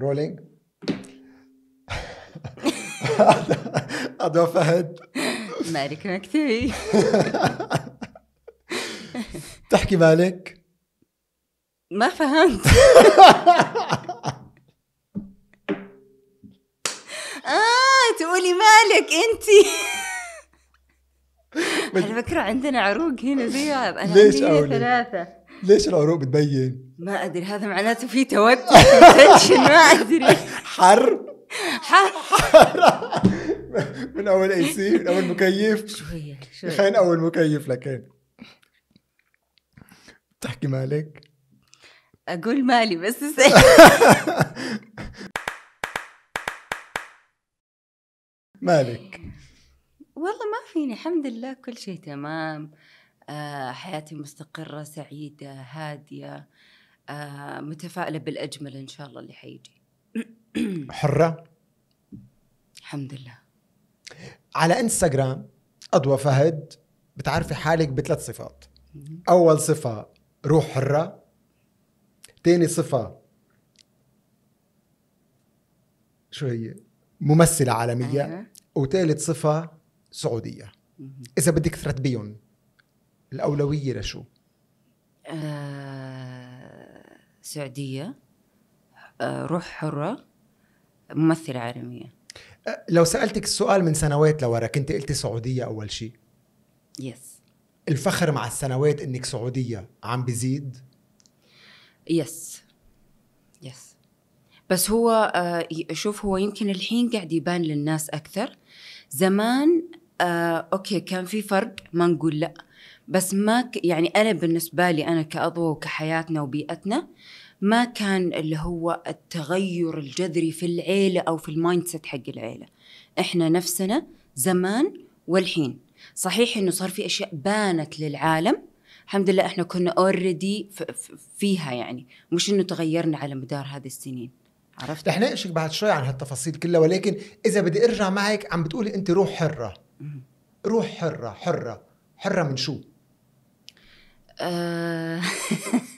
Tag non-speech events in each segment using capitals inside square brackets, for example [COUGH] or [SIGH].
رولينج هذا فهد مالك مكتبي [LAUGHS] تحكي مالك ما فهمت [LAUGHS] اه تقولي مالك انت على فكره عندنا عروق هنا زي انا ليش عندي ثلاثه ليش العروق بتبين؟ ما ادري هذا معناته في توتر ما ادري حر حر [LAUGHS] من اول اي سي من اول مكيف شويه شويه خلينا اول مكيف لكن بتحكي مالك؟ اقول مالي بس [LAUGHS] مالك والله ما فيني الحمد لله كل شيء تمام آه، حياتي مستقرة سعيدة هادية آه، متفائلة بالأجمل إن شاء الله اللي حيجي [CLEARS THROAT] حرة؟ الحمد لله على انستغرام أضوى فهد بتعرفي حالك بثلاث صفات أول صفة روح حرة تاني صفة شو هي؟ ممثلة عالمية أه. أيوة. وثالث صفة سعودية إذا بدك ترتبيهم الاولويه لشو؟ آه سعوديه آه روح حره ممثله عالميه آه لو سالتك السؤال من سنوات لورا كنت قلتي سعوديه اول شيء يس الفخر مع السنوات انك سعوديه عم بزيد؟ يس يس بس هو آه، شوف هو يمكن الحين قاعد يبان للناس اكثر زمان آه، اوكي كان في فرق ما نقول لا بس ما ك... يعني انا بالنسبه لي انا كاضواء وكحياتنا وبيئتنا ما كان اللي هو التغير الجذري في العيله او في المايند سيت حق العيله احنا نفسنا زمان والحين صحيح انه صار في اشياء بانت للعالم الحمد لله احنا كنا اوريدي فيها يعني مش انه تغيرنا على مدار هذه السنين عرفت رح ايش بعد شوي عن هالتفاصيل كلها ولكن اذا بدي ارجع معك عم بتقولي انت روح حره روح حره حره حره من شو آه،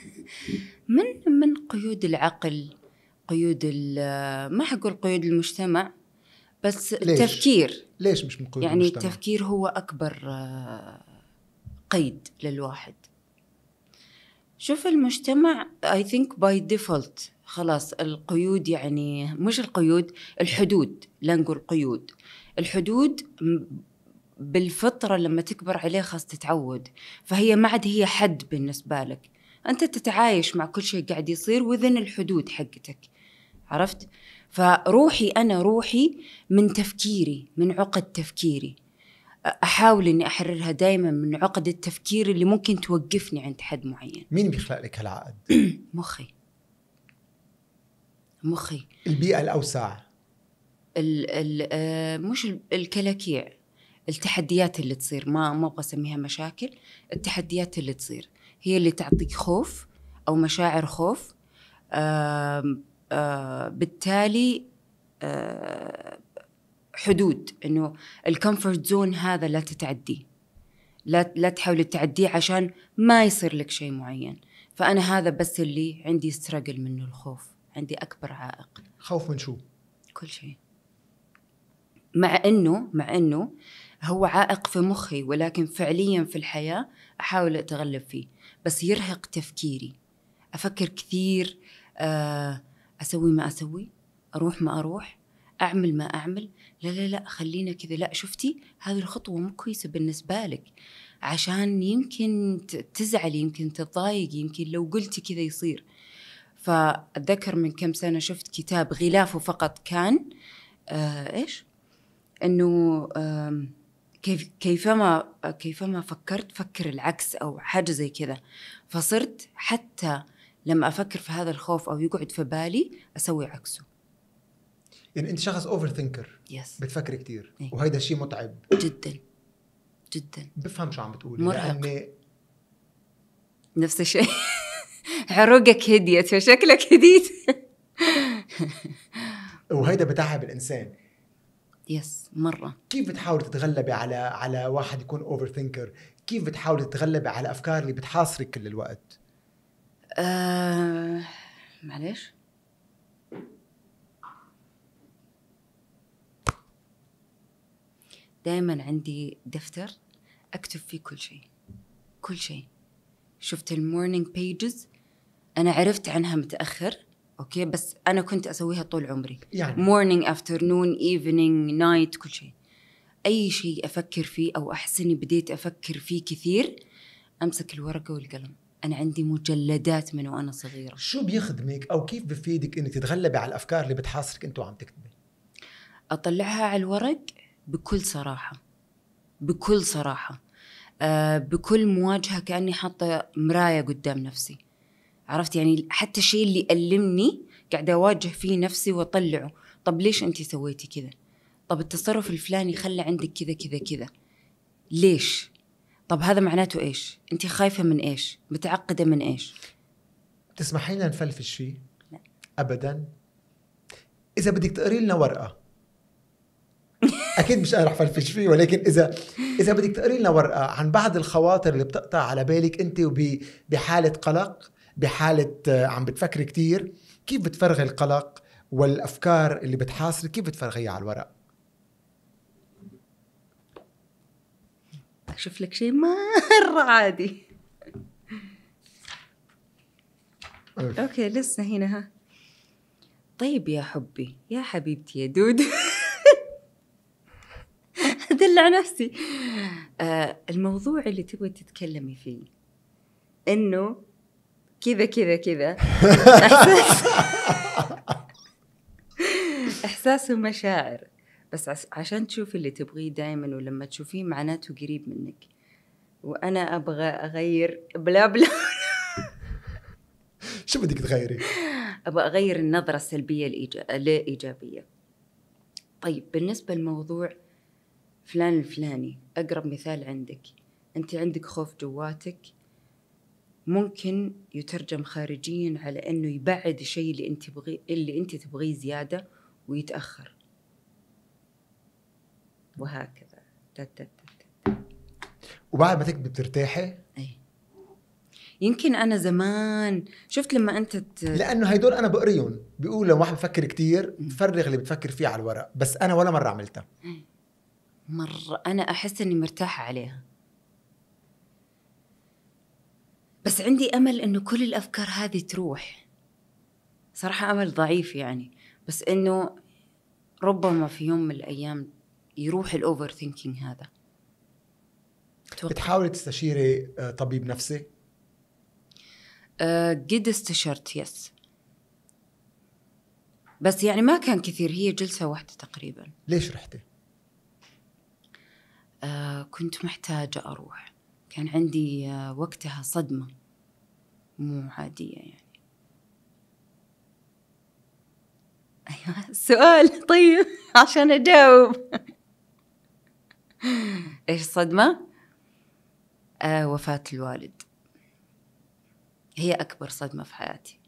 [LAUGHS] من من قيود العقل قيود ما حقول قيود المجتمع بس ليش؟ التفكير ليش مش من قيود يعني المجتمع؟ التفكير هو اكبر آه، قيد للواحد شوف المجتمع اي ثينك باي ديفولت خلاص القيود يعني مش القيود الحدود لا نقول قيود الحدود بالفطرة لما تكبر عليه خلاص تتعود فهي ما عاد هي حد بالنسبة لك أنت تتعايش مع كل شيء قاعد يصير وذن الحدود حقتك عرفت؟ فروحي أنا روحي من تفكيري من عقد تفكيري أحاول أني أحررها دائما من عقد التفكير اللي ممكن توقفني عند حد معين مين بيخلق لك العقد؟ [CLEARS THROAT] مخي مخي البيئة الأوسع ال ال آه، مش الكلاكيع التحديات اللي تصير ما ما ابغى اسميها مشاكل التحديات اللي تصير هي اللي تعطيك خوف او مشاعر خوف آآ آآ بالتالي آآ حدود انه الكمفورت زون هذا لا تتعديه لا لا تحاولي تعديه عشان ما يصير لك شيء معين فانا هذا بس اللي عندي استرجل منه الخوف عندي اكبر عائق خوف من شو كل شيء مع انه مع انه هو عائق في مخي ولكن فعليا في الحياة أحاول أتغلب فيه بس يرهق تفكيري أفكر كثير آه، أسوي ما أسوي أروح ما أروح أعمل ما أعمل لا لا لا خلينا كذا لا شفتي هذه الخطوة مو كويسة بالنسبة لك عشان يمكن تزعلي يمكن تتضايقي يمكن لو قلتي كذا يصير فأتذكر من كم سنة شفت كتاب غلافه فقط كان آه إيش؟ إنه آه كيف كيفما كيفما فكرت فكر العكس او حاجه زي كذا فصرت حتى لما افكر في هذا الخوف او يقعد في بالي اسوي عكسه يعني انت شخص اوفر ثينكر يس بتفكر كثير إيه؟ وهيدا الشيء متعب جدا جدا بفهم شو عم بتقولي مرهق لأني... نفس الشيء عروقك هديت فشكلك هديت وهيدا بتعب الانسان يس مره كيف بتحاولي تتغلبي على على واحد يكون اوفر ثينكر كيف بتحاولي تتغلبي على افكار اللي بتحاصرك كل الوقت آه... معلش دائما عندي دفتر اكتب فيه كل شيء كل شيء شفت المورنينج بيجز انا عرفت عنها متاخر اوكي بس انا كنت اسويها طول عمري يعني مورنينج افترنون ايفنينج نايت كل شيء اي شيء افكر فيه او احس اني بديت افكر فيه كثير امسك الورقه والقلم انا عندي مجلدات من وانا صغيره شو بيخدمك او كيف بفيدك انك تتغلبي على الافكار اللي بتحاصرك انت وعم تكتبي اطلعها على الورق بكل صراحه بكل صراحه آه بكل مواجهه كاني حاطه مرايه قدام نفسي عرفت يعني حتى الشيء اللي ألمني قاعدة أواجه فيه نفسي وأطلعه طب ليش أنت سويتي كذا طب التصرف الفلاني خلى عندك كذا كذا كذا ليش طب هذا معناته إيش أنت خايفة من إيش متعقدة من إيش تسمحين لنا نفلفش فيه لا. أبدا إذا بدك تقري لنا ورقة [LAUGHS] اكيد مش رح فلفش فيه ولكن اذا اذا بدك تقري لنا ورقه عن بعض الخواطر اللي بتقطع على بالك انت وبحاله قلق بحاله آه، عم بتفكري كثير كيف بتفرغي القلق والافكار اللي بتحاصرك كيف بتفرغيها على الورق اشوف لك شيء مره عادي اوكي لسه هنا ها طيب يا حبي يا حبيبتي يا دود [LAUGHS] ادلع نفسي آه الموضوع اللي تبغي تتكلمي فيه انه كذا كذا كذا احساس [LAUGHS] احساس ومشاعر بس عشان تشوفي اللي تبغيه دائما ولما تشوفيه معناته قريب منك وانا ابغى اغير بلا بلا [LAUGHS] شو بدك تغيري؟ ابغى اغير النظره السلبيه لايجابيه طيب بالنسبه لموضوع فلان الفلاني اقرب مثال عندك انت عندك خوف جواتك ممكن يترجم خارجيا على انه يبعد الشيء اللي انت تبغي اللي انت تبغيه زياده ويتاخر وهكذا وبعد ما تكتبي بترتاحي اي يمكن انا زمان شفت لما انت ت... لانه هيدول انا بقريهم بيقول لو واحد بفكر كتير بفرغ اللي بتفكر فيه على الورق بس انا ولا مره عملتها إيه. مره انا احس اني مرتاحه عليها بس عندي امل انه كل الافكار هذه تروح صراحه امل ضعيف يعني بس انه ربما في يوم من الايام يروح الاوفر ثينكينج هذا بتحاولي تستشيري آه، طبيب نفسي؟ آه، قد استشرت يس بس يعني ما كان كثير هي جلسة واحدة تقريبا ليش رحتي؟ آه، كنت محتاجة أروح كان عندي آه، وقتها صدمة مو عادية يعني أيوة سؤال طيب عشان أجاوب إيش الصدمة؟ آه وفاة الوالد هي أكبر صدمة في حياتي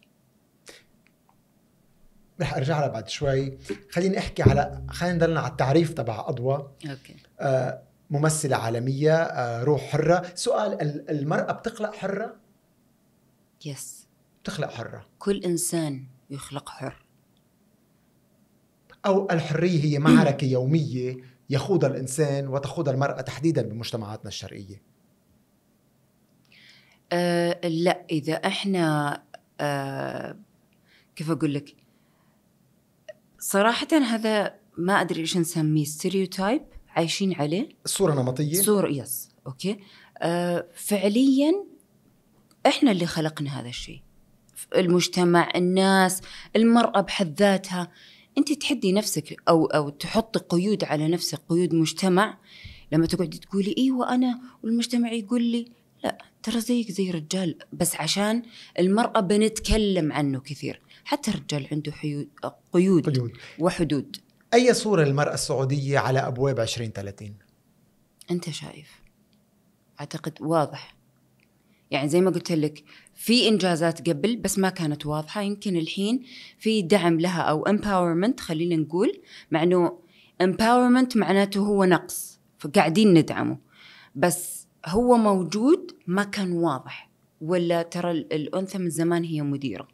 رح ارجع لها بعد شوي خليني احكي على خلينا نضلنا على التعريف تبع اضواء اوكي آه ممثلة عالمية آه، روح حرة سؤال المرأة بتخلق حرة؟ يس بتخلق حرة كل إنسان يخلق حر أو الحرية هي معركة يومية يخوض الإنسان وتخوض المرأة تحديدا بمجتمعاتنا الشرقية أه لا إذا إحنا أه كيف أقول لك صراحة هذا ما أدري إيش نسميه ستيريوتايب عايشين عليه صوره نمطيه صوره يس اوكي آه فعليا احنا اللي خلقنا هذا الشيء المجتمع الناس المراه بحد ذاتها انت تحدي نفسك او او تحط قيود على نفسك قيود مجتمع لما تقعدي تقولي ايوه انا والمجتمع يقول لي لا ترى زيك زي رجال بس عشان المرأة بنتكلم عنه كثير حتى الرجال عنده حيود قيود, قيود. وحدود أي صورة المرأة السعودية على أبواب 2030 أنت شايف أعتقد واضح يعني زي ما قلت لك في انجازات قبل بس ما كانت واضحه يمكن الحين في دعم لها او امباورمنت خلينا نقول مع انه امباورمنت معناته هو نقص فقاعدين ندعمه بس هو موجود ما كان واضح ولا ترى الانثى من زمان هي مديره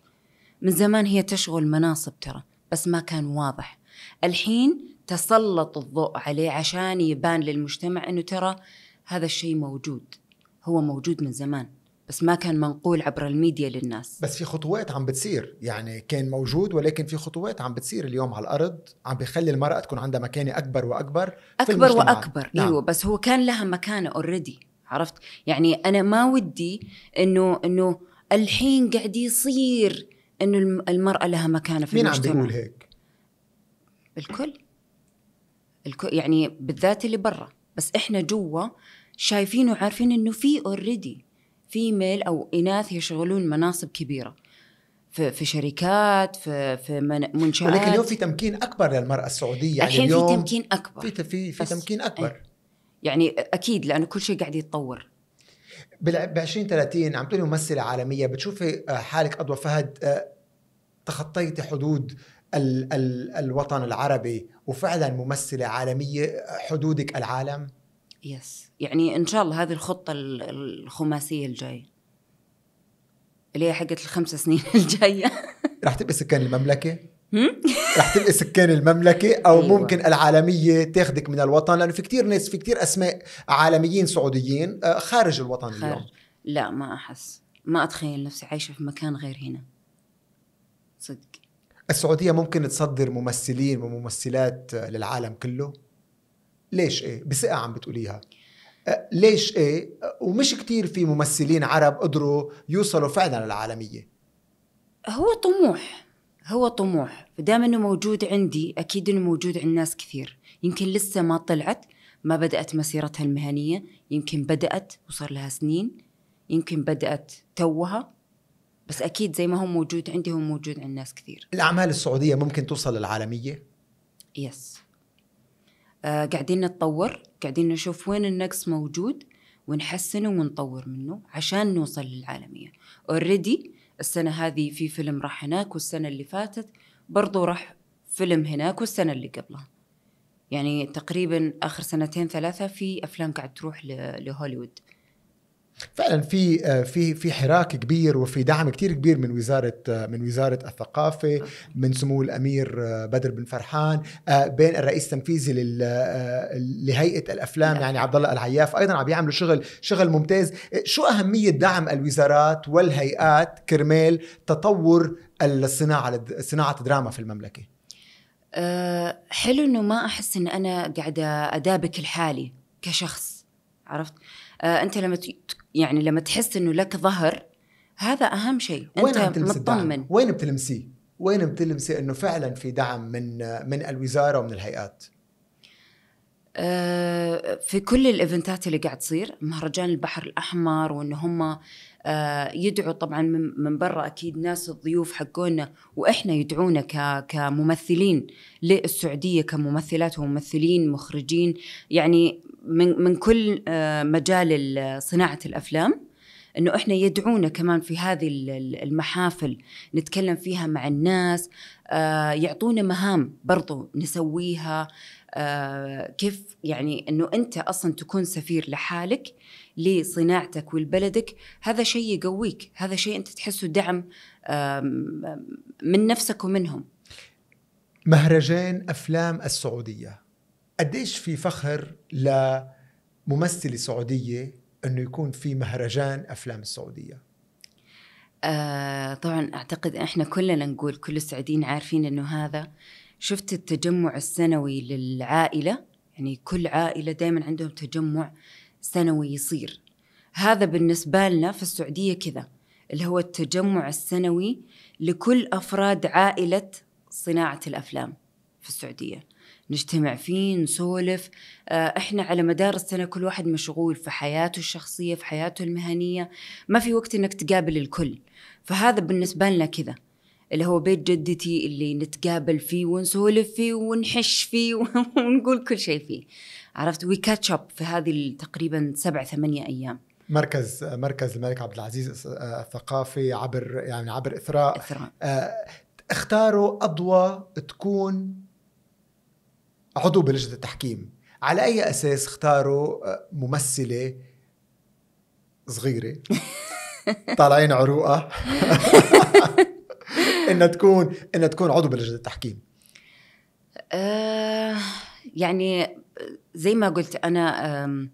من زمان هي تشغل مناصب ترى بس ما كان واضح الحين تسلط الضوء عليه عشان يبان للمجتمع انه ترى هذا الشيء موجود هو موجود من زمان بس ما كان منقول عبر الميديا للناس بس في خطوات عم بتصير يعني كان موجود ولكن في خطوات عم بتصير اليوم على الارض عم بيخلي المراه تكون عندها مكانه اكبر واكبر اكبر في واكبر نعم. ايوه بس هو كان لها مكانه اوريدي عرفت يعني انا ما ودي انه انه الحين قاعد يصير انه المراه لها مكانه في مين المجتمع مين عم بيقول هيك الكل الكل يعني بالذات اللي برا بس احنا جوا شايفين وعارفين انه في اوريدي فيميل او اناث يشغلون مناصب كبيره في في شركات في في منشات ولكن اليوم في تمكين اكبر للمراه السعوديه يعني الحين اليوم في تمكين اكبر في في, في تمكين إيه. اكبر يعني اكيد لانه كل شيء قاعد يتطور ب 2030 عم تقولي ممثله عالميه بتشوفي حالك اضوى فهد آه، تخطيتي حدود ال ال الوطن العربي وفعلا ممثله عالميه حدودك العالم؟ يس يعني ان شاء الله هذه الخطه الخماسيه الجايه اللي هي حقت الخمس سنين [LAUGHS] الجايه رح تبقي سكان المملكه؟ رح تبقي سكان المملكة أو أيوة. ممكن العالمية تاخدك من الوطن لأنه في كتير ناس في كتير أسماء عالميين سعوديين آه، خارج الوطن خارج. اليوم لا ما أحس ما أتخيل نفسي عايشة في مكان غير هنا صدق السعوديه ممكن تصدر ممثلين وممثلات آه، للعالم كله ليش ايه بثقه عم بتقوليها آه، ليش ايه آه، ومش كتير في ممثلين عرب قدروا يوصلوا فعلا للعالميه هو طموح هو طموح دام انه موجود عندي اكيد انه موجود عند ناس كثير يمكن لسه ما طلعت ما بدات مسيرتها المهنيه يمكن بدات وصار لها سنين يمكن بدات توها بس اكيد زي ما هو موجود عندي هو موجود عند ناس كثير الاعمال السعوديه ممكن توصل للعالميه يس آه قاعدين نتطور قاعدين نشوف وين النقص موجود ونحسنه ونطور منه عشان نوصل للعالميه اوريدي السنه هذه في فيلم راح هناك والسنه اللي فاتت برضو راح فيلم هناك والسنه اللي قبلها يعني تقريبا اخر سنتين ثلاثه في افلام قاعد تروح لهوليوود فعلا في آه، في في حراك كبير وفي دعم كتير كبير من وزاره آه، من وزاره الثقافه من سمو الامير آه، بدر بن فرحان بين الرئيس التنفيذي لهيئه الافلام يعني عبد الله العياف ايضا عم يعملوا شغل شغل ممتاز شو اهميه دعم الوزارات والهيئات كرمال تطور الصناعه صناعه الدراما في المملكه حلو انه ما احس ان انا قاعده ادابك الحالي كشخص عرفت انت لما يعني لما تحس انه لك ظهر هذا اهم شيء انت مطمن وين بتلمسيه؟ وين بتلمسي انه فعلا في دعم من من الوزاره ومن الهيئات؟ آه، في كل الايفنتات اللي قاعد تصير مهرجان البحر الاحمر وان هم آه، يدعو طبعا من برا اكيد ناس الضيوف حقونا واحنا يدعونا كممثلين للسعوديه كممثلات وممثلين مخرجين يعني من من كل آه، مجال صناعه الافلام انه احنا يدعونا كمان في هذه المحافل نتكلم فيها مع الناس آه، يعطونا مهام برضو نسويها كيف يعني انه انت اصلا تكون سفير لحالك لصناعتك ولبلدك هذا شيء يقويك هذا شيء أنت تحسه دعم من نفسك ومنهم مهرجان أفلام السعودية قديش في فخر لممثلة سعودية أنه يكون في مهرجان أفلام السعودية آه طبعا اعتقد احنا كلنا نقول كل السعوديين عارفين انه هذا شفت التجمع السنوي للعائله يعني كل عائله دائما عندهم تجمع سنوي يصير هذا بالنسبة لنا في السعودية كذا اللي هو التجمع السنوي لكل أفراد عائلة صناعة الأفلام في السعودية نجتمع فيه نسولف آه، احنا على مدار السنة كل واحد مشغول في حياته الشخصية في حياته المهنية ما في وقت انك تقابل الكل فهذا بالنسبة لنا كذا اللي هو بيت جدتي اللي نتقابل فيه ونسولف فيه ونحش فيه [LAUGHS] ونقول كل شيء فيه عرفت وي كاتش اب في هذه تقريبا سبع ثمانية ايام مركز مركز الملك عبد العزيز آه، الثقافي عبر يعني عبر اثراء, إثراء. آه، اختاروا اضواء تكون عضو بلجنه التحكيم على اي اساس اختاروا آه، ممثله صغيره [LAUGHS] طالعين عروقه [LAUGHS] انها تكون انها تكون عضو بلجنه التحكيم أه يعني زي ما قلت انا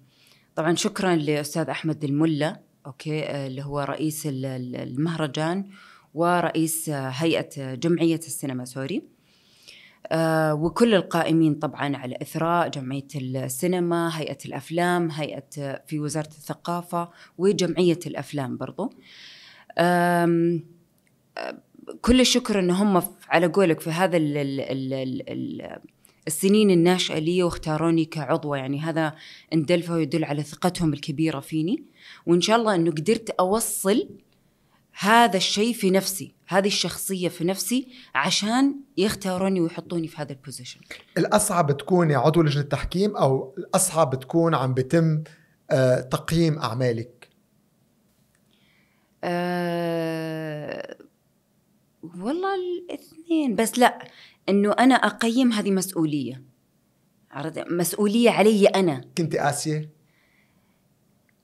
طبعا شكرا لاستاذ احمد الملا اوكي آه، اللي هو رئيس المهرجان ورئيس آه، هيئه آه، جمعيه السينما سوري وكل القائمين طبعا على اثراء جمعيه السينما هيئه الافلام هيئه في وزاره الثقافه وجمعيه الافلام برضو كل الشكر ان هم على قولك في هذا السنين الناشئة لي واختاروني كعضوة يعني هذا ندل ويدل يدل على ثقتهم الكبيرة فيني وإن شاء الله أنه قدرت أوصل هذا الشيء في نفسي هذه الشخصية في نفسي عشان يختاروني ويحطوني في هذا البوزيشن الأصعب تكوني عضو لجنة التحكيم أو الأصعب تكون عم بتم آه، تقييم أعمالك أه... والله الاثنين بس لا انه انا اقيم هذه مسؤوليه مسؤوليه علي انا كنت قاسيه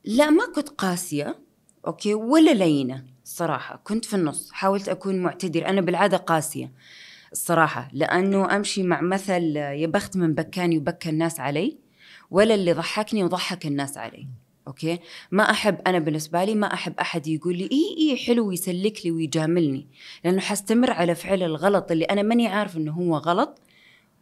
لا ما كنت قاسيه اوكي ولا لينه صراحه كنت في النص حاولت اكون معتدل انا بالعاده قاسيه الصراحه لانه امشي مع مثل يا بخت من بكاني وبكى الناس علي ولا اللي ضحكني وضحك الناس علي اوكي ما احب انا بالنسبه لي ما احب احد يقول لي اي اي حلو يسلك لي ويجاملني لانه حستمر على فعل الغلط اللي انا ماني عارف انه هو غلط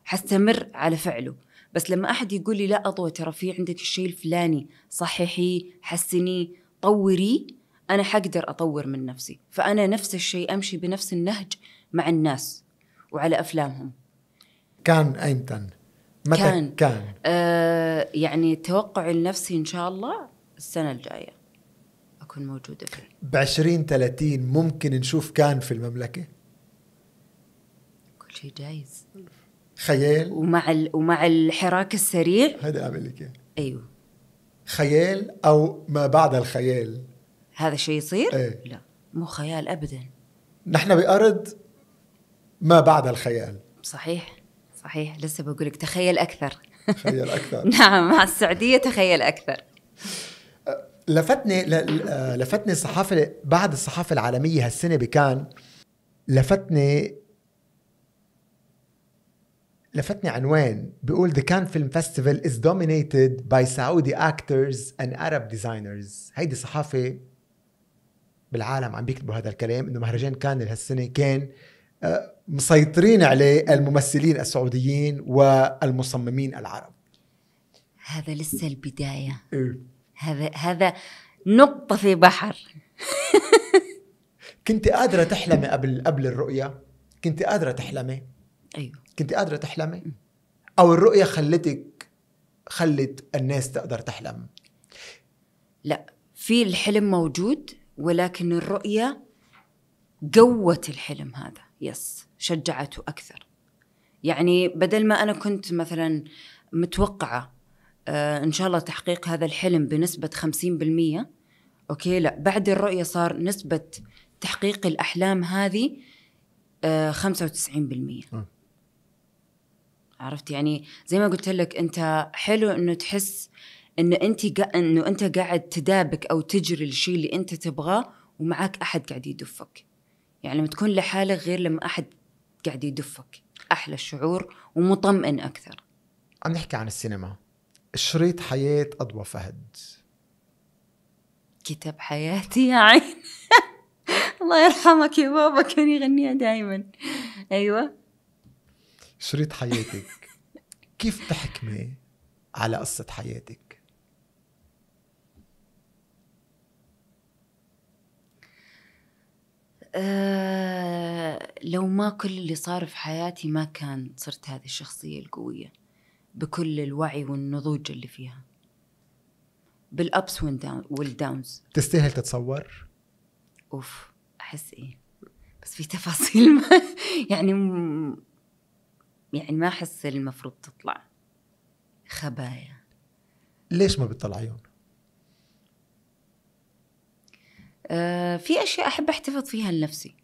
حستمر على فعله بس لما احد يقول لي لا اضوى ترى في عندك الشيء الفلاني صححي حسني طوري انا حقدر اطور من نفسي فانا نفس الشيء امشي بنفس النهج مع الناس وعلى افلامهم كان ايمتى متى كان, كان؟ آه يعني توقع لنفسي ان شاء الله السنه الجايه اكون موجوده فيه بعشرين 20 30 ممكن نشوف كان في المملكه كل شيء جايز خيال ومع ال... ومع الحراك السريع هذا اعمل لك ايوه خيال او ما بعد الخيال هذا شيء يصير؟ ايه؟ لا مو خيال ابدا نحن بارض ما بعد الخيال صحيح صحيح لسه بقول لك تخيل اكثر تخيل اكثر [LAUGHS] نعم مع السعوديه تخيل اكثر لفتني آه، لفتني الصحافه بعد الصحافه العالميه هالسنه بكان لفتني لفتني عنوان بيقول The Cannes Film Festival is dominated by Saudi actors and Arab designers هيدي صحافة بالعالم عم بيكتبوا هذا الكلام انه مهرجان كان هالسنة كان آه، مسيطرين عليه الممثلين السعوديين والمصممين العرب هذا لسه البداية إيه. هذا هذا نقطة في بحر [LAUGHS] كنت قادرة تحلمي قبل قبل الرؤية كنت قادرة تحلمي أيوه كنت قادرة تحلمي أو الرؤية خلتك خلت الناس تقدر تحلم لا في الحلم موجود ولكن الرؤية قوت الحلم هذا يس شجعته أكثر يعني بدل ما أنا كنت مثلا متوقعة آه، ان شاء الله تحقيق هذا الحلم بنسبه 50% اوكي لا بعد الرؤيه صار نسبه تحقيق الاحلام هذه 95% آه، عرفت يعني زي ما قلت لك انت حلو انه تحس ان انت قا... انه انت قاعد تدابك او تجري الشيء اللي انت تبغاه ومعك احد قاعد يدفك يعني لما تكون لحالك غير لما احد قاعد يدفك احلى الشعور ومطمئن اكثر عم نحكي عن السينما شريط حياة أضوى فهد كتاب حياتي يا عين [LAUGHS] الله يرحمك يا بابا كان يغنيها دايما أيوة شريط حياتك كيف تحكمي على قصة حياتك؟ أه لو ما كل اللي صار في حياتي ما كان صرت هذه الشخصية القوية بكل الوعي والنضوج اللي فيها بالابس والداونز تستاهل تتصور؟ اوف احس ايه بس في تفاصيل ما [LAUGHS] يعني م... يعني ما احس المفروض تطلع خبايا ليش ما بتطلعيهم؟ آه في اشياء احب احتفظ فيها لنفسي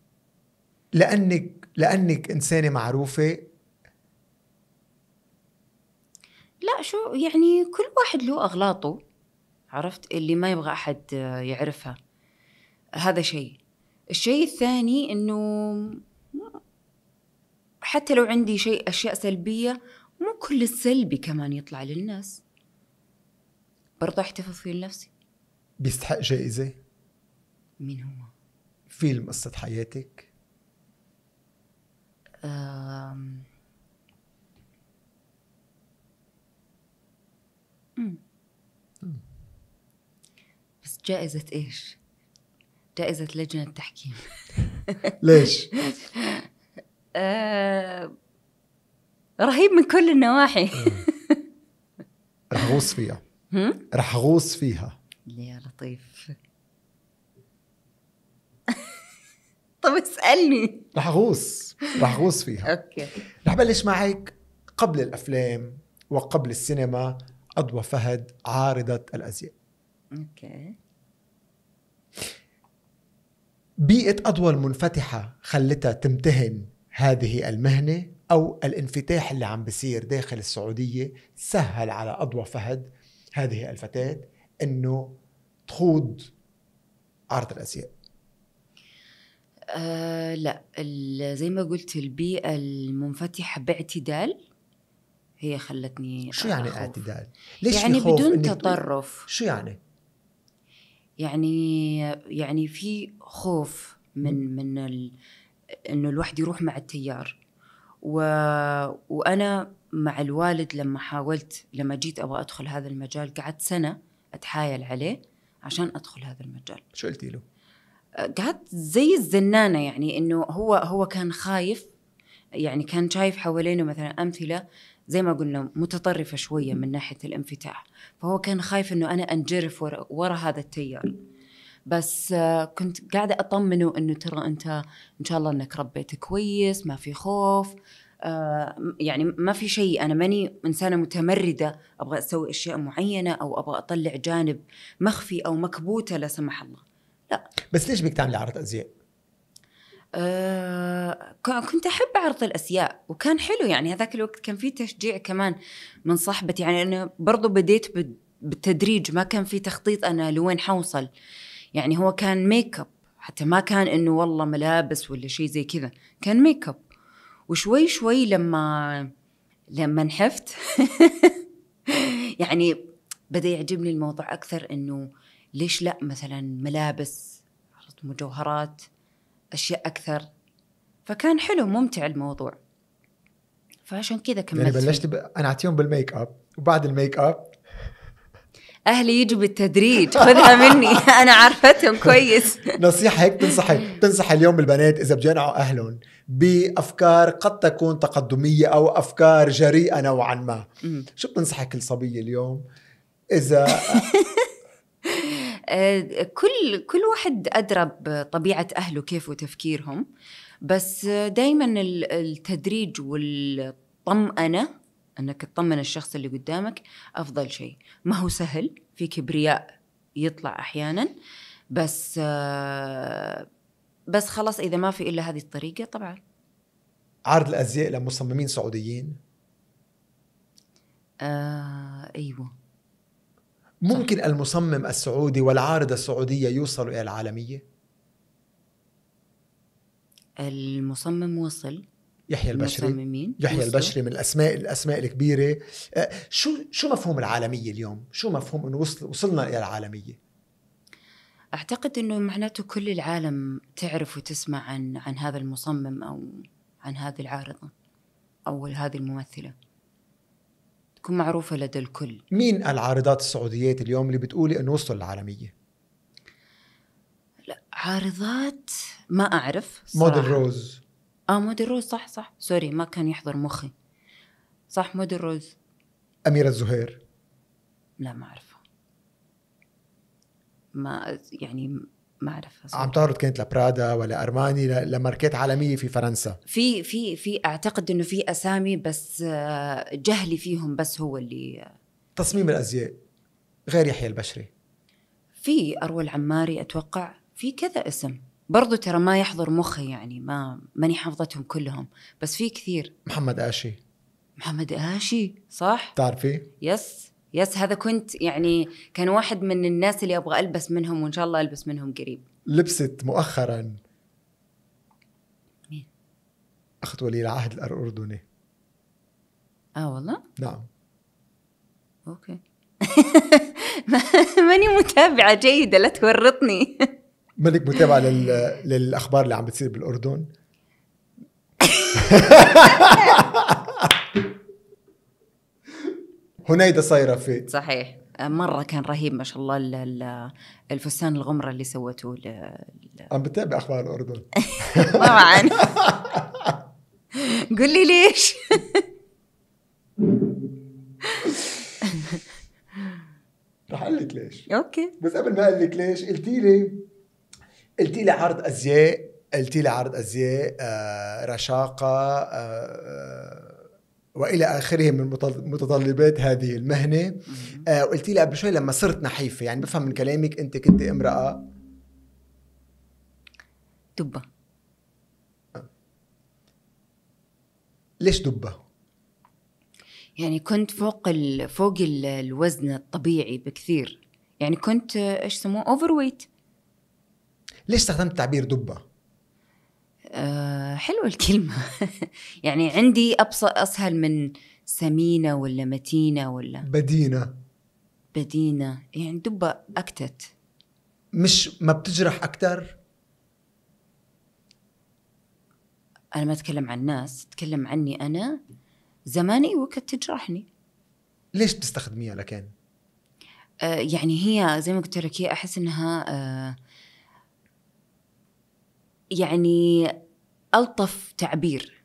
لانك لانك انسانه معروفه لا شو يعني كل واحد له أغلاطه عرفت اللي ما يبغى أحد يعرفها هذا شيء الشيء الثاني إنه حتى لو عندي شيء أشياء سلبية مو كل السلبي كمان يطلع للناس برضه احتفظ فيه لنفسي بيستحق جائزة؟ مين هو؟ فيلم قصة حياتك؟ أم... جائزة ايش؟ جائزة لجنة التحكيم [LAUGHS] ليش؟ [LAUGHS] آه... رهيب من كل النواحي [LAUGHS] رح اغوص فيها رح اغوص فيها يا لطيف طب اسالني رح اغوص رح اغوص فيها اوكي رح بلش معك قبل الافلام وقبل السينما أضوى فهد عارضة الأزياء أوكي بيئة اطول منفتحة خلتها تمتهن هذه المهنة أو الانفتاح اللي عم بيصير داخل السعودية سهل على أضوى فهد هذه الفتاة أنه تخوض عرض الأزياء آه لا زي ما قلت البيئة المنفتحة باعتدال هي خلتني شو يعني أخوف. اعتدال؟ ليش يعني بدون تطرف شو يعني؟ يعني يعني في خوف من من ال... انه الواحد يروح مع التيار و... وانا مع الوالد لما حاولت لما جيت ابغى ادخل هذا المجال قعدت سنه اتحايل عليه عشان ادخل هذا المجال شو قلتي له؟ قعدت زي الزنانه يعني انه هو هو كان خايف يعني كان شايف حوالينه مثلا امثله زي ما قلنا متطرفه شويه من ناحيه الانفتاح فهو كان خايف انه انا انجرف ورا, ورا هذا التيار بس آه، كنت قاعده اطمنه انه ترى انت ان شاء الله انك ربيت كويس ما في خوف آه، يعني ما في شيء انا ماني انسانه متمرده ابغى اسوي اشياء معينه او ابغى اطلع جانب مخفي او مكبوته لا سمح الله لا بس ليش بك تعملي عرض ازياء آه كنت احب اعرض الاسياء وكان حلو يعني هذاك الوقت كان في تشجيع كمان من صاحبتي يعني انا برضو بديت بالتدريج ما كان في تخطيط انا لوين حوصل يعني هو كان ميك اب حتى ما كان انه والله ملابس ولا شيء زي كذا كان ميك اب وشوي شوي لما لما نحفت [LAUGHS] يعني بدا يعجبني الموضوع اكثر انه ليش لا مثلا ملابس مجوهرات اشياء اكثر فكان حلو ممتع الموضوع فعشان كذا كملت يعني بلشت ب... انا اعطيهم بالميك اب وبعد الميك اب [LAUGHS] اهلي يجوا بالتدريج خذها مني [LAUGHS] [LAUGHS] انا عرفتهم كويس نصيحه هيك تنصحي تنصح اليوم البنات اذا بجنعوا اهلهم بافكار قد تكون تقدميه او افكار جريئه نوعا ما شو بتنصحي كل صبيه اليوم اذا آه، كل كل واحد ادرى بطبيعه اهله كيف وتفكيرهم بس دائما التدريج والطمأنة انك تطمن الشخص اللي قدامك افضل شيء ما هو سهل في كبرياء يطلع احيانا بس بس خلاص اذا ما في الا هذه الطريقه طبعا عرض الازياء لمصممين سعوديين آه ايوه ممكن صح. المصمم السعودي والعارضة السعودية يوصلوا إلى العالمية؟ المصمم وصل يحيى البشري المصممين يحيى وصل. البشري من الاسماء الاسماء الكبيره أه، شو شو مفهوم العالميه اليوم شو مفهوم انه وصل وصلنا الى العالميه اعتقد انه معناته كل العالم تعرف وتسمع عن عن هذا المصمم او عن هذه العارضه او هذه الممثله تكون معروفة لدى الكل مين العارضات السعوديات اليوم اللي بتقولي أنه وصلوا للعالمية؟ لا عارضات ما أعرف صراحة. موديل روز آه موديل روز صح صح سوري ما كان يحضر مخي صح موديل روز أميرة زهير لا ما أعرفها ما يعني ما اعرف عم تعرض كانت لبرادا ولا ارماني لماركات عالميه في فرنسا في في في اعتقد انه في اسامي بس آه، جهلي فيهم بس هو اللي آه. تصميم الازياء غير يحيى البشري في اروى العماري اتوقع في كذا اسم برضو ترى ما يحضر مخي يعني ما ماني حافظتهم كلهم بس في كثير محمد آشي محمد آشي صح؟ تعرفي؟ يس يس هذا كنت يعني كان واحد من الناس اللي ابغى البس منهم وان شاء الله البس منهم قريب لبست مؤخرا مين؟ اخت ولي العهد الاردني اه والله؟ نعم اوكي [LAUGHS] ماني متابعه جيده لا تورطني مانك متابعه لل... للاخبار اللي عم بتصير بالاردن [LAUGHS] هنيدة صايرة فيه صحيح آه، مرة كان رهيب ما شاء الله الفستان الغمرة اللي سوته ل... عم بتابع أخبار الأردن طبعا قل لي ليش [LAUGHS] رح اقول لك ليش اوكي بس قبل ما اقول لك ليش قلتي لي قلتي لي عرض ازياء قلتي لي عرض ازياء آه رشاقه آه, آه، والى اخره من متطلبات هذه المهنه آه وقلت لي قبل شوي لما صرت نحيفه يعني بفهم من كلامك انت كنت امراه دبه ليش دبه؟ يعني كنت فوق ال فوق ال الوزن الطبيعي بكثير يعني كنت ايش يسموه اوفر ويت ليش استخدمت تعبير دبه؟ آه، حلوة الكلمة [LAUGHS] يعني عندي أبص أسهل من سمينة ولا متينة ولا بدينة بدينة يعني دبة أكتت مش ما بتجرح أكتر أنا ما أتكلم عن الناس أتكلم عني أنا زمان أيوة تجرحني ليش بتستخدميها لكان؟ أه يعني هي زي ما قلت لك هي أحس إنها أه يعني الطف تعبير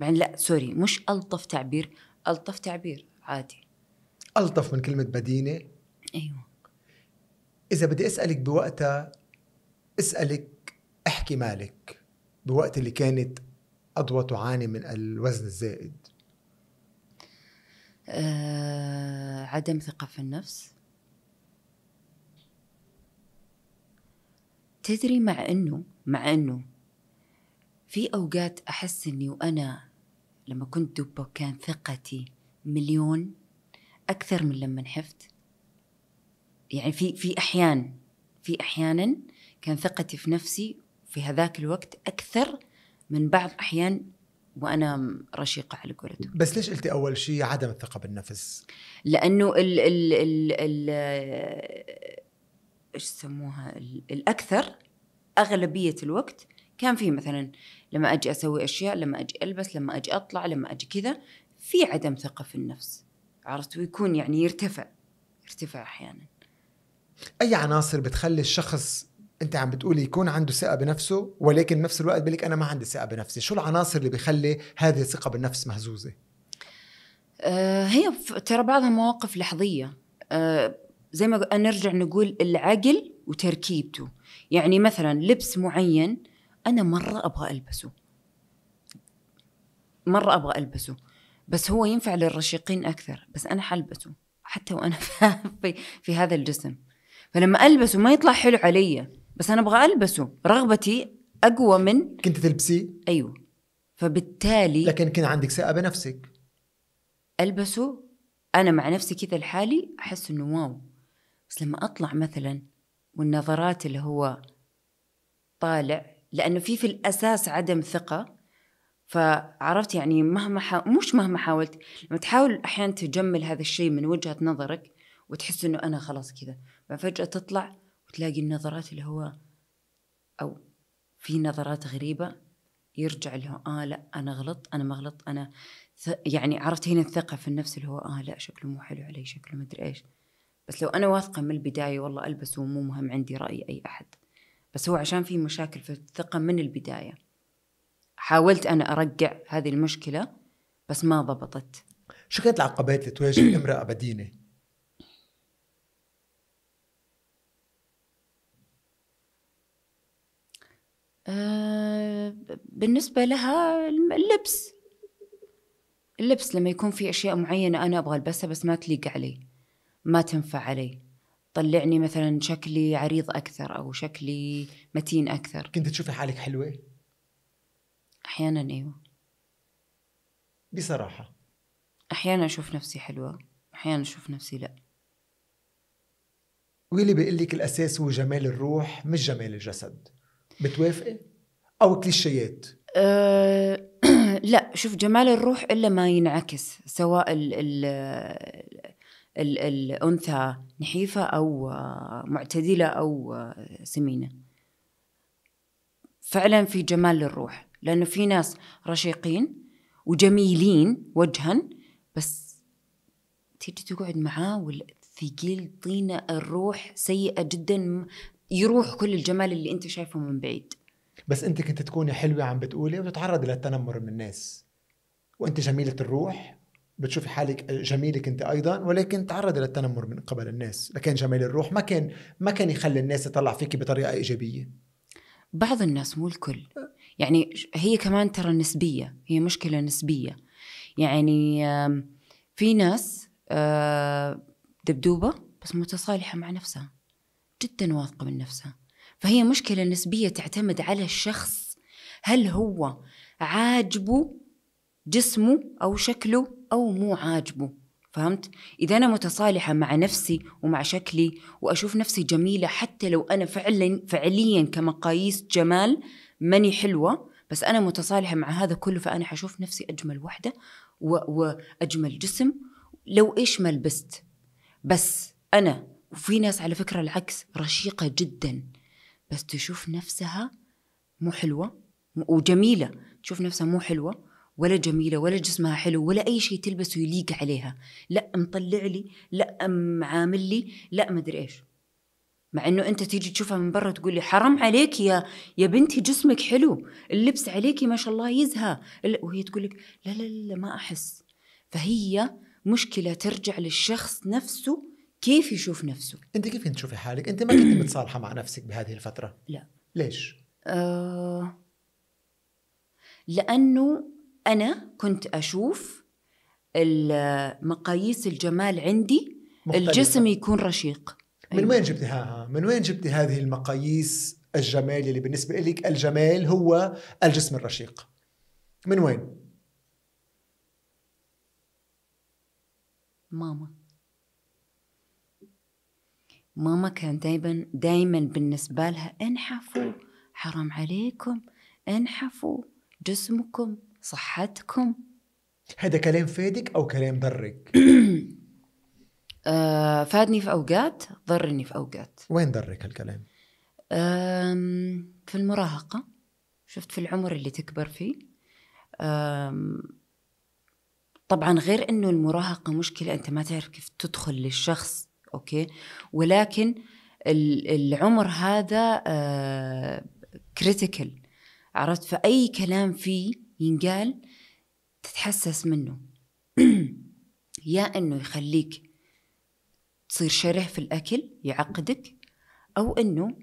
يعني لا سوري مش الطف تعبير الطف تعبير عادي الطف من كلمه بدينه ايوه اذا بدي اسالك بوقتها اسالك احكي مالك بوقت اللي كانت اضوى تعاني من الوزن الزائد آه عدم ثقه في النفس تدري مع انه مع انه في اوقات احس اني وانا لما كنت دبه كان ثقتي مليون اكثر من لما نحفت يعني في في احيان في احيانا كان ثقتي في نفسي في هذاك الوقت اكثر من بعض احيان وانا رشيقه على قولتهم بس ليش قلتي اول شيء عدم الثقه بالنفس؟ لانه ال ال ال, ال ايش يسموها الاكثر اغلبيه الوقت كان في مثلا لما اجي اسوي اشياء لما اجي البس لما اجي اطلع لما اجي كذا في عدم ثقه في النفس عرفت ويكون يعني يرتفع يرتفع احيانا اي عناصر بتخلي الشخص انت عم بتقولي يكون عنده ثقه بنفسه ولكن بنفس الوقت بيقول انا ما عندي ثقه بنفسي شو العناصر اللي بيخلي هذه الثقه بالنفس مهزوزه آه، هي ترى بعضها مواقف لحظيه آه، زي ما نرجع نقول العقل وتركيبته يعني مثلا لبس معين انا مره ابغى البسه مره ابغى البسه بس هو ينفع للرشيقين اكثر بس انا حلبسه حتى وانا [LAUGHS] في, في هذا الجسم فلما البسه ما يطلع حلو علي بس انا ابغى البسه رغبتي اقوى من كنت تلبسيه ايوه فبالتالي لكن كان عندك ثقه بنفسك البسه انا مع نفسي كذا لحالي احس انه واو بس لما اطلع مثلا والنظرات اللي هو طالع لانه في في الاساس عدم ثقه فعرفت يعني مهما حا... مش مهما حاولت لما تحاول احيانا تجمل هذا الشيء من وجهه نظرك وتحس انه انا خلاص كذا فجاه تطلع وتلاقي النظرات اللي هو او في نظرات غريبه يرجع اللي هو اه لا انا غلط انا ما غلط انا ث... يعني عرفت هنا الثقه في النفس اللي هو اه لا شكله مو حلو علي شكله مدري ايش بس لو انا واثقه من البدايه والله البسه ومو مهم عندي راي اي احد بس هو عشان في مشاكل في الثقه من البدايه حاولت انا ارجع هذه المشكله بس ما ضبطت شو كانت العقبات اللي تواجه [COUGHS] امراه بدينه آه، بالنسبة لها اللبس اللبس لما يكون في أشياء معينة أنا أبغى ألبسها بس ما تليق علي ما تنفع علي طلعني مثلا شكلي عريض اكثر او شكلي متين اكثر كنت تشوفي حالك حلوه احيانا ايوه بصراحه احيانا اشوف نفسي حلوه احيانا اشوف نفسي لا واللي بيقول لك الاساس هو جمال الروح مش جمال الجسد بتوافقي او كليشيات أه [CLEARS THROAT] لا شوف جمال الروح الا ما ينعكس سواء ال ال الأنثى نحيفة أو معتدلة أو سمينة فعلا في جمال للروح لأنه في ناس رشيقين وجميلين وجها بس تيجي تقعد معاه والثقيل طينة الروح سيئة جدا يروح كل الجمال اللي أنت شايفه من بعيد بس أنت كنت تكوني حلوة عم بتقولي وتتعرضي للتنمر من الناس وأنت جميلة الروح بتشوفي حالك آه، جميله كنت ايضا ولكن تعرض للتنمر من قبل الناس لكن جمال الروح ما كان ما كان يخلي الناس تطلع فيك بطريقه ايجابيه بعض الناس مو الكل يعني هي كمان ترى نسبيه هي مشكله نسبيه يعني في ناس آه، دبدوبه بس متصالحه مع نفسها جدا واثقه من نفسها فهي مشكله نسبيه تعتمد على الشخص هل هو عاجبه جسمه او شكله او مو عاجبه فهمت اذا انا متصالحه مع نفسي ومع شكلي واشوف نفسي جميله حتى لو انا فعلا فعليا كمقاييس جمال ماني حلوه بس انا متصالحه مع هذا كله فانا حشوف نفسي اجمل وحده واجمل جسم لو ايش ما لبست بس انا وفي ناس على فكره العكس رشيقه جدا بس تشوف نفسها مو حلوه وجميله تشوف نفسها مو حلوه ولا جميلة ولا جسمها حلو ولا أي شيء تلبسه يليق عليها لا مطلع لي لا معامل لي لا مدري إيش مع انه انت تيجي تشوفها من برا تقول لي حرام عليك يا يا بنتي جسمك حلو اللبس عليكي ما شاء الله يزهى وهي تقول لك لا لا لا ما احس فهي مشكله ترجع للشخص نفسه كيف يشوف نفسه انت كيف كنت تشوفي حالك انت ما كنت متصالحه مع نفسك بهذه الفتره لا ليش آه... لانه انا كنت اشوف مقاييس الجمال عندي مختلفة. الجسم يكون رشيق من أيوة. وين جبتها من وين جبتي هذه المقاييس الجمال اللي بالنسبه لك الجمال هو الجسم الرشيق من وين ماما ماما كان دايما دايما بالنسبه لها انحفوا حرام عليكم انحفوا جسمكم صحتكم هذا كلام فادك أو كلام ضرك؟ [CLEARS THROAT] آه فادني في أوقات ضرني في أوقات وين ضرك هالكلام؟ في المراهقة شفت في العمر اللي تكبر فيه طبعا غير انه المراهقة مشكلة انت ما تعرف كيف تدخل للشخص اوكي ولكن العمر هذا كريتيكال آه، عرفت فأي كلام فيه ينقال تتحسس منه [CLEARS THROAT] يا انه يخليك تصير شره في الاكل يعقدك او انه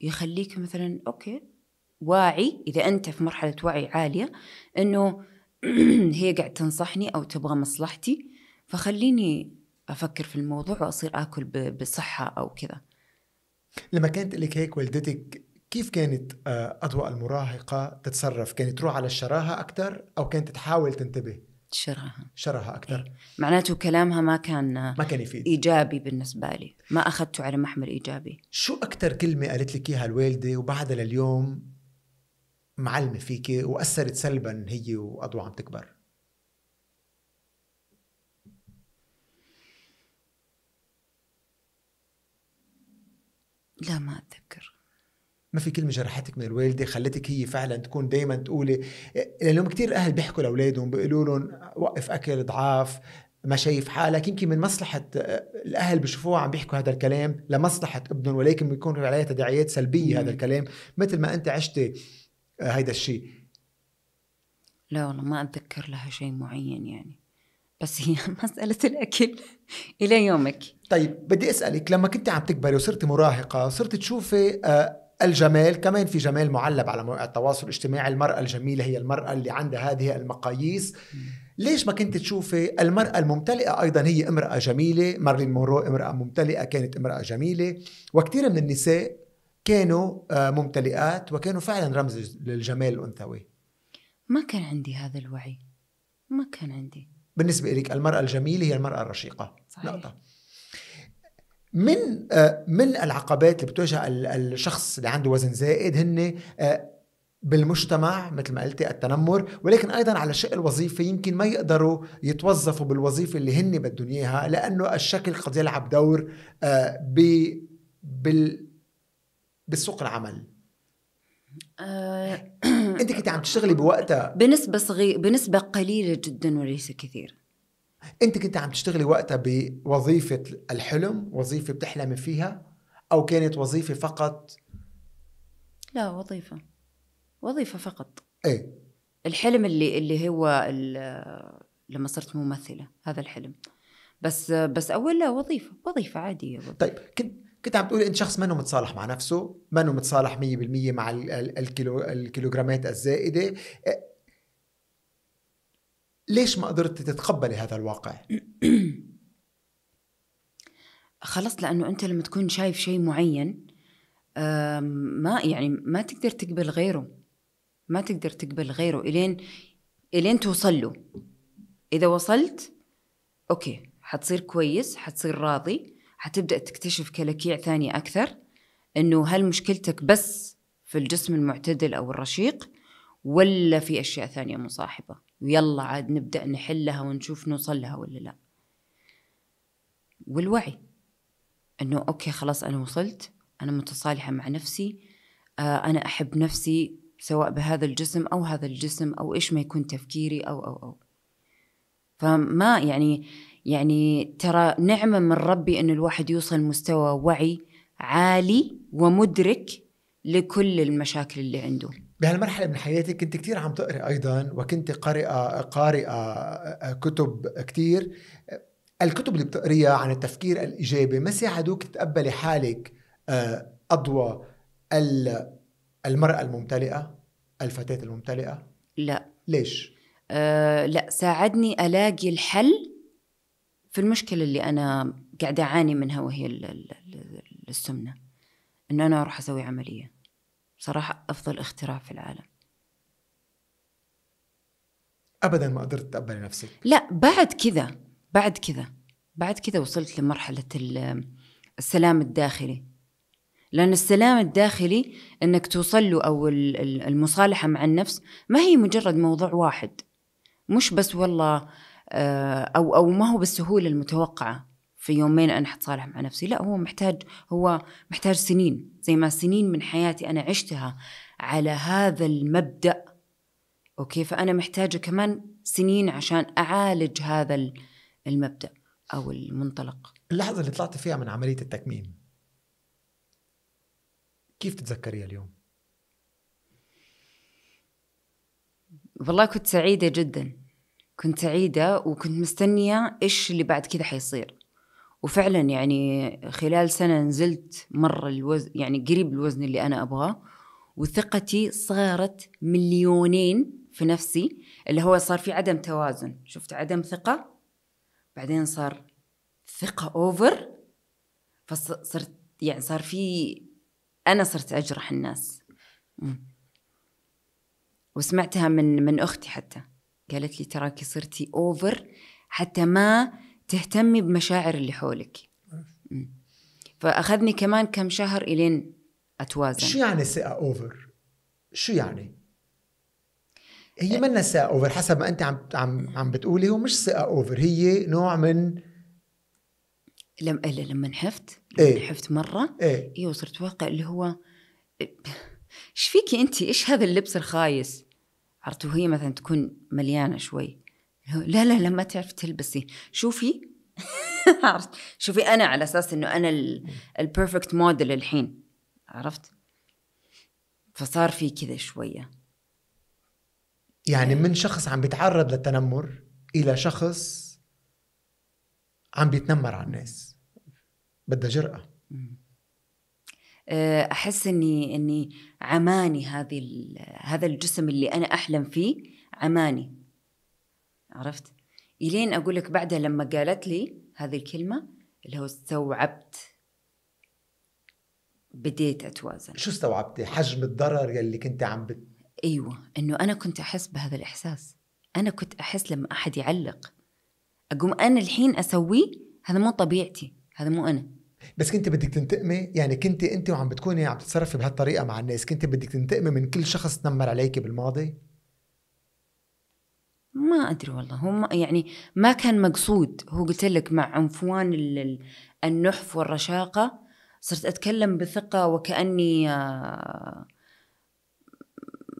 يخليك مثلا اوكي واعي اذا انت في مرحله وعي عاليه انه [CLEARS THROAT] هي قاعد تنصحني او تبغى مصلحتي فخليني افكر في الموضوع واصير اكل بصحه او كذا لما كانت لك هيك والدتك كيف كانت آه، أضواء المراهقة تتصرف؟ كانت تروح على الشراهة أكثر أو كانت تحاول تنتبه؟ شراهة شراهة أكثر إيه. معناته كلامها ما كان ما كان يفيد إيجابي بالنسبة لي ما أخذته على محمل إيجابي شو أكثر كلمة قالت لك إياها الوالدة وبعدها لليوم معلمة فيك وأثرت سلبا هي وأضواء عم تكبر؟ لا ما أتذكر ما في كلمه جرحتك من الوالده خلتك هي فعلا تكون دائما تقولي لانه كثير اهل بيحكوا لاولادهم بيقولوا لهم وقف اكل ضعاف ما شايف حالك يمكن من مصلحة آه، الأهل بشوفوه عم بيحكوا هذا الكلام لمصلحة ابنهم ولكن بيكون عليها تداعيات سلبية مم. هذا الكلام مثل ما أنت عشتي آه، هيدا الشيء لا والله ما أتذكر لها شيء معين يعني بس هي [LAUGHS] مسألة الأكل إلى يومك طيب بدي أسألك لما كنت عم تكبري وصرتي مراهقة صرت تشوفي آه، الجمال كمان في جمال معلب على مواقع التواصل الاجتماعي المرأة الجميلة هي المرأة اللي عندها هذه المقاييس ليش ما كنت تشوفي المرأة الممتلئة أيضا هي امرأة جميلة مارلين مورو امرأة ممتلئة كانت امرأة جميلة وكثير من النساء كانوا آه، ممتلئات وكانوا فعلا رمز للجمال الأنثوي ما كان عندي هذا الوعي ما كان عندي بالنسبة إليك المرأة الجميلة هي المرأة الرشيقة صحيح. نقطة من آه، من العقبات اللي بتواجه الشخص اللي عنده وزن زائد هن آه، بالمجتمع مثل ما قلتي التنمر ولكن ايضا على الشق الوظيفي يمكن ما يقدروا يتوظفوا بالوظيفه اللي هن بدهم اياها لانه الشكل قد يلعب دور آه، ب بال بالسوق العمل انت كنت عم تشتغلي بوقتها بنسبه صغيره بنسبه قليله جدا وليس كثير انت كنت عم تشتغلي وقتها بوظيفه الحلم وظيفه بتحلمي فيها او كانت وظيفه فقط لا وظيفه وظيفه فقط ايه الحلم اللي اللي هو لما صرت ممثله هذا الحلم بس بس اول لا وظيفه وظيفه عاديه وظيفة. طيب كنت كنت عم تقولي انت شخص منه متصالح مع نفسه منه متصالح 100% مع الكيلو الكيلوغرامات الزائده ليش ما قدرت تتقبلي هذا الواقع؟ [CLEARS THROAT] خلص لانه انت لما تكون شايف شيء معين ما يعني ما تقدر تقبل غيره ما تقدر تقبل غيره الين الين توصل له اذا وصلت اوكي حتصير كويس حتصير راضي حتبدا تكتشف كلكيع ثانيه اكثر انه هل مشكلتك بس في الجسم المعتدل او الرشيق ولا في اشياء ثانيه مصاحبه ويلا عاد نبدأ نحلها ونشوف نوصل لها ولا لا والوعي أنه أوكي خلاص أنا وصلت أنا متصالحة مع نفسي آه أنا أحب نفسي سواء بهذا الجسم أو هذا الجسم أو إيش ما يكون تفكيري أو أو أو فما يعني يعني ترى نعمة من ربي أن الواحد يوصل مستوى وعي عالي ومدرك لكل المشاكل اللي عنده بهالمرحله من حياتك كنت كثير عم تقري ايضا وكنت قارئه قارئه آه، كتب كثير الكتب اللي بتقريها عن التفكير الايجابي ما ساعدوك تتقبلي حالك آه، اضوى المراه الممتلئه الفتاه الممتلئه لا ليش أه لا ساعدني الاقي الحل في المشكله اللي انا قاعده اعاني منها وهي السمنه انه انا اروح اسوي عمليه بصراحة أفضل اختراع في العالم أبدا ما قدرت تتقبلي نفسك لا بعد كذا بعد كذا بعد كذا وصلت لمرحلة السلام الداخلي لأن السلام الداخلي أنك توصل له أو المصالحة مع النفس ما هي مجرد موضوع واحد مش بس والله آه، أو أو ما هو بالسهولة المتوقعة في يومين أنا حتصالح مع نفسي لا هو محتاج هو محتاج سنين زي ما سنين من حياتي انا عشتها على هذا المبدا اوكي فانا محتاجه كمان سنين عشان اعالج هذا المبدا او المنطلق اللحظه اللي طلعت فيها من عمليه التكميم كيف تتذكريها اليوم والله كنت سعيده جدا كنت سعيده وكنت مستنيه ايش اللي بعد كذا حيصير وفعلا يعني خلال سنه نزلت مره الوزن يعني قريب الوزن اللي انا ابغاه وثقتي صارت مليونين في نفسي اللي هو صار في عدم توازن شفت عدم ثقه بعدين صار ثقه اوفر فصرت يعني صار في انا صرت اجرح الناس وسمعتها من من اختي حتى قالت لي تراكي صرتي اوفر حتى ما تهتمي بمشاعر اللي حولك فاخذني كمان كم شهر الين اتوازن شو يعني ثقه اوفر؟ شو يعني؟ هي أه. منا ثقه اوفر حسب ما انت عم عم عم بتقولي هو مش ثقه اوفر هي نوع من لم إيه، لما نحفت لما ايه؟ نحفت مره ايه؟, إيه، وصرت واقع اللي هو إيه، ايش فيكي انت ايش هذا اللبس الخايس عرفت وهي مثلا تكون مليانه شوي لا لا لما تعرف تلبسي شوفي [LAUGHS] عرفت شوفي انا على اساس انه انا البيرفكت موديل الحين عرفت فصار في كذا شويه يعني من آه. شخص عم بيتعرض للتنمر الى شخص عم بيتنمر على الناس بدها جرأة آه، احس اني اني عماني هذه هذا الجسم اللي انا احلم فيه عماني عرفت الين اقول لك بعدها لما قالت لي هذه الكلمه اللي هو استوعبت بديت اتوازن شو استوعبتي حجم الضرر يلي كنت عم بت... ايوه انه انا كنت احس بهذا الاحساس انا كنت احس لما احد يعلق اقوم انا الحين اسويه هذا مو طبيعتي هذا مو انا بس كنت بدك تنتقمي يعني كنت انت وعم بتكوني عم تتصرفي بهالطريقه مع الناس كنت بدك تنتقمي من كل شخص تنمر عليكي بالماضي ما ادري والله هو يعني ما كان مقصود هو قلت لك مع عنفوان النحف والرشاقه صرت اتكلم بثقه وكاني آه،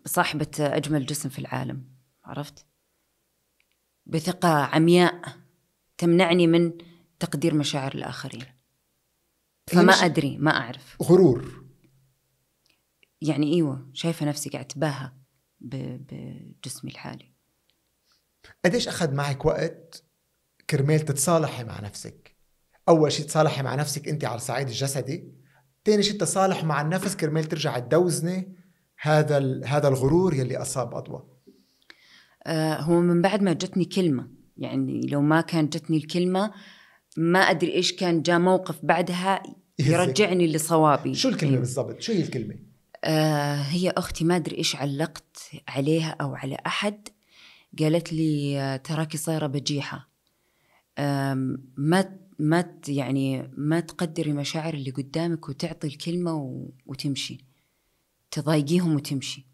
صاحبه اجمل جسم في العالم عرفت بثقه عمياء تمنعني من تقدير مشاعر الاخرين فما ادري ما اعرف غرور يعني ايوه شايفه نفسي قاعد اتباهى بجسمي الحالي قديش اخذ معك وقت كرمال تتصالحي مع نفسك اول شيء تصالحي مع نفسك انت على الصعيد الجسدي ثاني شيء التصالح مع النفس كرمال ترجع تدوزني هذا هذا الغرور يلي اصاب اضواء آه، هو من بعد ما جتني كلمه يعني لو ما كان جتني الكلمه ما ادري ايش كان جاء موقف بعدها يرجعني لصوابي شو الكلمه إيه. بالضبط شو هي الكلمه آه هي اختي ما ادري ايش علقت عليها او على احد قالت لي تراكي صايره بجيحه ما ما يعني ما تقدري مشاعر اللي قدامك وتعطي الكلمه و... وتمشي تضايقيهم وتمشي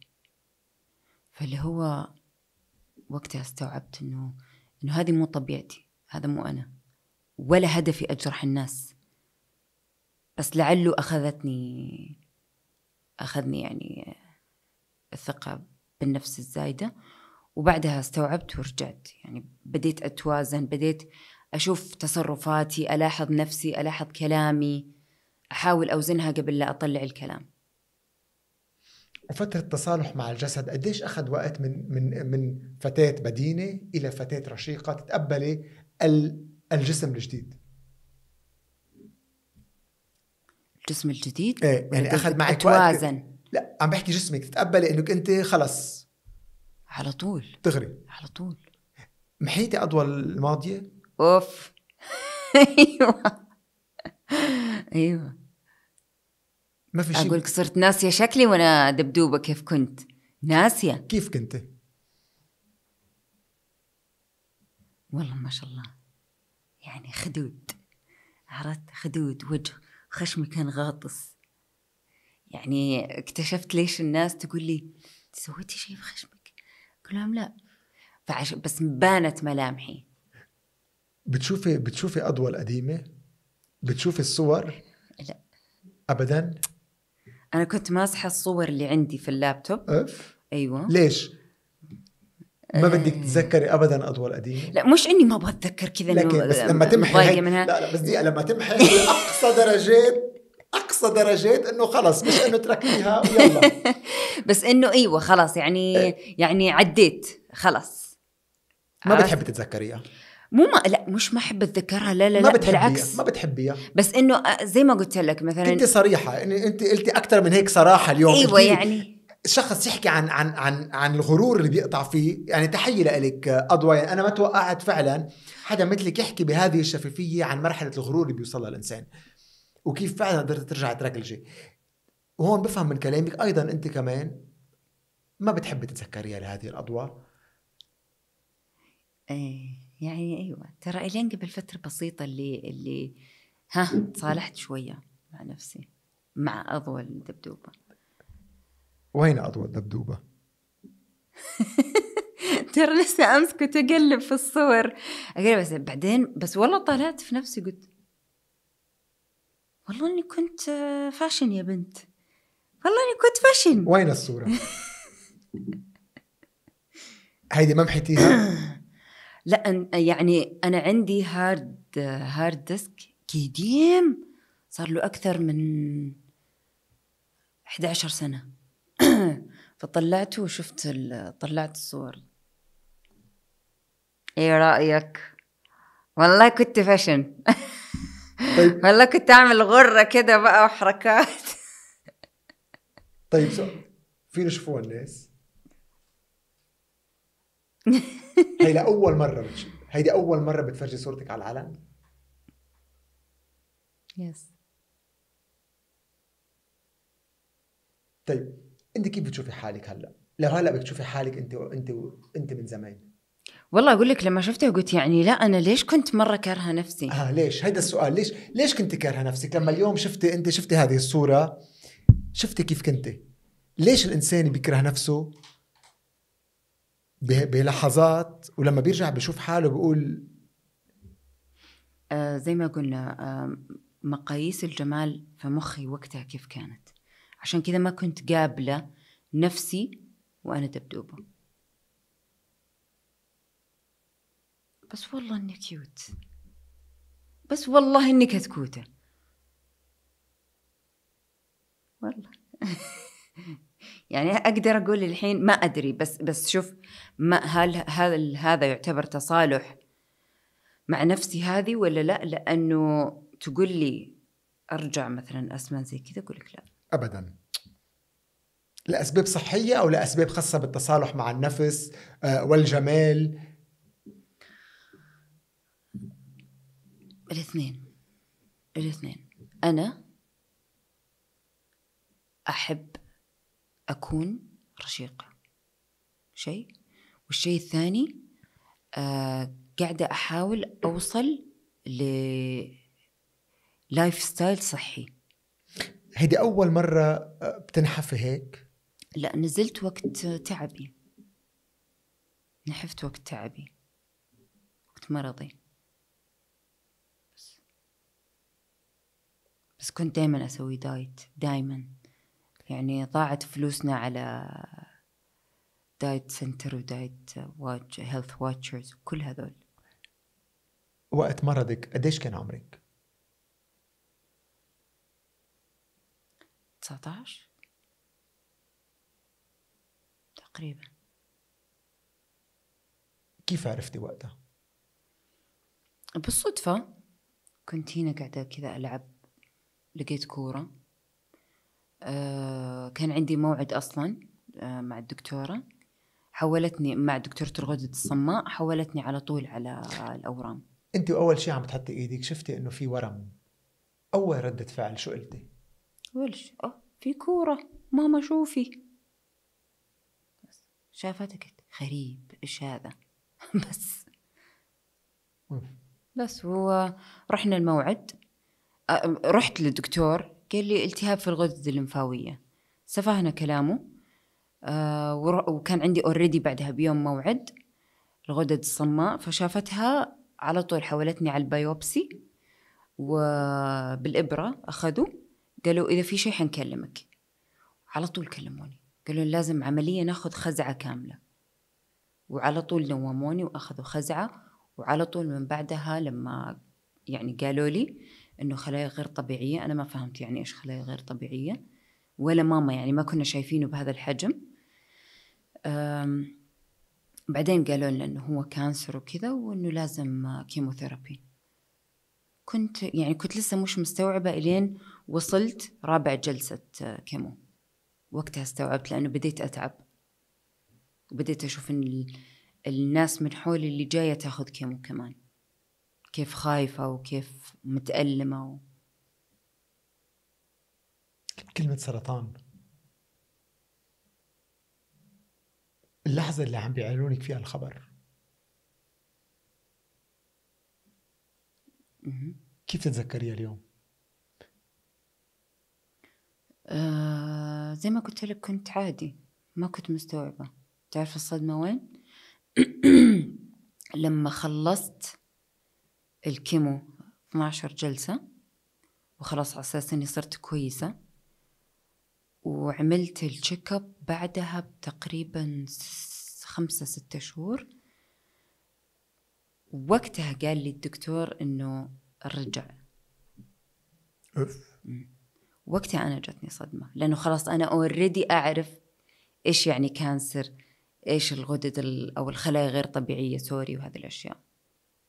فاللي هو وقتها استوعبت انه انه هذه مو طبيعتي هذا مو انا ولا هدفي اجرح الناس بس لعله اخذتني اخذني يعني الثقه بالنفس الزايده وبعدها استوعبت ورجعت يعني بديت أتوازن بديت أشوف تصرفاتي ألاحظ نفسي ألاحظ كلامي أحاول أوزنها قبل لا أطلع الكلام وفترة التصالح مع الجسد قديش أخذ وقت من من من فتاة بدينة إلى فتاة رشيقة تتقبلي الجسم الجديد؟ الجسم الجديد؟ ايه يعني, يعني أخذ معك وقت لا عم بحكي جسمك تتقبلي إنك أنت خلص على طول دغري على طول محيتي أضوى الماضية؟ أوف [LAUGHS] أيوة أيوة ما في شيء أقولك صرت ناسية شكلي وأنا دبدوبة كيف كنت ناسية كيف كنت؟ والله ما شاء الله يعني خدود عرفت خدود وجه خشمي كان غاطس يعني اكتشفت ليش الناس تقول لي سويتي شيء في خشمك لهم لا فعش بس بانت ملامحي بتشوفي بتشوفي اضواء القديمه بتشوفي الصور لا ابدا انا كنت ماسحه الصور اللي عندي في اللابتوب اف ايوه ليش ما آه. بدك تتذكري ابدا اضواء القديمه لا مش اني ما بتذكر كذا لكن بس لما تمحي لا لا بس دي لما تمحي [LAUGHS] لاقصى درجات اقصى درجات انه خلص مش انه تركتيها ويلا [LAUGHS] بس انه ايوه خلص يعني إيه. يعني عديت خلص ما بتحبي تتذكريها مو ما لا مش ما احب اتذكرها لا لا ما لا بالعكس ما بتحبيها بس انه آه، زي ما قلت لك مثلا انت صريحه ان انت قلتي اكثر من هيك صراحه اليوم ايوه يعني شخص يحكي عن عن عن عن الغرور اللي بيقطع فيه يعني تحيه لك اضوى يعني انا ما توقعت فعلا حدا مثلك يحكي بهذه الشفافيه عن مرحله الغرور اللي بيوصلها الانسان وكيف فعلا قدرت ترجع تراك وهون بفهم من كلامك ايضا انت كمان ما بتحبي تتذكريها لهذه الاضواء ايه يعني ايوه ترى الين قبل فتره بسيطه اللي اللي ها تصالحت شويه مع نفسي مع اضواء الدبدوبه وين اضواء الدبدوبه؟ [LAUGHS] ترى لسه امس كنت اقلب في الصور اقلب بس بعدين بس والله طالعت في نفسي قلت والله اني كنت فاشن آه، يا بنت والله اني كنت فاشن وين الصوره هيدي ما محيتيها [COUGHS] لا يعني انا عندي هارد هارد ديسك قديم صار له اكثر من 11 سنه [COUGHS] فطلعته وشفت طلعت الصور ايه رايك والله كنت فاشن [LAUGHS] طيب والله كنت اعمل غره كده بقى وحركات طيب سؤال فين يشوفوها الناس؟ [LAUGHS] هي لأول مرة بتش... هيدي أول مرة بتفرجي صورتك على العلن؟ يس طيب انت كيف بتشوفي حالك هلا؟ لو هلا بتشوفي حالك انت انت انت من زمان والله اقول لك لما شفته قلت يعني لا انا ليش كنت مره كارهه نفسي؟ اه ليش؟ هذا السؤال ليش ليش كنت كارهه نفسك؟ لما اليوم شفتي انت شفتي هذه الصوره شفتي كيف كنتي؟ ليش الانسان بيكره نفسه بلحظات ولما بيرجع بشوف حاله بيقول آه زي ما قلنا آه مقاييس الجمال في مخي وقتها كيف كانت عشان كذا ما كنت قابله نفسي وانا دبدوبه بس والله اني كيوت بس والله اني كتكوته والله [LAUGHS] يعني اقدر اقول الحين ما ادري بس بس شوف ما هل هل هذا يعتبر تصالح مع نفسي هذه ولا لا لانه تقول لي ارجع مثلا اسمن زي كذا اقول لك لا ابدا لاسباب صحيه او لاسباب خاصه بالتصالح مع النفس آه، والجمال الاثنين الاثنين أنا أحب أكون رشيقة شيء والشيء الثاني آه قاعدة أحاول أوصل ل لايف ستايل صحي هيدي أول مرة آه، بتنحفي هيك؟ لا نزلت وقت تعبي نحفت وقت تعبي وقت مرضي بس كنت دائما اسوي دايت دائما يعني ضاعت فلوسنا على دايت سنتر ودايت واتش هيلث واتشرز وكل هذول وقت مرضك قديش كان عمرك؟ 19 تقريبا كيف عرفتي وقتها؟ بالصدفة كنت هنا قاعدة كذا ألعب لقيت كورة آه كان عندي موعد أصلا آه مع الدكتورة حولتني مع دكتورة الغدة الصماء حولتني على طول على الأورام أنت أول شيء عم تحطي إيدك شفتي إنه في ورم أول ردة فعل شو قلتي؟ ولش أه في كورة ماما شوفي شافتك غريب إيش هذا [LAUGHS] بس بس ورحنا الموعد رحت للدكتور قال لي التهاب في الغدد الليمفاوية سفهنا كلامه آه وكان عندي اوريدي بعدها بيوم موعد الغدد الصماء فشافتها على طول حولتني على البيوبسي وبالإبرة أخذوا قالوا إذا في شيء حنكلمك على طول كلموني قالوا لازم عملية ناخذ خزعة كاملة وعلى طول نوموني وأخذوا خزعة وعلى طول من بعدها لما يعني قالوا لي انه خلايا غير طبيعيه انا ما فهمت يعني ايش خلايا غير طبيعيه ولا ماما يعني ما كنا شايفينه بهذا الحجم بعدين قالوا لنا انه هو كانسر وكذا وانه لازم كيموثيرابي كنت يعني كنت لسه مش مستوعبه الين وصلت رابع جلسه كيمو وقتها استوعبت لانه بديت اتعب وبديت اشوف ان الناس من حولي اللي جايه تاخذ كيمو كمان كيف خايفة وكيف متألمة و... كلمة سرطان اللحظة اللي عم بيعلنونك فيها الخبر كيف تتذكريها اليوم؟ آه زي ما قلت لك كنت عادي ما كنت مستوعبة تعرف الصدمة وين؟ [CLEARS THROAT] لما خلصت الكيمو 12 جلسة وخلاص على أساس إني صرت كويسة وعملت التشيك اب بعدها بتقريبا خمسة ستة شهور وقتها قال لي الدكتور إنه رجع أف. وقتها أنا جتني صدمة لأنه خلاص أنا أوريدي أعرف إيش يعني كانسر إيش الغدد أو الخلايا غير طبيعية سوري وهذه الأشياء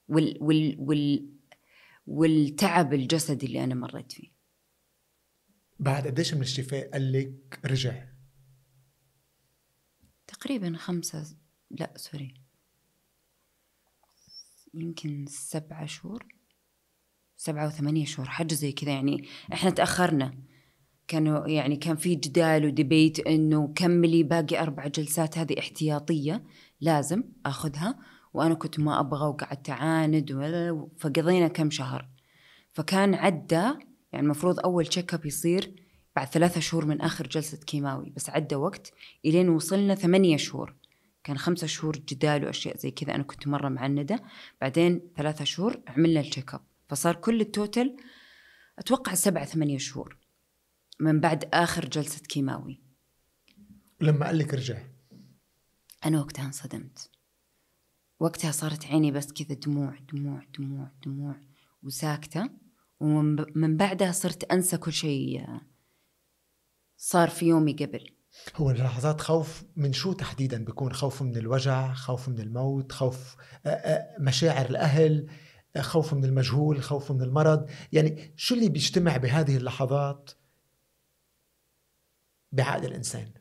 وال وال وال والتعب الجسدي اللي انا مريت فيه بعد قديش من الشفاء قال لك رجع؟ تقريبا خمسة لا سوري يمكن سبعة شهور سبعة وثمانية شهور حاجة زي كذا يعني احنا تأخرنا كانوا يعني كان في جدال وديبيت انه كملي باقي اربع جلسات هذه احتياطية لازم اخذها وانا كنت ما ابغى وقعدت اعاند فقضينا كم شهر فكان عدى يعني المفروض اول تشيك اب يصير بعد ثلاثة شهور من اخر جلسه كيماوي بس عدى وقت الين وصلنا ثمانية شهور كان خمسة شهور جدال واشياء زي كذا انا كنت مره معنده بعدين ثلاثة شهور عملنا التشيك اب فصار كل التوتل اتوقع سبعة ثمانية شهور من بعد اخر جلسه كيماوي لما قال لك رجع انا وقتها انصدمت وقتها صارت عيني بس كذا دموع دموع دموع دموع وساكتة ومن بعدها صرت أنسى كل شيء آه، صار في يومي قبل هو لحظات خوف من شو تحديدا بيكون خوف من الوجع خوف من الموت خوف آه، آه، مشاعر الأهل خوف من المجهول خوف من المرض يعني شو اللي بيجتمع بهذه اللحظات بعقل الإنسان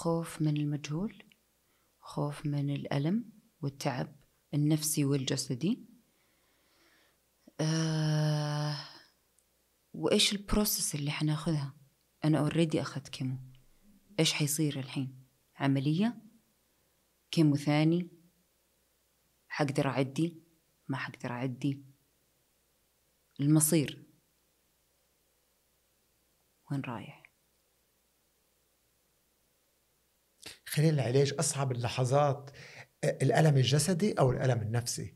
خوف من المجهول خوف من الألم والتعب النفسي والجسدي آه وإيش البروسيس اللي حناخذها أنا أوريدي أخذت كيمو إيش حيصير الحين عملية كيمو ثاني حقدر أعدي ما حقدر أعدي المصير وين رايح خلال العلاج أصعب اللحظات آه، الألم الجسدي أو الألم النفسي؟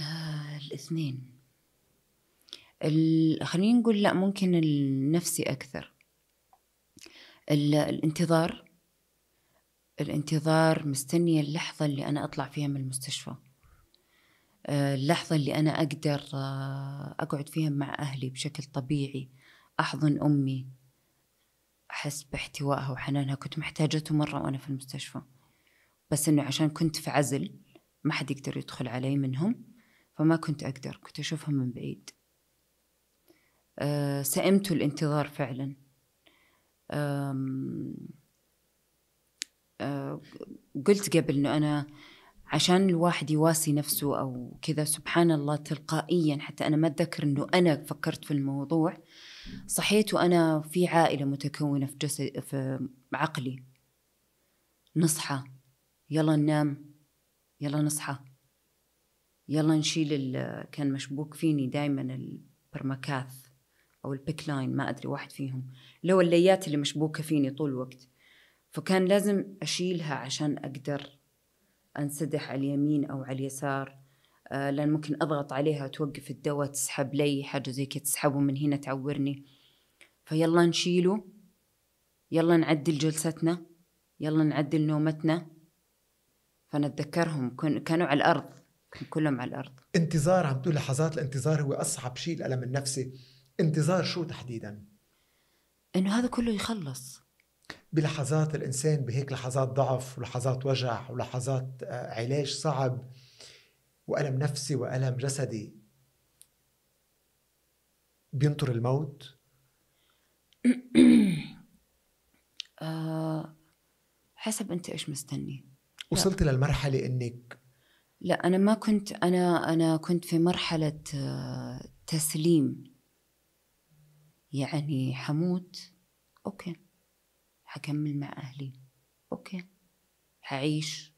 آه، الاثنين خلينا نقول لا ممكن النفسي أكثر الانتظار الانتظار مستنية اللحظة اللي أنا أطلع فيها من المستشفى آه، اللحظة اللي أنا أقدر آه، أقعد فيها مع أهلي بشكل طبيعي أحضن أمي أحس باحتوائها وحنانها كنت محتاجته مرة وأنا في المستشفى بس إنه عشان كنت في عزل ما حد يقدر يدخل علي منهم فما كنت أقدر كنت أشوفهم من بعيد أه سئمت الانتظار فعلا أه قلت قبل إنه أنا عشان الواحد يواسي نفسه أو كذا سبحان الله تلقائيا حتى أنا ما أتذكر إنه أنا فكرت في الموضوع صحيت وانا في عائله متكونه في جسد في عقلي نصحى يلا ننام يلا نصحى يلا نشيل كان مشبوك فيني دائما البرماكاث او البيكلاين ما ادري واحد فيهم لو الليات اللي مشبوكه فيني طول الوقت فكان لازم اشيلها عشان اقدر انسدح على اليمين او على اليسار آه، لان ممكن اضغط عليها توقف الدواء تسحب لي حاجه زي كذا تسحبه من هنا تعورني فيلا نشيله يلا نعدل جلستنا يلا نعدل نومتنا فانا اتذكرهم كانوا على الارض كلهم على الارض انتظار عم تقول لحظات الانتظار هو اصعب شيء الالم النفسي انتظار شو تحديدا انه هذا كله يخلص بلحظات الانسان بهيك لحظات ضعف ولحظات وجع ولحظات آه، علاج صعب وألم نفسي وألم جسدي بينطر الموت؟ [CLEARS THROAT] آه، حسب أنت إيش مستني وصلت لا. للمرحلة إنك لا أنا ما كنت أنا أنا كنت في مرحلة آه، تسليم يعني حموت أوكي حكمل مع أهلي أوكي حعيش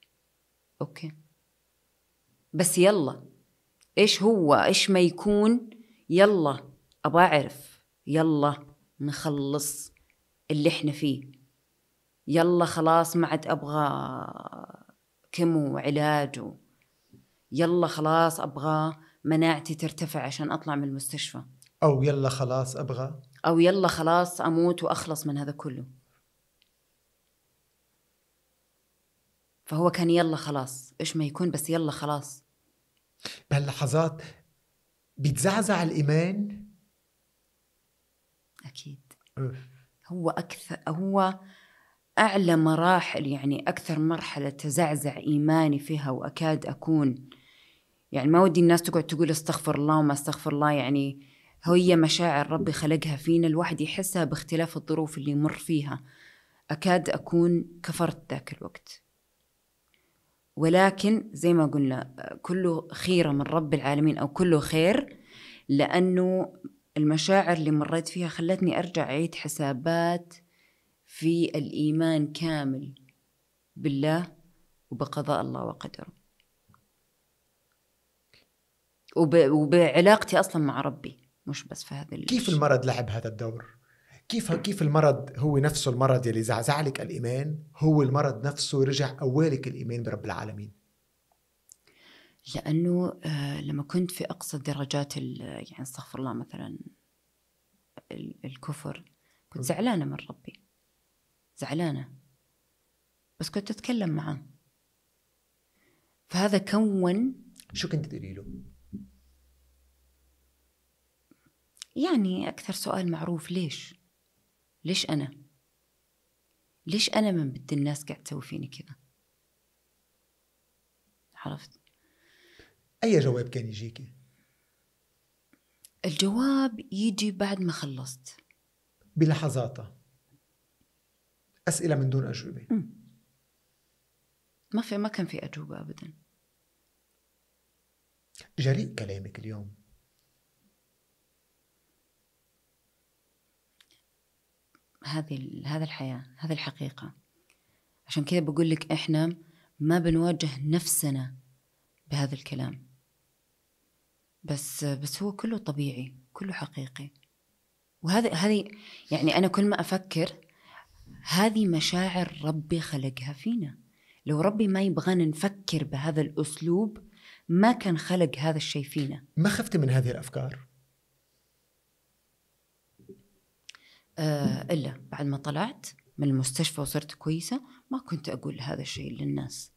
أوكي بس يلا ايش هو ايش ما يكون يلا ابغى اعرف يلا نخلص اللي احنا فيه يلا خلاص ما عاد ابغى كيمو وعلاج يلا خلاص ابغى مناعتي ترتفع عشان اطلع من المستشفى او يلا خلاص ابغى او يلا خلاص اموت واخلص من هذا كله فهو كان يلا خلاص ايش ما يكون بس يلا خلاص بهاللحظات بيتزعزع الايمان اكيد هو اكثر هو اعلى مراحل يعني اكثر مرحله تزعزع ايماني فيها واكاد اكون يعني ما ودي الناس تقعد تقول استغفر الله وما استغفر الله يعني هي مشاعر ربي خلقها فينا الواحد يحسها باختلاف الظروف اللي يمر فيها أكاد أكون كفرت ذاك الوقت ولكن زي ما قلنا كله خيرة من رب العالمين أو كله خير لأنه المشاعر اللي مريت فيها خلتني أرجع أعيد حسابات في الإيمان كامل بالله وبقضاء الله وقدره وب... وبعلاقتي أصلا مع ربي مش بس في هذا كيف المرض لعب هذا الدور؟ كيف كيف المرض هو نفسه المرض يلي زعزعلك الايمان هو المرض نفسه رجع اولك الايمان برب العالمين لانه آه، لما كنت في اقصى درجات يعني استغفر الله مثلا الكفر كنت زعلانه من ربي زعلانه بس كنت اتكلم معه فهذا كون شو كنت تقولي له؟ يعني اكثر سؤال معروف ليش؟ ليش أنا؟ ليش أنا من بد الناس قاعد تسوي فيني كذا؟ عرفت؟ أي جواب كان يجيكي؟ الجواب يجي بعد ما خلصت بلحظاتها أسئلة من دون أجوبة م. ما في ما كان في أجوبة أبدا جريء كلامك اليوم هذه هذا الحياه هذه الحقيقه عشان كذا بقول لك احنا ما بنواجه نفسنا بهذا الكلام بس بس هو كله طبيعي كله حقيقي وهذا هذه يعني انا كل ما افكر هذه مشاعر ربي خلقها فينا لو ربي ما يبغانا نفكر بهذا الاسلوب ما كان خلق هذا الشيء فينا ما خفت من هذه الافكار آه إلا بعد ما طلعت من المستشفى وصرت كويسة ما كنت أقول هذا الشيء للناس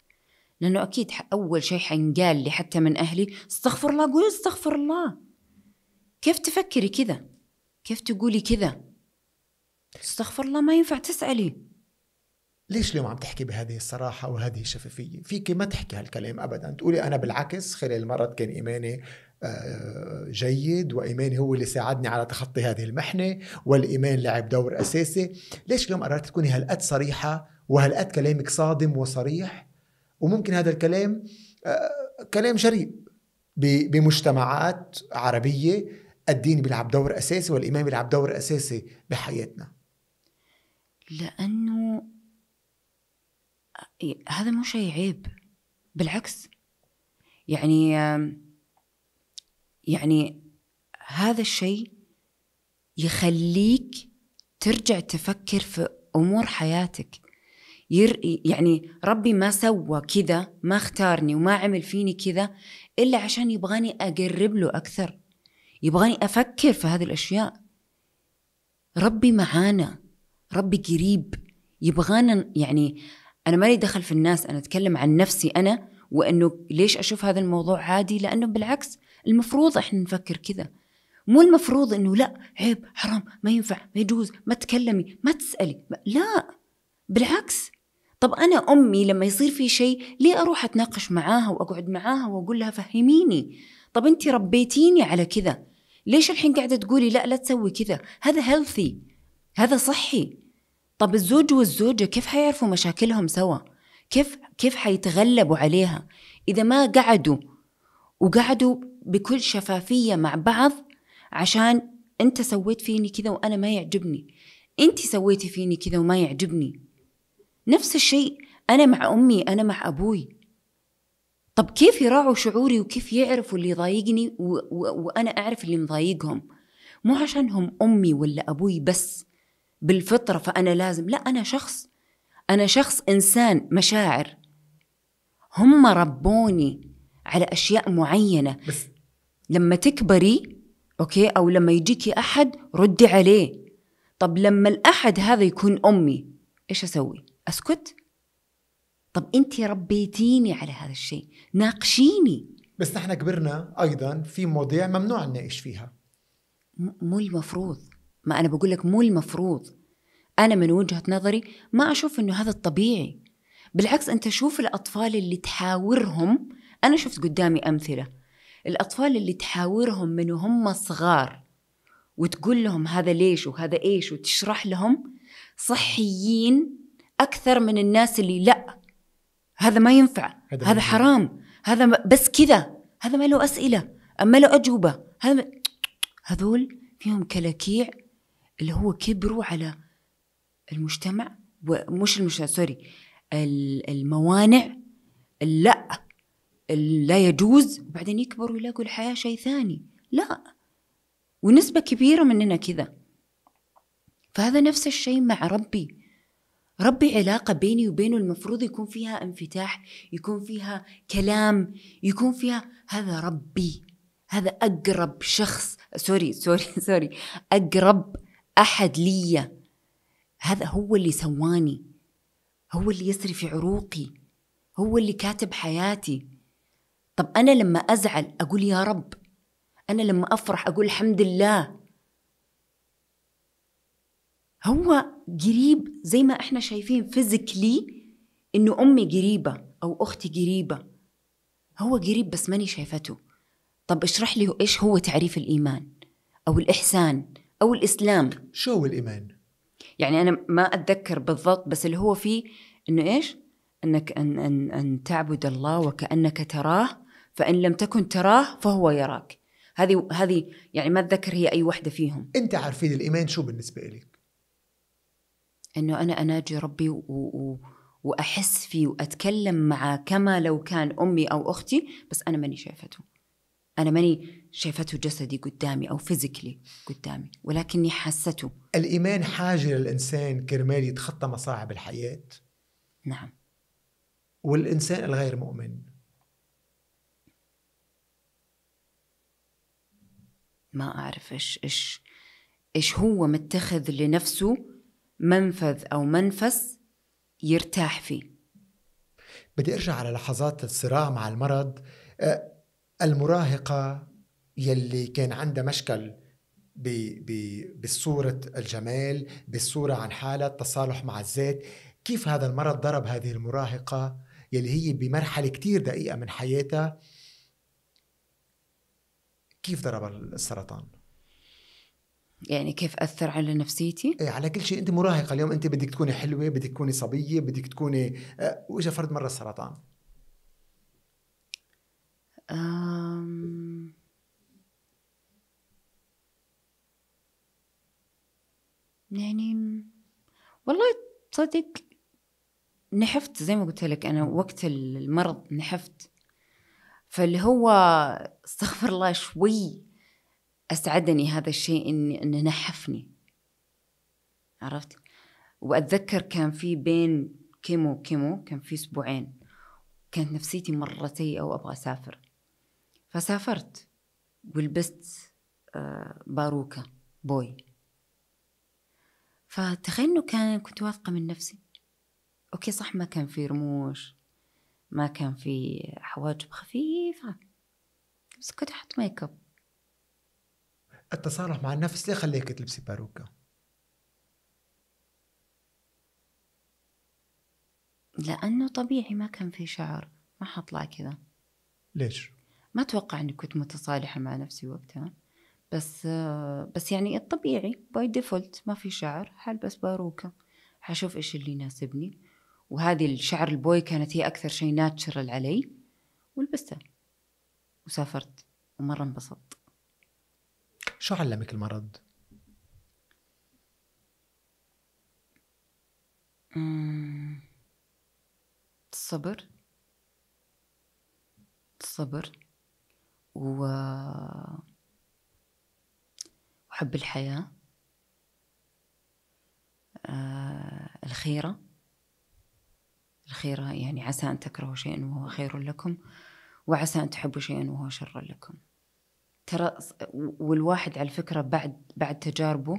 لأنه أكيد أول شيء حنقال لي حتى من أهلي استغفر الله قولي استغفر الله كيف تفكري كذا كيف تقولي كذا استغفر الله ما ينفع تسألي ليش اليوم عم تحكي بهذه الصراحة وهذه الشفافية؟ فيك ما تحكي هالكلام أبدا، تقولي أنا بالعكس خلال المرض كان إيماني آه، جيد وإيمان هو اللي ساعدني على تخطي هذه المحنة والإيمان لعب دور أساسي ليش اليوم قررت تكوني هالقد صريحة وهالقد كلامك صادم وصريح وممكن هذا الكلام آه، كلام جريء بمجتمعات عربية الدين بيلعب دور أساسي والإيمان بيلعب دور أساسي بحياتنا لأنه آه، هذا مو شيء عيب بالعكس يعني يعني هذا الشيء يخليك ترجع تفكر في امور حياتك ير يعني ربي ما سوى كذا ما اختارني وما عمل فيني كذا الا عشان يبغاني اقرب له اكثر يبغاني افكر في هذه الاشياء ربي معانا ربي قريب يبغانا يعني انا مالي دخل في الناس انا اتكلم عن نفسي انا وانه ليش اشوف هذا الموضوع عادي لانه بالعكس المفروض احنا نفكر كذا مو المفروض انه لا عيب حرام ما ينفع ما يجوز ما تكلمي ما تسالي لا بالعكس طب انا امي لما يصير في شيء ليه اروح اتناقش معاها واقعد معاها واقول لها فهميني طب انت ربيتيني على كذا ليش الحين قاعده تقولي لا لا تسوي كذا هذا هيلثي هذا صحي طب الزوج والزوجه كيف حيعرفوا مشاكلهم سوا كيف كيف حيتغلبوا عليها اذا ما قعدوا وقعدوا بكل شفافيه مع بعض عشان انت سويت فيني كذا وانا ما يعجبني انت سويتي فيني كذا وما يعجبني نفس الشيء انا مع امي انا مع ابوي طب كيف يراعوا شعوري وكيف يعرفوا اللي يضايقني و... و... وانا اعرف اللي مضايقهم مو عشان هم امي ولا ابوي بس بالفطره فانا لازم لا انا شخص انا شخص انسان مشاعر هم ربوني على اشياء معينه بس لما تكبري اوكي او لما يجيكي احد ردي عليه طب لما الاحد هذا يكون امي ايش اسوي اسكت طب انت ربيتيني على هذا الشيء ناقشيني بس نحن كبرنا ايضا في مواضيع ممنوع نناقش فيها مو المفروض ما انا بقول لك مو المفروض انا من وجهه نظري ما اشوف انه هذا الطبيعي بالعكس انت شوف الاطفال اللي تحاورهم أنا شفت قدامي أمثلة الأطفال اللي تحاورهم من وهم صغار وتقول لهم هذا ليش وهذا إيش وتشرح لهم صحيين أكثر من الناس اللي لأ هذا ما ينفع هذا, هذا حرام هذا بس كذا هذا ما له أسئلة أما له أجوبة هذا هذول فيهم كلاكيع اللي هو كبروا على المجتمع ومش المجتمع سوري الموانع لا لا يجوز وبعدين يكبروا ويلاقوا الحياة شيء ثاني لا ونسبة كبيرة مننا كذا فهذا نفس الشيء مع ربي ربي علاقة بيني وبينه المفروض يكون فيها انفتاح يكون فيها كلام يكون فيها هذا ربي هذا أقرب شخص سوري سوري [LAUGHS] سوري أقرب أحد لي هذا هو اللي سواني هو اللي يسري في عروقي هو اللي كاتب حياتي طب أنا لما أزعل أقول يا رب أنا لما أفرح أقول الحمد لله هو قريب زي ما احنا شايفين فيزيكلي انه امي قريبه او اختي قريبه هو قريب بس ماني شايفته طب اشرح لي ايش هو تعريف الايمان او الاحسان او الاسلام شو هو الايمان يعني انا ما اتذكر بالضبط بس اللي هو فيه انه ايش انك ان ان ان تعبد الله وكانك تراه فإن لم تكن تراه فهو يراك هذه هذه يعني ما أتذكر هي أي وحدة فيهم أنت عارفين الإيمان شو بالنسبة لك أنه أنا أناجي ربي و... و... وأحس فيه وأتكلم معه كما لو كان أمي أو أختي بس أنا ماني شايفته أنا ماني شايفته جسدي قدامي أو فيزيكلي قدامي ولكني حاسته الإيمان حاجة للإنسان كرمال يتخطى مصاعب الحياة نعم والإنسان الغير مؤمن ما اعرف ايش ايش ايش هو متخذ لنفسه منفذ او منفس يرتاح فيه بدي ارجع على لحظات الصراع مع المرض المراهقه يلي كان عندها مشكل بصورة الجمال بالصورة عن حالها التصالح مع الذات كيف هذا المرض ضرب هذه المراهقة يلي هي بمرحلة كتير دقيقة من حياتها كيف ضرب السرطان يعني كيف اثر على نفسيتي؟ ايه على كل شيء انت مراهقه اليوم انت بدك تكوني حلوه بدك تكوني صبيه بدك تكوني أه واجا فرد مره السرطان أم... يعني والله تصدق نحفت زي ما قلت لك انا وقت المرض نحفت فاللي هو استغفر الله شوي اسعدني هذا الشيء اني انه نحفني عرفت واتذكر كان في بين كيمو كيمو كان في اسبوعين كانت نفسيتي مره سيئه وابغى اسافر فسافرت ولبست آه، باروكه بوي فتخيل انه كان كنت واثقه من نفسي اوكي صح ما كان في رموش ما كان في حواجب خفيفة بس كنت أحط ميك اب التصالح مع النفس ليه خليك تلبسي باروكة؟ لأنه طبيعي ما كان في شعر ما حطلع كذا ليش؟ ما أتوقع أني كنت متصالحة مع نفسي وقتها بس بس يعني الطبيعي باي ديفولت ما في شعر حلبس باروكة حشوف إيش اللي يناسبني وهذه الشعر البوي كانت هي أكثر شيء ناتشرال علي ولبسته وسافرت ومرة انبسطت شو علمك المرض؟ أمم، الصبر الصبر و وحب الحياة آه الخيرة الخيرة يعني عسى أن تكرهوا شيئا وهو خير لكم وعسى أن تحبوا شيئا وهو شر لكم ترى والواحد على فكرة بعد بعد تجاربه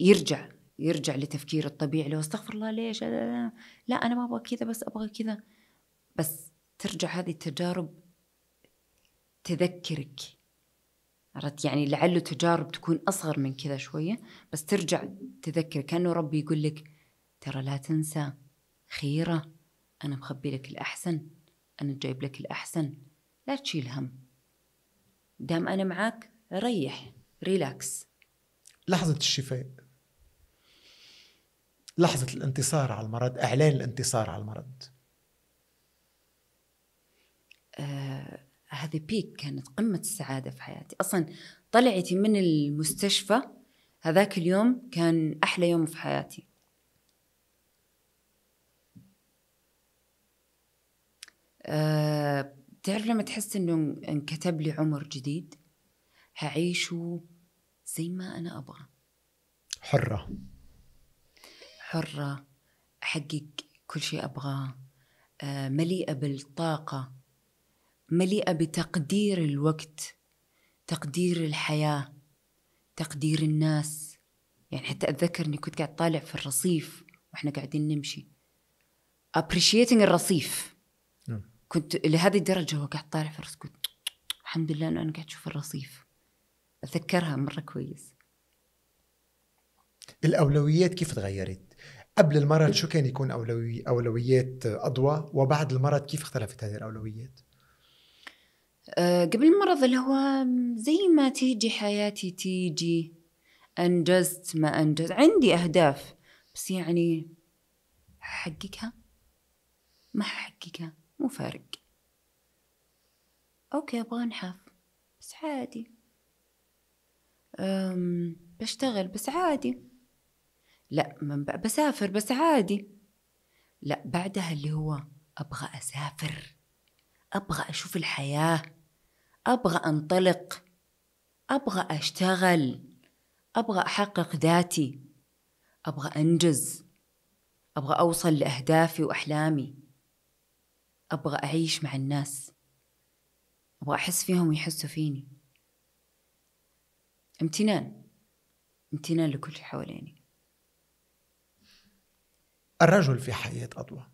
يرجع يرجع لتفكير الطبيعي لو استغفر الله ليش لا, لا أنا ما أبغى كذا بس أبغى كذا بس ترجع هذه التجارب تذكرك عرفت يعني لعله تجارب تكون أصغر من كذا شوية بس ترجع تذكر كأنه ربي يقول لك ترى لا تنسى خيرة أنا مخبي لك الأحسن أنا جايب لك الأحسن لا تشيل هم دام أنا معك ريح ريلاكس لحظة الشفاء لحظة الانتصار على المرض إعلان الانتصار على المرض آه، هذه بيك كانت قمة السعادة في حياتي أصلا طلعتي من المستشفى هذاك اليوم كان أحلى يوم في حياتي أه تعرف لما تحس انه انكتب لي عمر جديد هعيشه زي ما انا ابغى حره حره احقق كل شيء ابغاه آه، مليئه بالطاقه مليئه بتقدير الوقت تقدير الحياه تقدير الناس يعني حتى اتذكر اني كنت قاعد طالع في الرصيف واحنا قاعدين نمشي ابريشيتنج الرصيف كنت لهذه الدرجة هو قاعد طالع في الرصيف كنت الحمد لله أنه أنا قاعد أشوف الرصيف أتذكرها مرة كويس الأولويات كيف تغيرت؟ قبل المرض شو كان يكون أولوي أولويات أضوى وبعد المرض كيف اختلفت هذه الأولويات؟ آه، قبل المرض اللي هو زي ما تيجي حياتي تيجي أنجزت ما أنجزت عندي أهداف بس يعني حققها ما حققها مو فارق أوكي أبغى أنحف بس عادي أم بشتغل بس عادي لا بسافر بس عادي لا بعدها اللي هو أبغى أسافر أبغى أشوف الحياة أبغى أنطلق أبغى أشتغل أبغى أحقق ذاتي أبغى أنجز أبغى أوصل لأهدافي وأحلامي أبغى أعيش مع الناس أبغى أحس فيهم ويحسوا فيني امتنان امتنان لكل شيء حواليني الرجل في حياة أضوى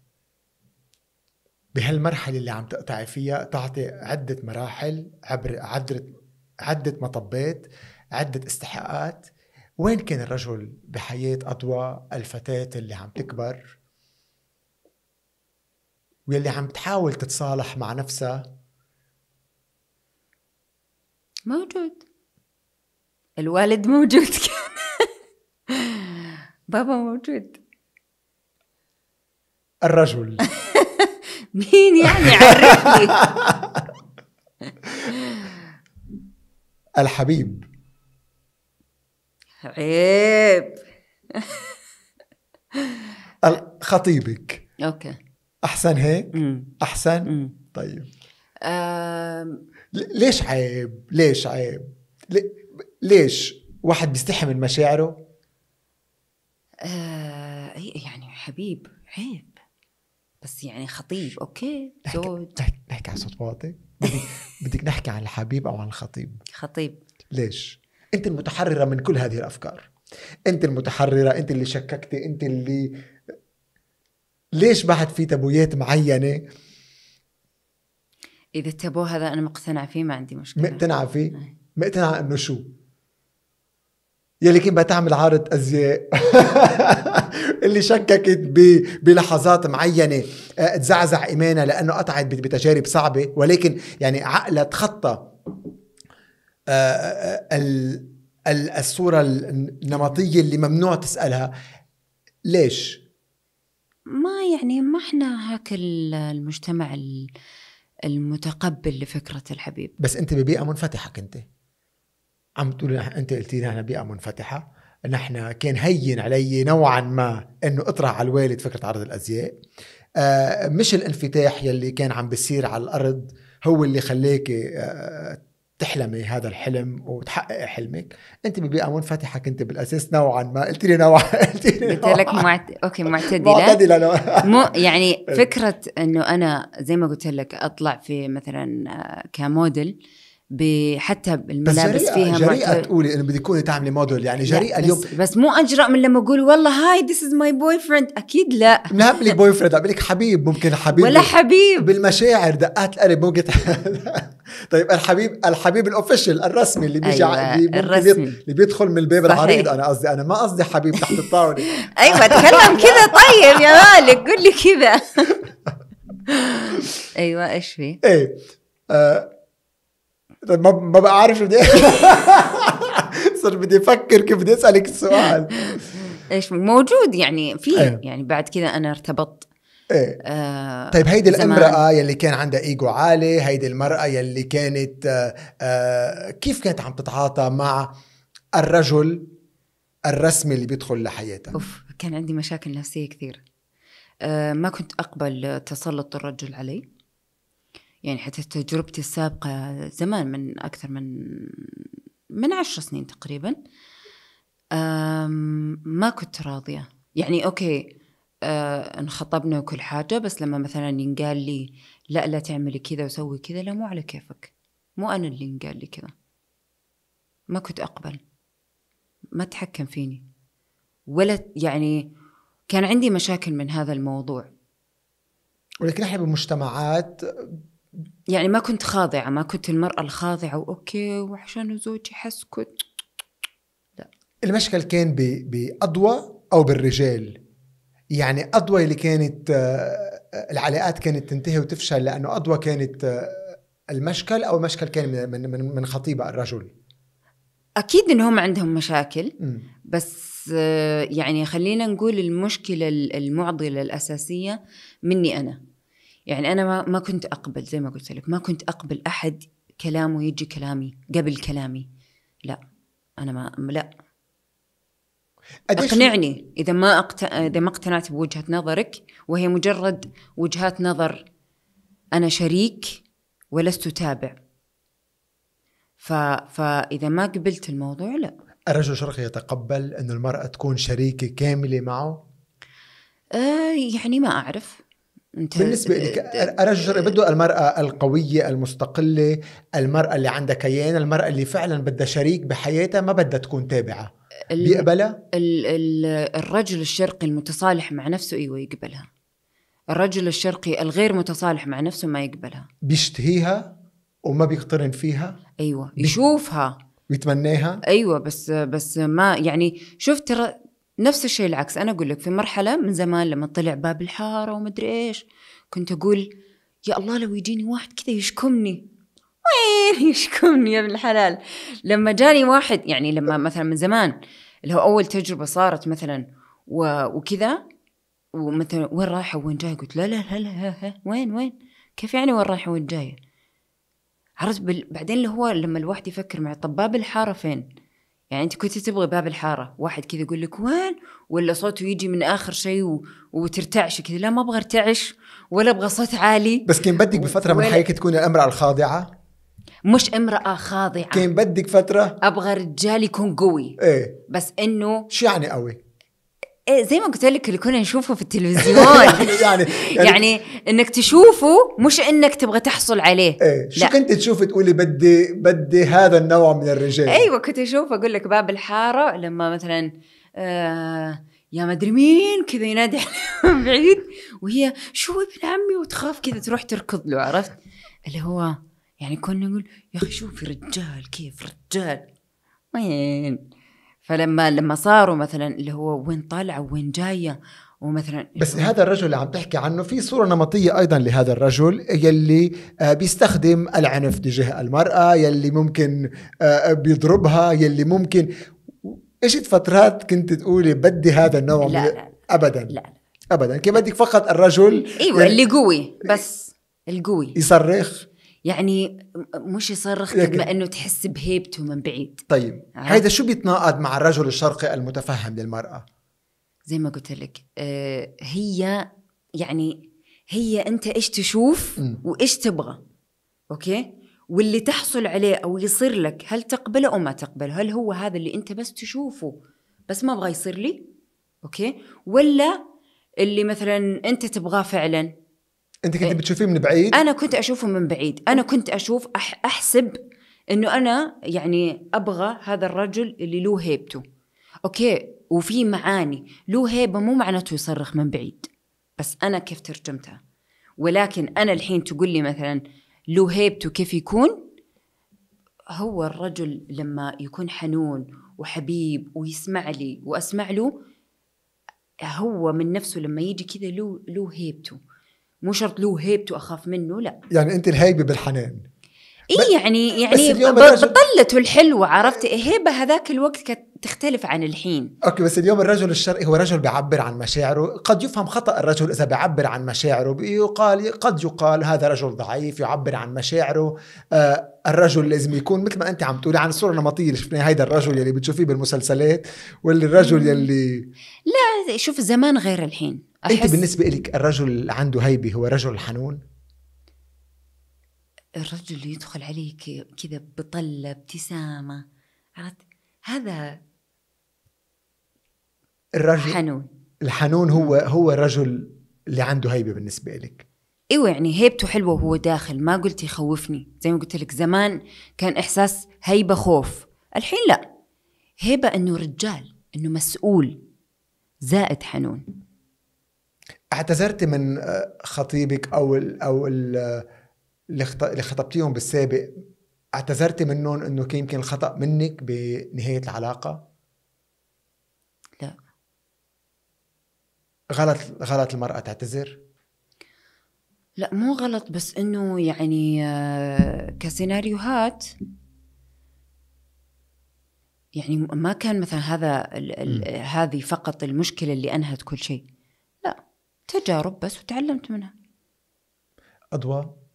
بهالمرحلة اللي عم تقطعي فيها تعطي عدة مراحل عبر عدة مطبات عدة استحقاقات وين كان الرجل بحياة أضوى الفتاة اللي عم تكبر واللي عم تحاول تتصالح مع نفسها موجود الوالد موجود [LAUGHS] كان بابا موجود الرجل [LAUGHS] مين يعني عرفني [LAUGHS] الحبيب عيب خطيبك اوكي احسن هيك مم. احسن مم. طيب أم... ليش عيب ليش عيب ليش واحد بيستحي من مشاعره أه... يعني حبيب عيب بس يعني خطيب اوكي زوج نحكي, نحكي على صوت واطي [LAUGHS] بدك نحكي عن الحبيب او عن الخطيب خطيب ليش انت المتحرره من كل هذه الافكار انت المتحرره انت اللي شككتي انت اللي ليش بعد في تابويات معينه اذا التابو هذا انا مقتنعه فيه ما عندي مشكله مقتنعه فيه إيه. مقتنع مقتنعه انه شو يلي كان بدها تعمل عارض ازياء [LAUGHS] اللي شككت بلحظات معينه آه، تزعزع ايمانها لانه قطعت بتجارب صعبه ولكن يعني عقلها تخطى آه، آه، الصوره النمطيه اللي ممنوع تسالها ليش؟ ما يعني ما احنا هاك المجتمع المتقبل لفكره الحبيب بس انت ببيئه منفتحه كنت عم تقول انت قلتي لنا بيئه منفتحه نحن كان هين علي نوعا ما انه اطرح على الوالد فكره عرض الازياء آه مش الانفتاح يلي كان عم بيصير على الارض هو اللي خليك آه تحلمي هذا الحلم وتحققي حلمك انت ببيئه منفتحه كنت بالاساس نوعا ما قلت لي نوعا [LAUGHS] قلت لي قلت لك معت... اوكي معتدله معتدله نوعا مو يعني [LAUGHS] إيه. فكره انه انا زي ما قلت لك اطلع في مثلا آه، كموديل بحتى الملابس فيها جريئة تقولي انه بدي تكوني تعملي موديل يعني جريئة اليوم بس, بس مو اجرأ من لما اقول والله هاي ذيس از ماي بوي فريند اكيد لا ما [LAUGHS] لك بوي فريند اعمل حبيب ممكن حبيب ولا حبيب بالمشاعر دقات القلب ممكن [LAUGHS] طيب الحبيب الحبيب الاوفيشال الرسمي اللي بيجي أيوة اللي, اللي بيدخل من الباب العريض انا قصدي انا ما قصدي حبيب تحت الطاوله [LAUGHS] ايوه تكلم كذا طيب يا مالك قول لي كذا ايوه ايش في؟ ايه آه طيب، ما بقى عارف بدي [LAUGHS] صرت بدي افكر كيف بدي اسالك السؤال ايش موجود يعني في إيه. يعني بعد كذا انا ارتبطت ايه آه، طيب هيدي الامرأة يلي كان عندها ايجو عالي، هيدي المرأة يلي كانت آه، آه، كيف كانت عم تتعاطى مع الرجل الرسمي اللي بيدخل لحياتها؟ اوف كان عندي مشاكل نفسية كثير. ما كنت اقبل تسلط الرجل علي. يعني حتى تجربتي السابقة زمان من أكثر من من عشر سنين تقريبا ما كنت راضية يعني أوكي آه، انخطبنا وكل حاجة بس لما مثلا ينقال لي لا لا تعملي كذا وسوي كذا لا مو على كيفك مو أنا اللي ينقال لي كذا ما كنت أقبل ما تحكم فيني ولا يعني كان عندي مشاكل من هذا الموضوع ولكن احنا بالمجتمعات يعني ما كنت خاضعة ما كنت المرأة الخاضعة وأوكي وعشان زوجي حسكت لا المشكل كان بأضواء أو بالرجال يعني أضوى اللي كانت آه، العلاقات كانت تنتهي وتفشل لأنه أضوى كانت آه، المشكل أو المشكل كان من, من, من خطيبة الرجل أكيد إن هم عندهم مشاكل م. بس آه، يعني خلينا نقول المشكلة المعضلة الأساسية مني أنا يعني انا ما ما كنت اقبل زي ما قلت لك ما كنت اقبل احد كلامه يجي كلامي قبل كلامي لا انا ما لا اقنعني اذا ما أقت... اذا ما اقتنعت بوجهه نظرك وهي مجرد وجهات نظر انا شريك ولست تابع ف... فاذا ما قبلت الموضوع لا الرجل الشرقي يتقبل ان المراه تكون شريكه كامله معه آه يعني ما اعرف انت بالنسبة لك أرجع بده المرأة القوية المستقلة المرأة اللي عندها كيان المرأة اللي فعلا بدها شريك بحياتها ما بدها تكون تابعة بيقبلها؟ ال ال الرجل الشرقي المتصالح مع نفسه ايوه يقبلها الرجل الشرقي الغير متصالح مع نفسه ما يقبلها بيشتهيها وما بيقترن فيها ايوه يشوفها بيتمناها ايوه بس بس ما يعني شفت ترى نفس الشيء العكس انا اقول لك في مرحله من زمان لما طلع باب الحاره ومدري ايش كنت اقول يا الله لو يجيني واحد كذا يشكمني وين يشكمني يا ابن الحلال لما جاني واحد يعني لما مثلا من زمان اللي هو اول تجربه صارت مثلا وكذا ومثلا وين رايحه وين جايه قلت لا لا لا, لا وين وين كيف يعني وين رايحه وين جايه عرفت بعدين اللي هو لما الواحد يفكر مع طب باب الحاره فين يعني انت كنت تبغي باب الحاره واحد كذا يقول لك وين ولا صوته يجي من اخر شيء و... وترتعش كذا لا ما ابغى ارتعش ولا ابغى صوت عالي بس كان بدك بفتره و... من حياتك تكون الامراه الخاضعه مش امرأة خاضعة كان بدك فترة أبغى رجال يكون قوي إيه بس إنه شو يعني قوي؟ إيه زي ما قلت لك اللي كنا نشوفه في التلفزيون [LAUGHS] يعني،, يعني, يعني, يعني انك تشوفه مش انك تبغى تحصل عليه إيه شو لا. كنت تشوفي تقولي بدي بدي هذا النوع من الرجال ايوه كنت اشوف اقول لك باب الحاره لما مثلا آه يا مدري مين كذا ينادي من [LAUGHS] بعيد وهي شو ابن عمي وتخاف كذا تروح تركض له عرفت اللي هو يعني كنا نقول يا اخي شوفي رجال كيف رجال وين فلما لما صاروا مثلا اللي هو وين طالعه وين جايه ومثلا بس هذا الرجل اللي عم تحكي عنه في صوره نمطيه ايضا لهذا الرجل يلي آه، بيستخدم العنف تجاه المراه يلي ممكن آه، آه، بيضربها يلي ممكن اجت فترات كنت تقولي بدي هذا النوع لا, لا, ابدا لا, لا ابدا كان بدك فقط الرجل ايوه اللي قوي بس القوي يصرخ يعني مش يصرخ قد ما انه تحس بهيبته من بعيد طيب هذا شو بيتناقض مع الرجل الشرقي المتفهم للمراه زي ما قلت لك آه هي يعني هي انت ايش تشوف وايش تبغى اوكي واللي تحصل عليه او يصير لك هل تقبله او ما تقبله هل هو هذا اللي انت بس تشوفه بس ما ابغى يصير لي اوكي ولا اللي مثلا انت تبغاه فعلا انت كنت إيه. بتشوفيه من بعيد انا كنت اشوفه من بعيد انا كنت اشوف أح احسب انه انا يعني ابغى هذا الرجل اللي له هيبته اوكي وفي معاني له هيبه مو معناته يصرخ من بعيد بس انا كيف ترجمتها ولكن انا الحين تقول لي مثلا له هيبته كيف يكون هو الرجل لما يكون حنون وحبيب ويسمع لي واسمع له هو من نفسه لما يجي كذا له له هيبته مو شرط له هيبته اخاف منه لا يعني انت الهيبه بالحنان إيه يعني يعني بطلته الحلوه عرفت هيبة هذاك الوقت كانت تختلف عن الحين اوكي بس اليوم الرجل الشرقي هو رجل بيعبر عن مشاعره قد يفهم خطا الرجل اذا بيعبر عن مشاعره يقال قد يقال هذا رجل ضعيف يعبر عن مشاعره آه الرجل لازم يكون مثل ما انت عم تقولي عن الصوره النمطيه اللي شفناها هيدا الرجل يلي بتشوفيه بالمسلسلات واللي الرجل يلي لا شوف الزمان غير الحين أحس... انت بالنسبه لك الرجل اللي عنده هيبه هو رجل حنون الرجل اللي يدخل عليك كذا بطله ابتسامه عرفت هذا الرجل حنون الحنون هو هو الرجل اللي عنده هيبه بالنسبه لك ايوه يعني هيبته حلوه وهو داخل ما قلت يخوفني زي ما قلت لك زمان كان احساس هيبه خوف الحين لا هيبه انه رجال انه مسؤول زائد حنون اعتذرت من آه، خطيبك او ال او ال آه، اللي خطبتيهم بالسابق اعتذرتي منهم انه كان يمكن الخطا منك بنهايه العلاقه؟ لا غلط غلط المراه تعتذر؟ لا مو غلط بس انه يعني آه، كسيناريوهات يعني ما كان مثلا هذا هذه فقط المشكله اللي انهت كل شيء تجارب بس وتعلمت منها أضواء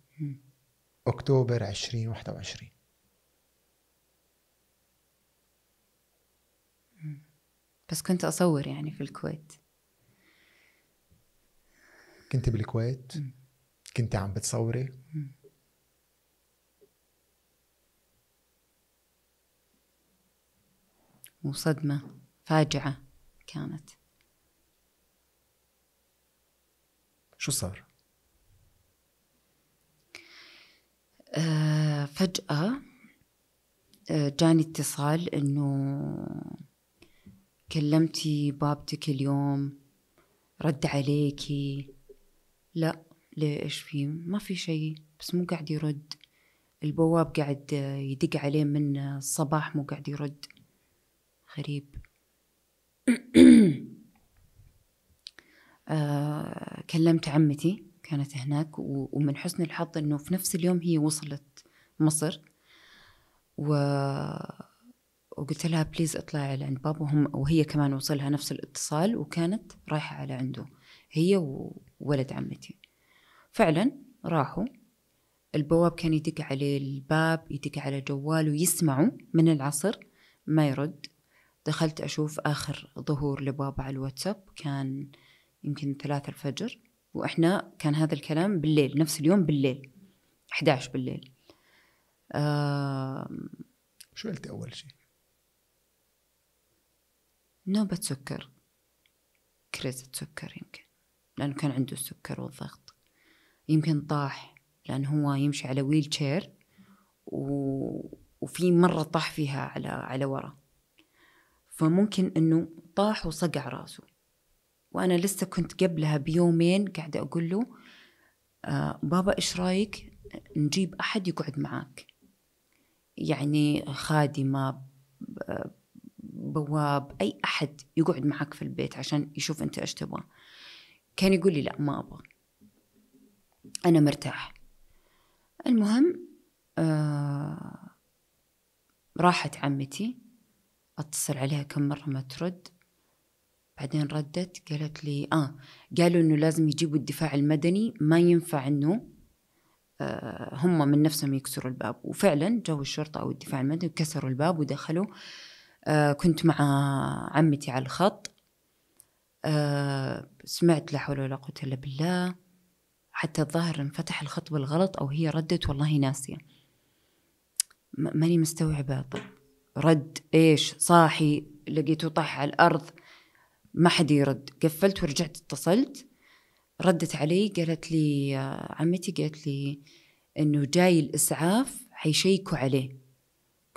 أكتوبر 2021 بس كنت أصور يعني في الكويت كنت بالكويت كنت عم بتصوري وصدمة فاجعة كانت شو صار؟ آه، فجأة آه، جاني اتصال إنه كلمتي بابتك اليوم رد عليكي لا ليش في ما في شيء بس مو قاعد يرد البواب قاعد يدق عليه من الصباح مو قاعد يرد غريب [CLEARS THROAT] آه، كلمت عمتي كانت هناك ومن حسن الحظ انه في نفس اليوم هي وصلت مصر و... وقلت لها بليز اطلعي على عند بابا وهم وهي كمان وصلها نفس الاتصال وكانت رايحه على عنده هي وولد عمتي فعلا راحوا البواب كان يدق عليه الباب يدق على جواله يسمعوا من العصر ما يرد دخلت أشوف آخر ظهور لبابا على الواتساب كان آه يمكن ثلاثة الفجر وإحنا كان هذا الكلام بالليل نفس اليوم بالليل 11 بالليل آه شو قلتي أول شيء؟ نوبة سكر كريزة سكر يمكن لأنه كان عنده السكر والضغط يمكن طاح لأنه هو يمشي على ويل تشير و... وفي مرة طاح فيها على على ورا فممكن إنه طاح وصقع راسه وانا لسه كنت قبلها بيومين قاعده اقول له آه بابا ايش رايك نجيب احد يقعد معاك يعني خادمه آه، بواب اي احد يقعد معك في البيت عشان يشوف انت ايش تبغى كان يقول لي لا ما ابغى انا مرتاح المهم آه راحت عمتي اتصل عليها كم مره ما ترد بعدين ردت قالت لي اه قالوا انه لازم يجيبوا الدفاع المدني ما ينفع انه آه، هم من نفسهم يكسروا الباب وفعلا جو الشرطه او الدفاع المدني كسروا الباب ودخلوا آه، كنت مع عمتي على الخط آه، سمعت لا حول ولا قوه الا بالله حتى الظاهر انفتح الخط بالغلط او هي ردت والله ناسيه ماني مستوعبه طيب، رد ايش صاحي لقيته طاح على الارض ما حد يرد قفلت ورجعت اتصلت ردت علي قالت لي آه، عمتي قالت لي انه جاي الاسعاف حيشيكوا عليه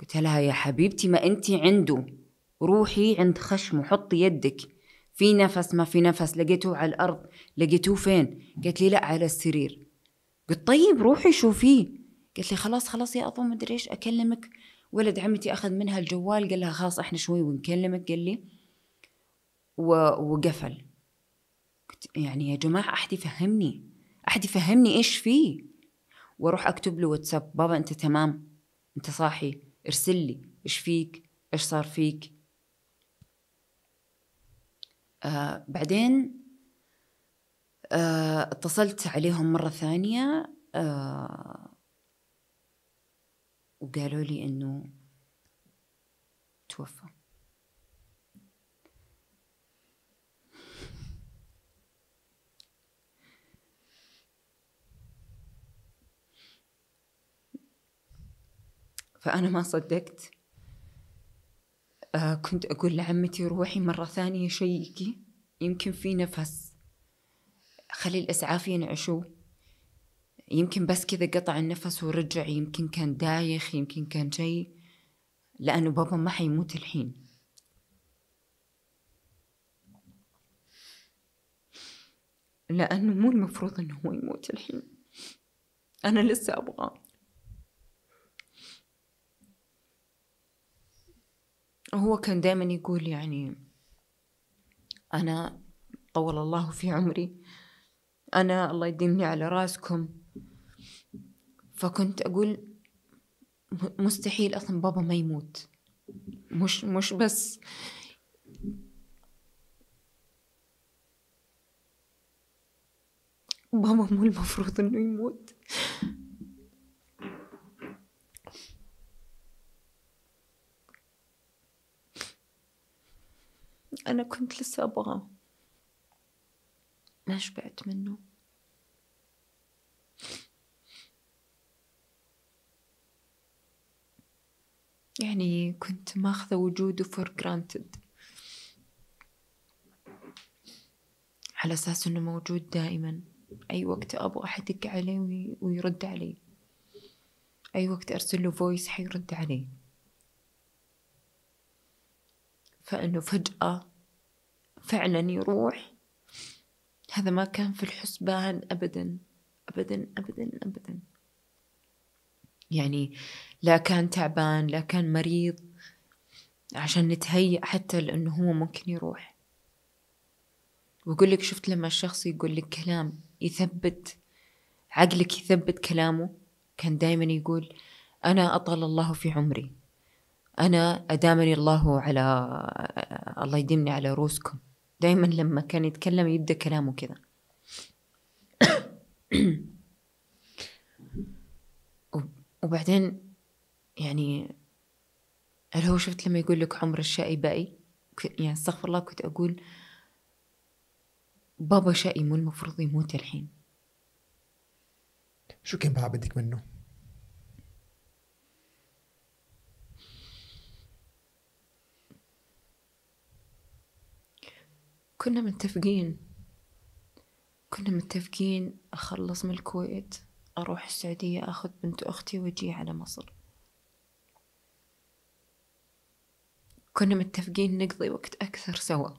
قلت لها يا حبيبتي ما انت عنده روحي عند خشمه حطي يدك في نفس ما في نفس لقيتوه على الارض لقيتوه فين قالت لي لا على السرير قلت طيب روحي شوفيه قالت لي خلاص خلاص يا ابو ادري ايش اكلمك ولد عمتي اخذ منها الجوال قال لها خلاص احنا شوي ونكلمك قال لي وقفل قلت يعني يا جماعة أحد يفهمني أحد يفهمني إيش فيه وأروح أكتب له واتساب بابا أنت تمام أنت صاحي ارسل لي إيش فيك إيش صار فيك آه بعدين آه اتصلت عليهم مرة ثانية آه وقالوا لي إنه توفى فأنا ما صدقت آه كنت أقول لعمتي روحي مرة ثانية شيكي يمكن في نفس خلي الإسعاف ينعشو يمكن بس كذا قطع النفس ورجع يمكن كان دايخ يمكن كان شيء لأنه بابا ما حيموت الحين لأنه مو المفروض أنه هو يموت الحين أنا لسه أبغاه هو كان دائما يقول يعني أنا طول الله في عمري أنا الله يديمني على راسكم فكنت أقول مستحيل أصلا بابا ما يموت مش مش بس بابا مو المفروض إنه يموت أنا كنت لسه أبغاه ما شبعت منه يعني كنت ماخذة وجوده فور جرانتد على أساس أنه موجود دائما أي وقت أبغى أحدق عليه ويرد علي أي وقت أرسل له فويس حيرد علي فإنه فجأة فعلا يروح هذا ما كان في الحسبان أبدا أبدا أبدا أبدا يعني لا كان تعبان لا كان مريض عشان نتهيأ حتى لأنه هو ممكن يروح ويقول لك شفت لما الشخص يقول لك كلام يثبت عقلك يثبت كلامه كان دائما يقول أنا أطال الله في عمري أنا أدامني الله على الله يديمني على رؤوسكم دايما لما كان يتكلم يبدا كلامه كده [COUGHS] وبعدين يعني هل هو شفت لما يقول لك عمر الشقي بقي يعني استغفر الله كنت أقول بابا شقي مو المفروض يموت الحين شو كان بقى بدك منه؟ كنا متفقين كنا متفقين أخلص من الكويت أروح السعودية أخذ بنت أختي وأجي على مصر كنا متفقين نقضي وقت أكثر سوا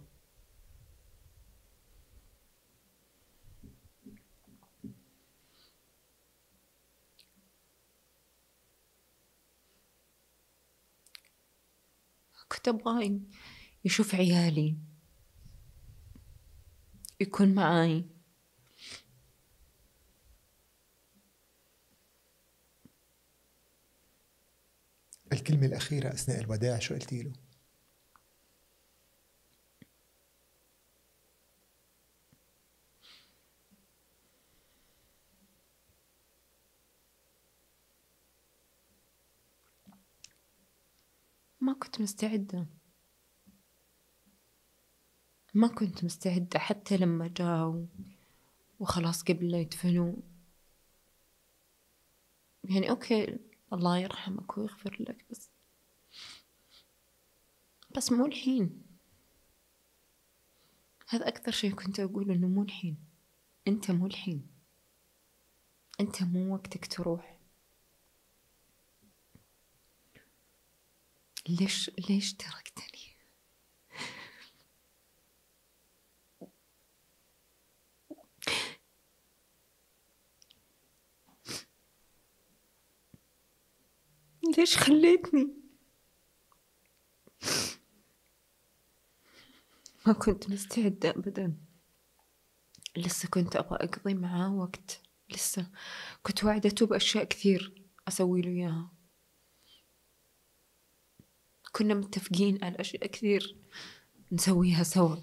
كنت أبغى يشوف عيالي يكون معاي الكلمة الأخيرة أثناء الوداع شو قلتي له؟ ما كنت مستعدة ما كنت مستعدة حتى لما جاوا وخلاص قبل لا يدفنوا يعني أوكي الله يرحمك ويغفر لك بس بس مو الحين هذا أكثر شيء كنت أقول إنه مو الحين أنت مو الحين أنت مو وقتك تروح ليش ليش تركتني ليش خليتني ما كنت مستعدة أبدا لسه كنت أبغى أقضي معاه وقت لسه كنت وعدته بأشياء كثير أسوي له إياها كنا متفقين على أشياء كثير نسويها سوا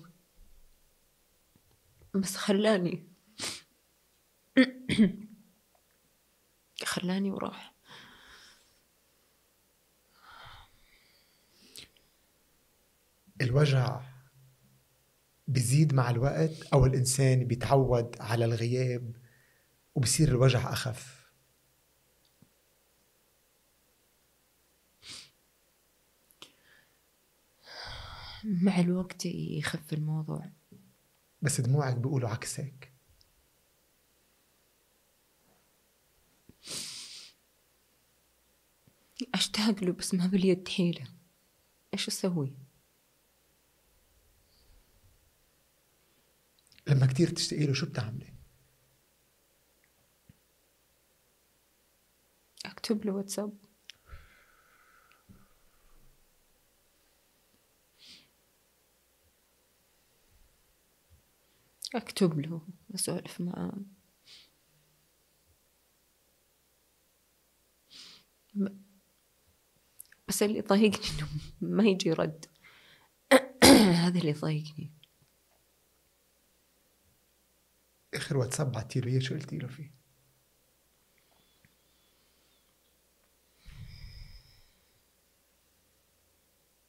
بس خلاني [COUGHS] خلاني وراح الوجع بزيد مع الوقت او الانسان بيتعود على الغياب وبصير الوجع اخف مع الوقت يخف الموضوع بس دموعك بيقولوا عكسك اشتاق له بس ما باليد حيله ايش اسوي؟ لما كتير تشتقي له شو بتعملي؟ اكتب له واتساب اكتب له اسولف معاه بس اللي يضايقني انه ما يجي رد [COUGHS] هذا اللي يضايقني اخر واتساب بعتيله هي شو قلتي له فيه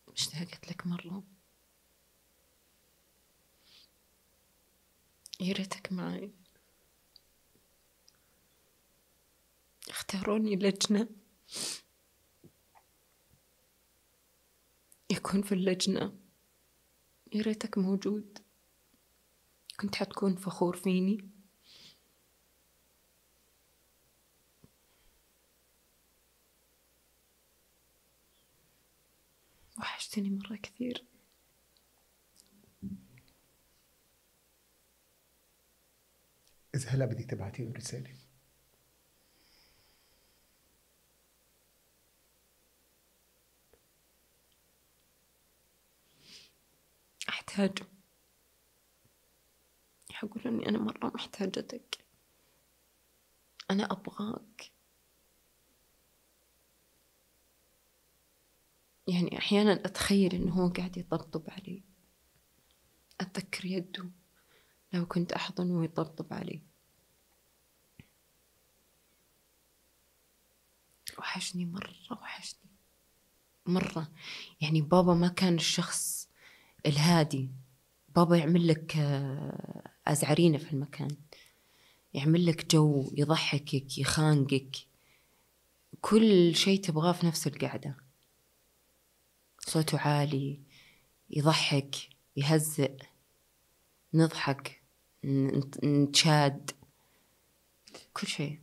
اشتقت لك مرة يا ريتك معي اختاروني لجنة يكون في اللجنة يا ريتك موجود كنت حتكون فخور فيني وحشتني مرة كثير إذا هلا بدي تبعتي له رسالة أحتاج أقول إني أنا مرة محتاجتك أنا أبغاك يعني أحيانا أتخيل إنه هو قاعد يطبطب علي أتذكر يده لو كنت أحضنه ويطبطب علي وحشني مرة وحشني مرة يعني بابا ما كان الشخص الهادي بابا يعمل لك آه، أزعرينه في المكان يعمل لك جو يضحكك يخانقك كل شيء تبغاه في نفس القعدة صوته عالي يضحك يهزئ نضحك نتشاد كل شيء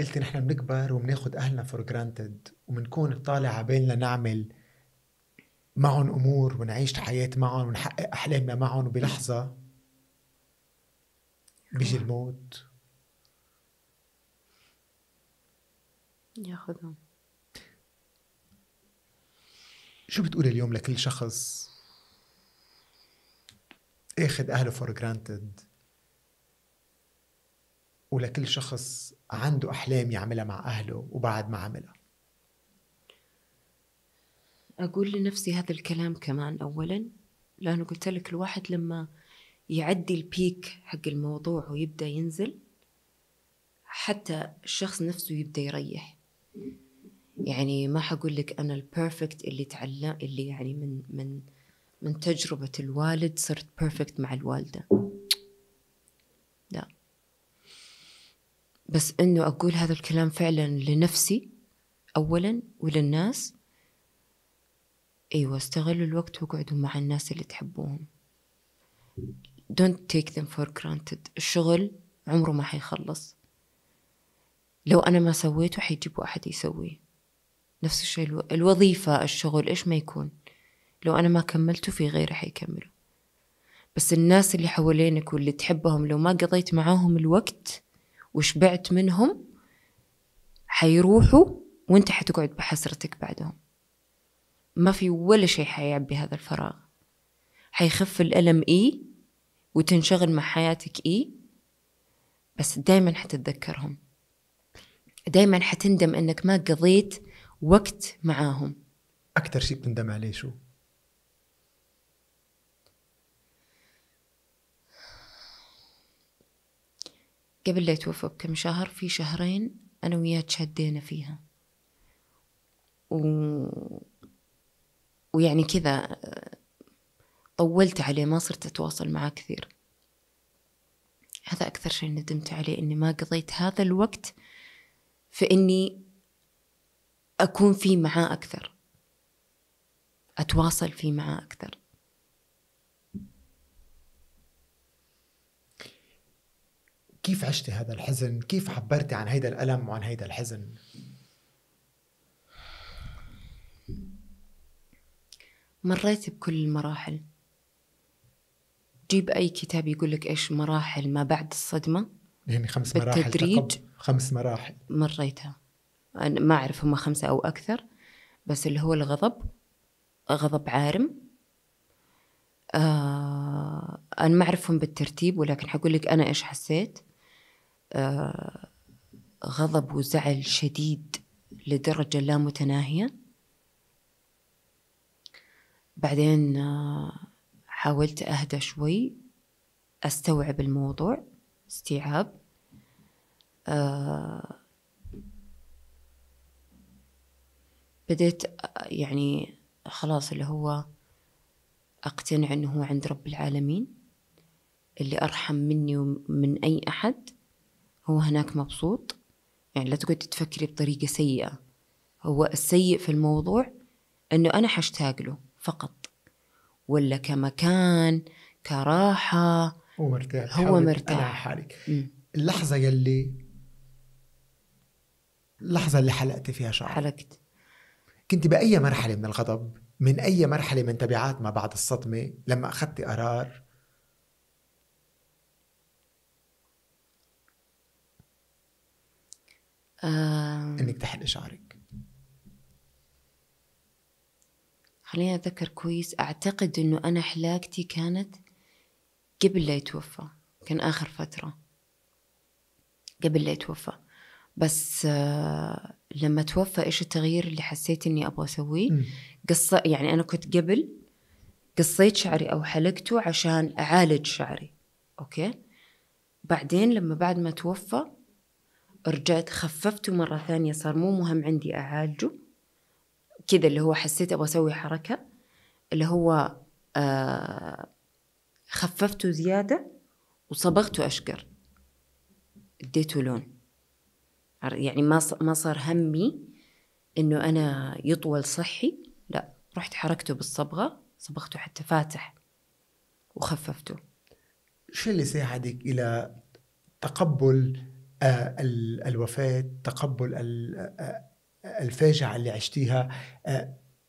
قلت نحن بنكبر وبناخد اهلنا فور جرانتد وبنكون طالع بيننا نعمل معهم امور ونعيش حياه معهم ونحقق احلامنا معهم وبلحظه بيجي الموت ياخذهم شو بتقولي اليوم لكل شخص اخذ اهله فور جرانتد ولكل شخص عنده احلام يعملها مع اهله وبعد ما عملها اقول لنفسي هذا الكلام كمان اولا لانه قلت لك الواحد لما يعدي البيك حق الموضوع ويبدا ينزل حتى الشخص نفسه يبدا يريح يعني ما حقول لك انا البيرفكت اللي تعلم اللي يعني من من من تجربة الوالد صرت بيرفكت مع الوالدة لا بس انه اقول هذا الكلام فعلا لنفسي اولا وللناس ايوه استغلوا الوقت واقعدوا مع الناس اللي تحبوهم don't take them for granted الشغل عمره ما حيخلص لو أنا ما سويته حيجيب واحد يسويه نفس الشيء الوظيفة الشغل إيش ما يكون لو أنا ما كملته في غيري حيكمله بس الناس اللي حوالينك واللي تحبهم لو ما قضيت معاهم الوقت وشبعت منهم حيروحوا وانت حتقعد بحسرتك بعدهم ما في ولا شيء حيعبي هذا الفراغ حيخف الألم إيه وتنشغل مع حياتك إيه بس دايما حتتذكرهم دايما حتندم أنك ما قضيت وقت معاهم أكثر شيء بتندم عليه شو؟ قبل لا يتوفى بكم شهر في شهرين أنا وياه تشدينا فيها و... ويعني كذا طولت عليه ما صرت أتواصل معاه كثير هذا أكثر شيء ندمت عليه إني ما قضيت هذا الوقت في إني أكون فيه معاه أكثر أتواصل فيه معاه أكثر كيف عشتي هذا الحزن؟ كيف عبرتي عن هيدا الألم وعن هيدا الحزن؟ مريت بكل المراحل جيب اي كتاب يقول لك ايش مراحل ما بعد الصدمه يعني خمس مراحل بالتدريج خمس مراحل مريتها أنا ما اعرف هم خمسه او اكثر بس اللي هو الغضب غضب عارم آه انا ما اعرفهم بالترتيب ولكن حقول لك انا ايش حسيت آه غضب وزعل شديد لدرجه لا متناهيه بعدين آه حاولت أهدى شوي أستوعب الموضوع استيعاب أه بديت يعني خلاص اللي هو أقتنع أنه هو عند رب العالمين اللي أرحم مني ومن أي أحد هو هناك مبسوط يعني لا تقعد تفكري بطريقة سيئة هو السيء في الموضوع أنه أنا حشتاق له فقط ولا كمكان كراحة هو مرتاح هو مرتاح أنا حالك اللحظة يلي اللحظة اللي حلقت فيها شعر حلقت كنت بأي مرحلة من الغضب من أي مرحلة من تبعات ما بعد الصدمة لما أخذت قرار آه... انك تحلقي شعرك خليني أتذكر كويس أعتقد أنه أنا حلاقتي كانت قبل لا يتوفى كان آخر فترة قبل لا يتوفى بس آه لما توفى إيش التغيير اللي حسيت إني أبغى أسويه قص يعني أنا كنت قبل قصيت شعري أو حلقته عشان أعالج شعري أوكي بعدين لما بعد ما توفى رجعت خففته مرة ثانية صار مو مهم عندي أعالجه كذا اللي هو حسيت ابغى اسوي حركه اللي هو آه، خففته زياده وصبغته اشقر اديته لون يعني ما ما صار همي انه انا يطول صحي لا رحت حركته بالصبغه صبغته حتى فاتح وخففته شو اللي ساعدك الى تقبل آه، الوفاه تقبل آه، الفاجعه اللي عشتيها آه،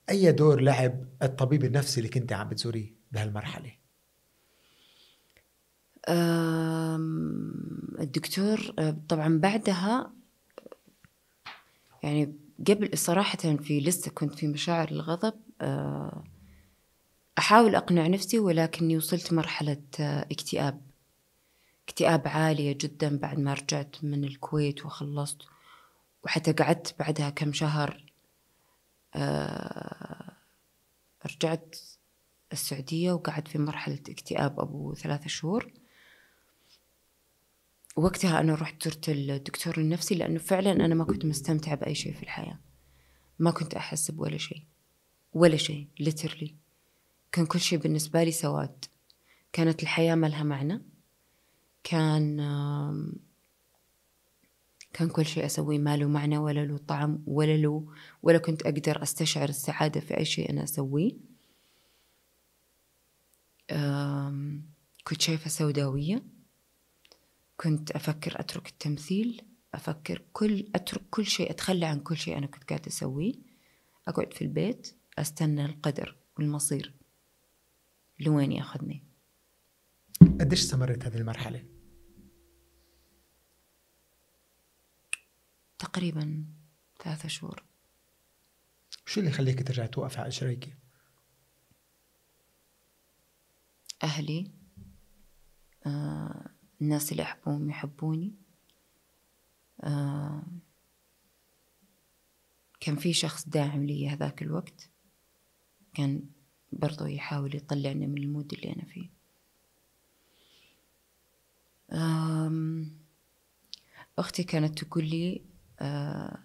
اي دور لعب الطبيب النفسي اللي كنت عم بتزوريه بهالمرحله الدكتور آه، طبعا بعدها يعني قبل صراحة في لسه كنت في مشاعر الغضب آه، أحاول أقنع نفسي ولكني وصلت مرحلة اكتئاب اكتئاب عالية جدا بعد ما رجعت من الكويت وخلصت وحتى قعدت بعدها كم شهر آه رجعت السعودية وقعدت في مرحلة اكتئاب أبو ثلاثة شهور وقتها أنا رحت زرت الدكتور النفسي لأنه فعلا أنا ما كنت مستمتعة بأي شيء في الحياة ما كنت أحس بولا شيء ولا شيء literally كان كل شيء بالنسبة لي سواد كانت الحياة ما لها معنى كان آه كان كل شيء أسويه ما له معنى ولا له طعم ولا له ولا كنت أقدر أستشعر السعادة في أي شيء أنا أسويه كنت شايفة سوداوية كنت أفكر أترك التمثيل أفكر كل أترك كل شيء أتخلى عن كل شيء أنا كنت قاعدة أسويه أقعد في البيت أستنى القدر والمصير لوين ياخذني قديش استمرت هذه المرحلة؟ تقريبا ثلاثة شهور شو اللي خليك ترجع توقف على شريكي؟ أهلي آه، الناس اللي أحبهم يحبوني آه، كان في شخص داعم لي هذاك الوقت كان برضو يحاول يطلعني من المود اللي أنا فيه أختي كانت تقول لي آه،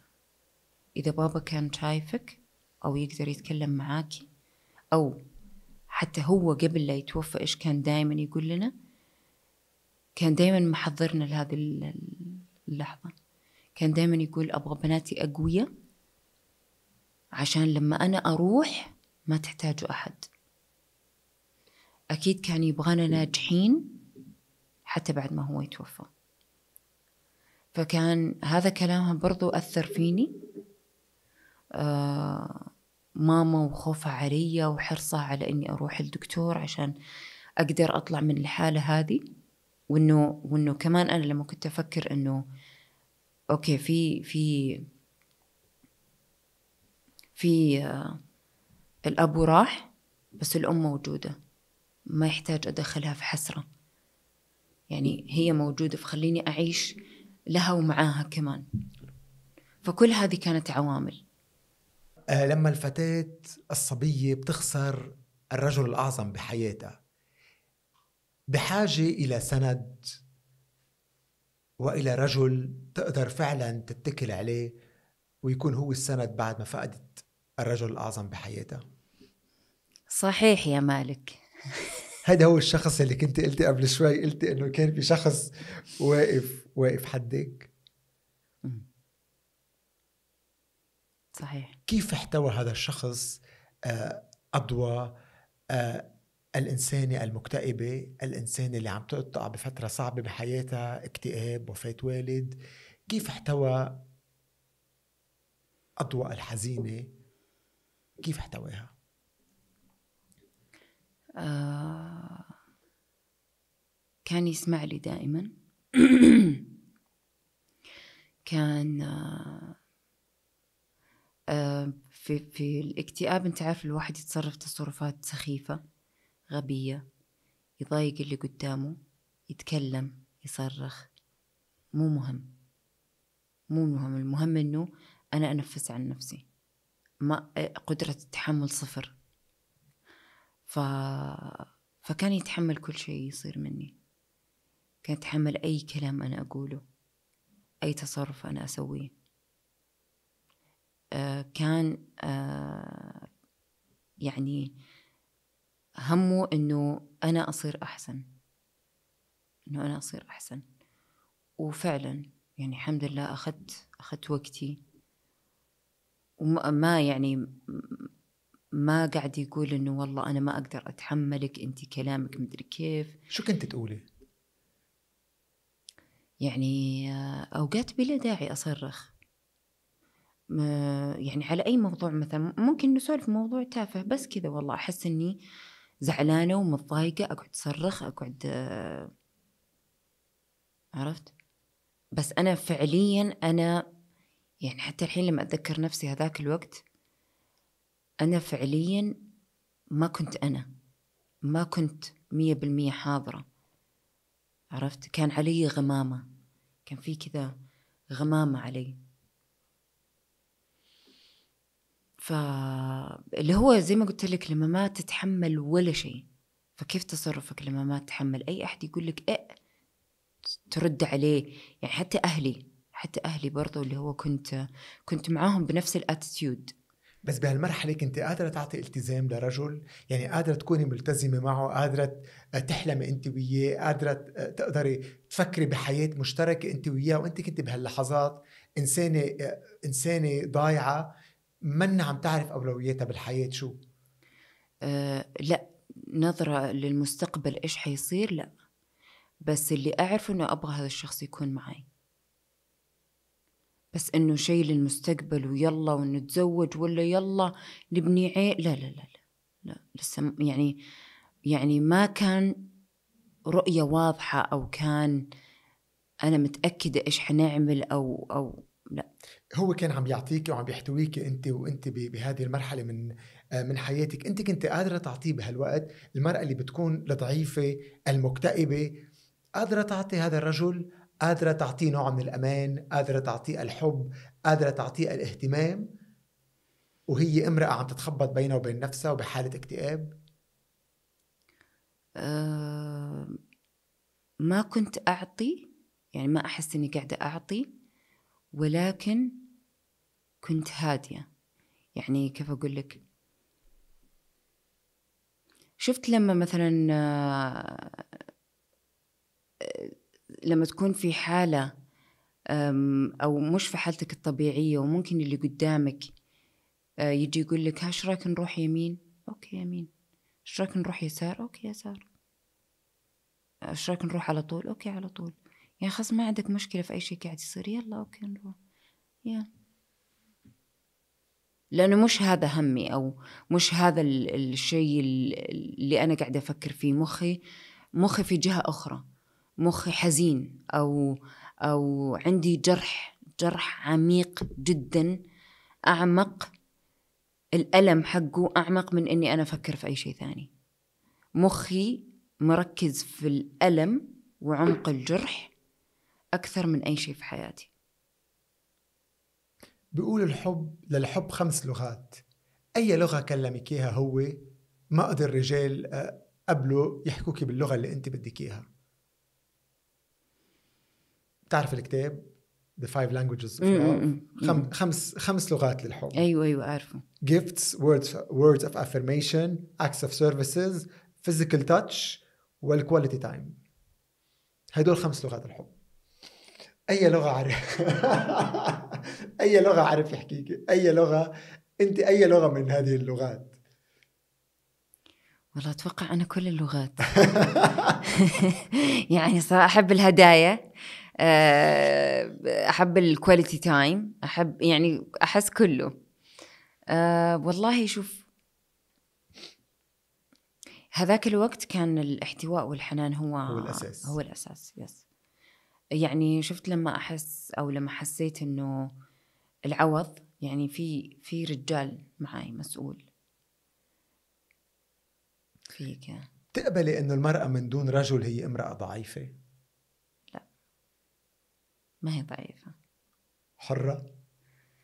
إذا بابا كان شايفك أو يقدر يتكلم معاك أو حتى هو قبل لا يتوفى إيش كان دائما يقول لنا كان دائما محضرنا لهذه اللحظة كان دائما يقول أبغى بناتي أقوية عشان لما أنا أروح ما تحتاجوا أحد أكيد كان يبغانا ناجحين حتى بعد ما هو يتوفى فكان هذا كلامها برضو أثر فيني آه ماما وخوفها علي وحرصها على إني أروح الدكتور عشان أقدر أطلع من الحالة هذه وإنه وإنه كمان أنا لما كنت أفكر إنه أوكي في في في آه الأب راح بس الأم موجودة ما يحتاج أدخلها في حسرة يعني هي موجودة فخليني أعيش لها ومعاها كمان فكل هذه كانت عوامل أه، لما الفتاة الصبية بتخسر الرجل الأعظم بحياتها بحاجة إلى سند وإلى رجل تقدر فعلا تتكل عليه ويكون هو السند بعد ما فقدت الرجل الأعظم بحياتها صحيح يا مالك هذا هو الشخص اللي كنت قلتي قبل شوي قلتي انه كان في شخص واقف واقف حدك صحيح كيف احتوى هذا الشخص آه، أضواء آه، الإنسانة المكتئبة الإنسانة اللي عم تقطع بفترة صعبة بحياتها اكتئاب وفاة والد كيف احتوى أضواء الحزينة كيف احتواها آه، كان يسمع لي دائما [CLEARS THROAT] كان آه، آه، في في الاكتئاب انت عارف الواحد يتصرف تصرفات سخيفة غبية يضايق اللي قدامه يتكلم يصرخ مو مهم مو مهم المهم انه انا انفس عن نفسي ما قدرة التحمل صفر ف... فكان يتحمل كل شيء يصير مني كان يتحمل أي كلام أنا أقوله أي تصرف أنا أسويه آه، كان آه، يعني همه أنه أنا أصير أحسن أنه أنا أصير أحسن وفعلا يعني الحمد لله أخذت أخذت وقتي وما يعني ما قاعد يقول انه والله انا ما اقدر اتحملك انت كلامك مدري كيف شو كنت تقولي؟ يعني آه، اوقات بلا داعي اصرخ يعني على اي موضوع مثلا ممكن نسولف موضوع تافه بس كذا والله احس اني زعلانه ومتضايقه اقعد اصرخ اقعد آه، عرفت بس انا فعليا انا يعني حتى الحين لما اتذكر نفسي هذاك الوقت أنا فعليا ما كنت أنا ما كنت مية بالمية حاضرة عرفت كان علي غمامة كان في كذا غمامة علي فاللي هو زي ما قلت لك لما ما تتحمل ولا شيء فكيف تصرفك لما ما تتحمل أي أحد يقول لك إيه ترد عليه يعني حتى أهلي حتى أهلي برضو اللي هو كنت كنت معاهم بنفس الاتيتيود بس بهالمرحلة كنت قادرة تعطي التزام لرجل يعني قادرة تكوني ملتزمة معه قادرة آه، تحلمي أنت وياه قادرة آه، تقدري تفكري بحياة مشتركة أنت وياه وأنت كنت بهاللحظات إنسانة آه، إنسانة ضايعة من عم تعرف أولوياتها بالحياة شو أه لا نظرة للمستقبل إيش حيصير لا بس اللي أعرف أنه أبغى هذا الشخص يكون معي بس انه شيء للمستقبل ويلا ونتزوج ولا يلا نبني عيل لا لا لا لا لسه يعني يعني ما كان رؤية واضحة أو كان أنا متأكدة إيش حنعمل أو أو لا هو كان عم يعطيك وعم يحتويك أنت وأنت بهذه المرحلة من آه، من حياتك أنت كنت قادرة تعطيه بهالوقت المرأة اللي بتكون الضعيفة المكتئبة قادرة تعطي هذا الرجل قادرة تعطيه نوع من الأمان قادرة تعطيه الحب قادرة تعطيه الاهتمام وهي امرأة عم تتخبط بينها وبين نفسها وبحالة اكتئاب أه، ما كنت أعطي يعني ما أحس أني قاعدة أعطي ولكن كنت هادية يعني كيف أقول لك شفت لما مثلا آه، لما تكون في حالة أو مش في حالتك الطبيعية وممكن اللي قدامك آه، يجي يقول لك ايش رايك نروح يمين اوكي يمين ايش رايك نروح يسار اوكي يسار ايش آه، رايك نروح على طول اوكي على طول يعني خلاص ما عندك مشكله في اي شيء قاعد يصير يلا اوكي نروح يا لانه مش هذا همي او مش هذا الشيء اللي انا قاعده افكر فيه مخي مخي في جهه اخرى مخي حزين أو أو عندي جرح جرح عميق جدا أعمق الألم حقه أعمق من إني أنا أفكر في أي شيء ثاني مخي مركز في الألم وعمق الجرح أكثر من أي شيء في حياتي بيقول الحب للحب خمس لغات أي لغة كلمك إياها هو ما قدر الرجال آه، قبله يحكوكي باللغة اللي أنت بدك إياها تعرف الكتاب ذا فايف languages خم... خمس خمس لغات للحب ايوه ايوه اعرفه gifts words words of affirmation acts of services physical touch والكواليتي تايم هدول خمس لغات الحب اي لغه عارف [LAUGHS] اي لغه عارف يحكيك اي لغه انت اي لغه من هذه اللغات والله اتوقع انا كل اللغات [LAUGHS] يعني صراحه احب الهدايا آه، احب الكواليتي تايم احب يعني احس كله آه، والله شوف هذاك الوقت كان الاحتواء والحنان هو هو الاساس هو الاساس يس يعني شفت لما احس او لما حسيت انه العوض يعني في في رجال معي مسؤول فيك يعني. تقبلي انه المراه من دون رجل هي امراه ضعيفه ما هي ضعيفة حرة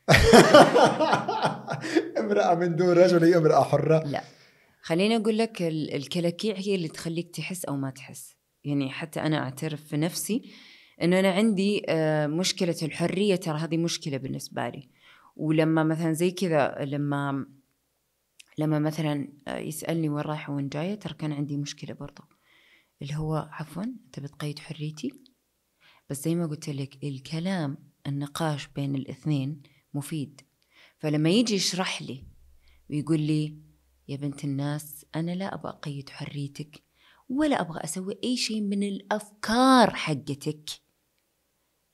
[LAUGHS] امرأة من دون رجل هي امرأة حرة لا خليني أقول لك الكلاكيع هي اللي تخليك تحس أو ما تحس يعني حتى أنا أعترف في نفسي أنه أنا عندي آه، مشكلة الحرية ترى هذه مشكلة بالنسبة لي ولما مثلا زي كذا لما لما مثلا آه، يسألني وين رايحة وين جاية ترى كان عندي مشكلة برضه اللي هو عفوا أنت بتقيد حريتي بس زي ما قلت لك الكلام النقاش بين الاثنين مفيد فلما يجي يشرح لي ويقول لي يا بنت الناس أنا لا أبغى أقيد حريتك ولا أبغى أسوي أي شيء من الأفكار حقتك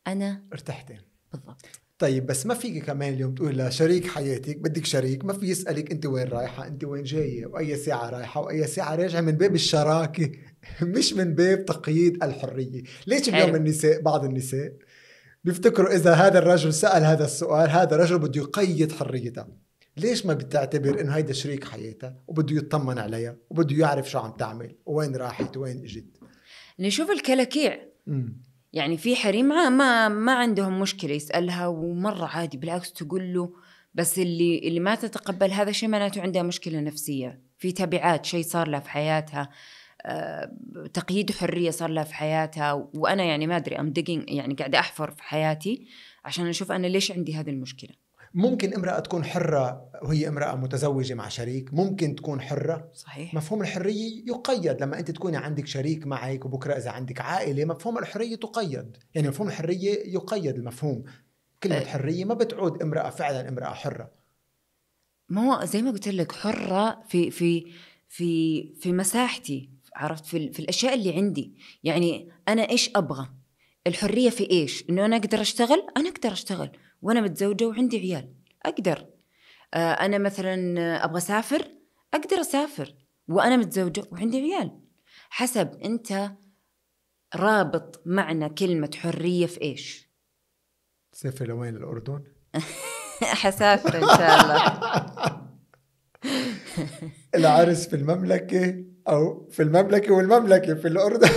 أنا ارتحتين بالضبط طيب بس ما فيك كمان اليوم تقول لشريك حياتك بدك شريك ما في يسألك أنت وين رايحة أنت وين جاية وأي ساعة رايحة وأي ساعة راجعة من باب الشراكة مش من باب تقييد الحريه ليش اليوم النساء بعض النساء بيفتكروا اذا هذا الرجل سال هذا السؤال هذا الرجل بده يقيد حريتها ليش ما بتعتبر انه هيدا شريك حياتها وبده يطمن عليها وبده يعرف شو عم تعمل وين راحت وين اجت نشوف الكلاكيع يعني في حريم ما ما عندهم مشكله يسالها ومره عادي بالعكس تقول له بس اللي اللي ما تتقبل هذا الشيء معناته عندها مشكله نفسيه في تبعات شيء صار لها في حياتها آه، تقييد حريه صار لها في حياتها وانا يعني ما ادري ام يعني قاعده احفر في حياتي عشان اشوف انا ليش عندي هذه المشكله ممكن امرأة تكون حرة وهي امرأة متزوجة مع شريك ممكن تكون حرة صحيح مفهوم الحرية يقيد لما أنت تكوني عندك شريك معك وبكرة إذا عندك عائلة مفهوم الحرية تقيد يعني مفهوم الحرية يقيد المفهوم كلمة أه. حرية ما بتعود امرأة فعلا امرأة حرة ما هو زي ما قلت لك حرة في في في في مساحتي عرفت في, في الاشياء اللي عندي يعني انا ايش ابغى الحريه في ايش انه انا اقدر اشتغل انا اقدر اشتغل وانا متزوجه وعندي عيال اقدر آه، انا مثلا ابغى اسافر اقدر اسافر وانا متزوجه وعندي عيال حسب انت رابط معنى كلمه حريه في ايش سافر لوين الاردن [LAUGHS] حسافر ان شاء الله [LAUGHS] العرس في المملكه او في المملكه والمملكه في الاردن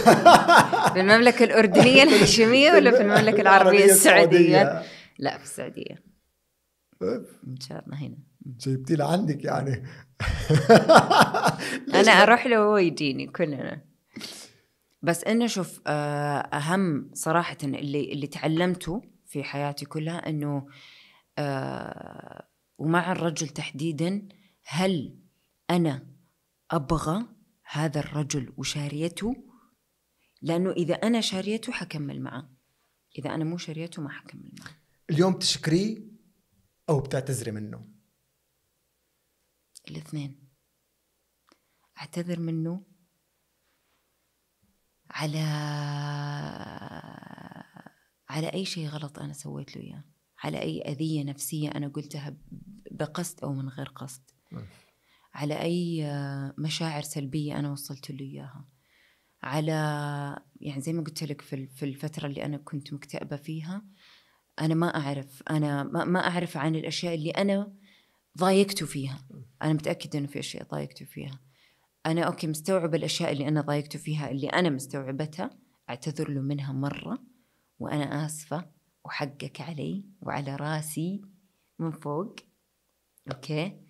[LAUGHS] في المملكه الاردنيه [LAUGHS] الهاشميه ولا في المملكه العربيه السعوديه؟ لا في السعوديه طيب. ان شاء الله هنا جايبتي لعندك يعني [LAUGHS] انا اروح له وهو يجيني كلنا بس انه شوف آه، اهم صراحه اللي اللي تعلمته في حياتي كلها انه آه، ومع الرجل تحديدا هل انا ابغى هذا الرجل وشاريته لأنه إذا أنا شاريته حكمل معه إذا أنا مو شاريته ما حكمل معه اليوم تشكريه أو بتعتذري منه الاثنين أعتذر منه على على أي شيء غلط أنا سويت له إياه على أي أذية نفسية أنا قلتها بقصد أو من غير قصد على أي مشاعر سلبية أنا وصلت له إياها على يعني زي ما قلت لك في الفترة اللي أنا كنت مكتئبة فيها أنا ما أعرف أنا ما أعرف عن الأشياء اللي أنا ضايقته فيها أنا متأكدة إنه في أشياء ضايقته فيها أنا أوكي مستوعبة الأشياء اللي أنا ضايقته فيها اللي أنا مستوعبتها أعتذر له منها مرة وأنا آسفة وحقك علي وعلى راسي من فوق أوكي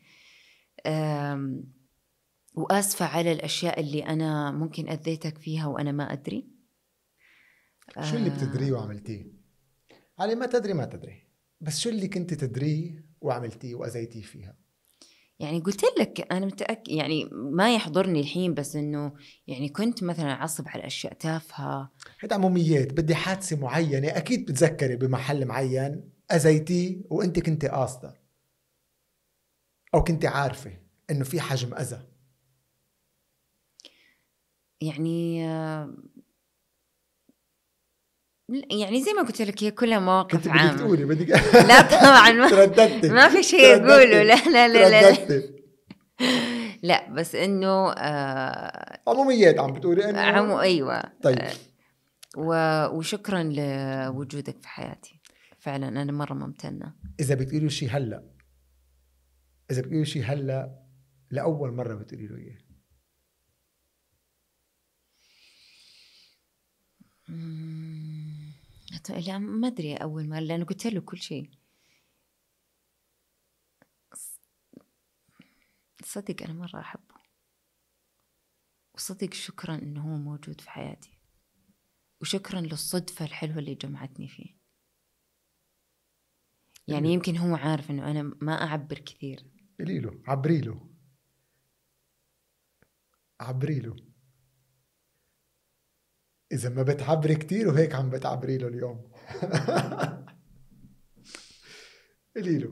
واسفه على الاشياء اللي انا ممكن اذيتك فيها وانا ما ادري شو اللي آه. بتدريه وعملتيه علي ما تدري ما تدري بس شو اللي كنت تدريه وعملتيه واذيتيه فيها يعني قلت لك انا متاكد يعني ما يحضرني الحين بس انه يعني كنت مثلا اعصب على اشياء تافهه هيدا عموميات بدي حادثه معينه اكيد بتذكري بمحل معين اذيتيه وانت كنت قاصده او كنت عارفه انه في حجم اذى يعني يعني زي ما قلت لك هي كلها مواقف كنت عامة بدك تقولي بدك [LAUGHS] [LAUGHS] لا طبعا ما ما في شيء اقوله لا لا لا لا, لا. لا بس انه آه عموميات عم بتقولي انه عمو ايوه طيب آه وشكرا لوجودك في حياتي فعلا انا مره ممتنه اذا بتقولي شيء هلا اذا بتقولي شيء هلا لاول مره بتقولي له اياه لا ما ادري اول مره لانه قلت له كل شيء صدق انا مره احبه وصدق شكرا انه هو موجود في حياتي وشكرا للصدفه الحلوه اللي جمعتني فيه يعني يمكن هو عارف انه انا ما اعبر كثير له عبري له عبري له إذا ما بتعبري كتير وهيك عم بتعبري له اليوم [LAUGHS] له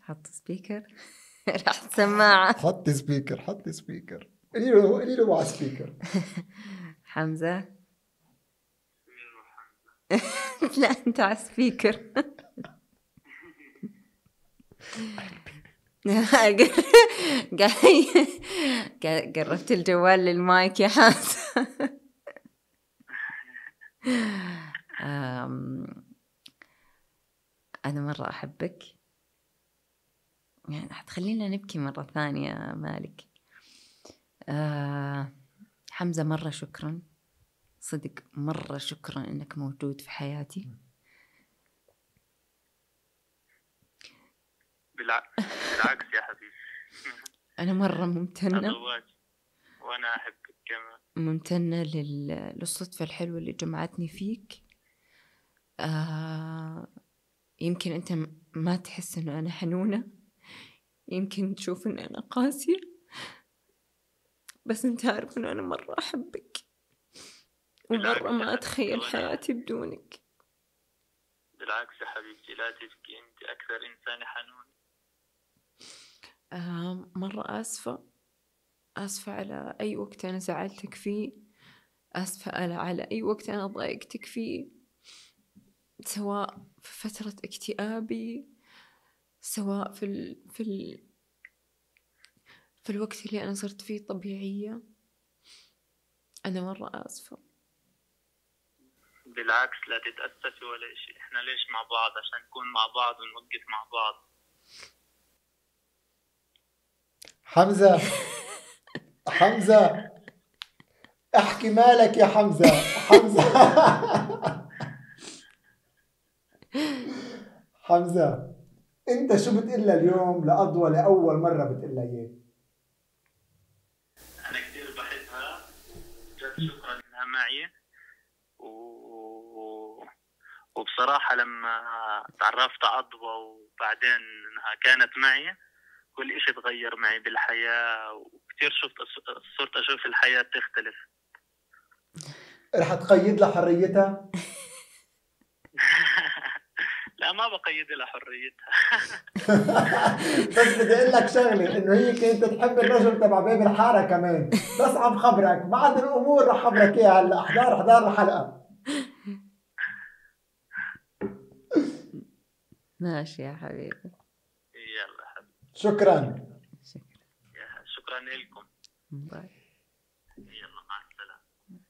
حط سبيكر [LAUGHS] رح سماعة حط سبيكر حط سبيكر له قولي له مع سبيكر [LAUGHS] حمزة لا أنت على سبيكر [LAUGHS] قربت الجوال للمايك يا حاس أنا مرة أحبك يعني حتخلينا نبكي مرة ثانية مالك أه، حمزة مرة شكرا صدق مرة شكرا إنك موجود في حياتي بالعكس يا حبيبي [LAUGHS] أنا مرة ممتنة وأنا أحبك كمان ممتنة لل... للصدفة الحلوة اللي جمعتني فيك آه... يمكن أنت ما تحس إنه أنا حنونة يمكن تشوف إن أنا قاسية بس أنت عارف إنه أنا مرة أحبك ومرة ما أتخيل حياتي بدونك بالعكس يا حبيبتي لا تبكي أنت أكثر انسان حنون آه مرة آسفة آسفة على أي وقت أنا زعلتك فيه آسفة على أي وقت أنا ضايقتك فيه سواء في فترة اكتئابي سواء في ال... في ال... في الوقت اللي أنا صرت فيه طبيعية أنا مرة آسفة بالعكس لا تتأسفي ولا شيء إحنا ليش مع بعض عشان نكون مع بعض ونوقف مع بعض حمزة حمزة احكي مالك يا حمزة حمزة حمزة انت شو بتقلها اليوم لأضوى لأول مرة بتقلها اياه؟ أنا كثير بحبها جد شكرا إنها معي و... وبصراحة لما تعرفت على أضوى وبعدين إنها كانت معي كل شيء تغير معي بالحياة وكثير شفت صرت أشوف الحياة تختلف رح تقيد لها حريتها؟ [LAUGHS] لا ما بقيد لها حريتها [LAUGHS] بس بدي اقول لك شغله انه هي كانت تحب الرجل تبع باب الحاره كمان بس عم خبرك بعد الامور رح خبرك اياها هلا احضر احضر الحلقه [LAUGHS] ماشي يا حبيبي شكرا شكرا لكم باي يلا مع السلامه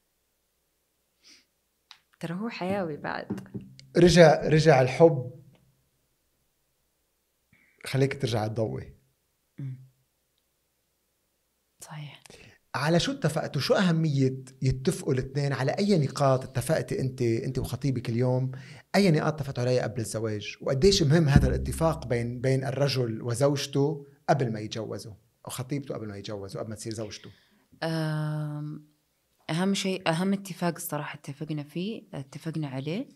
ترى هو حيوي بعد رجع رجع الحب خليك ترجع تضوي صحيح على شو اتفقتوا شو أهمية يتفقوا الاثنين على أي نقاط اتفقتي أنت أنت وخطيبك اليوم أي نقاط اتفقتوا عليها قبل الزواج وقديش مهم هذا الاتفاق بين بين الرجل وزوجته قبل ما يتجوزوا أو خطيبته قبل ما يتجوزوا قبل ما تصير زوجته أهم شيء أهم اتفاق الصراحة اتفقنا فيه اتفقنا عليه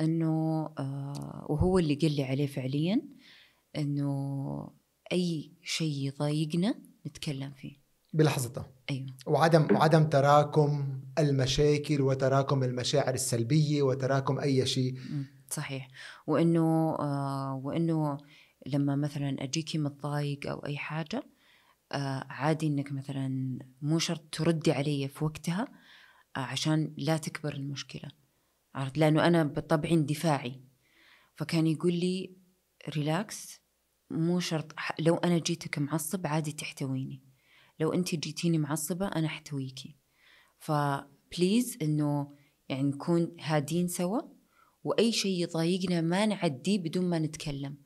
أنه آه، وهو اللي قال لي عليه فعليا أنه أي شيء يضايقنا نتكلم فيه بلحظتها ايوه وعدم وعدم تراكم المشاكل وتراكم المشاعر السلبيه وتراكم اي شيء صحيح وانه آه وانه لما مثلا اجيكي متضايق او اي حاجه آه عادي انك مثلا مو شرط تردي علي في وقتها آه عشان لا تكبر المشكله عرفت لانه انا بطبعي اندفاعي فكان يقول لي ريلاكس مو شرط لو انا جيتك معصب عادي تحتويني لو انت جيتيني معصبه انا احتويكي فبليز انه يعني نكون هادين سوا واي شيء يضايقنا ما نعديه بدون ما نتكلم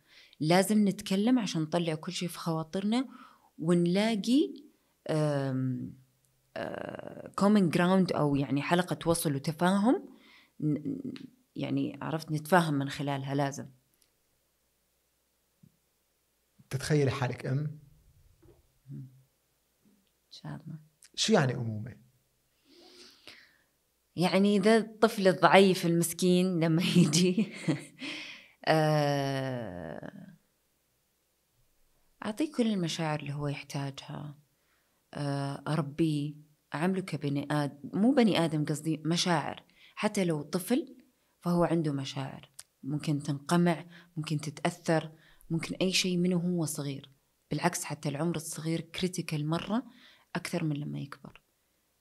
لازم نتكلم عشان نطلع كل شيء في خواطرنا ونلاقي كومن جراوند او يعني حلقه وصل وتفاهم يعني عرفت نتفاهم من خلالها لازم تتخيلي حالك ام شاء شو يعني أمومة؟ يعني إذا الطفل الضعيف المسكين لما [LAUGHS] يجي آه، أعطيه كل المشاعر اللي هو يحتاجها آه، أربيه أعمله كبني آدم مو بني آدم قصدي مشاعر حتى لو طفل فهو عنده مشاعر ممكن تنقمع ممكن تتأثر ممكن أي شيء منه هو صغير بالعكس حتى العمر الصغير كريتيكال مرة أكثر من لما يكبر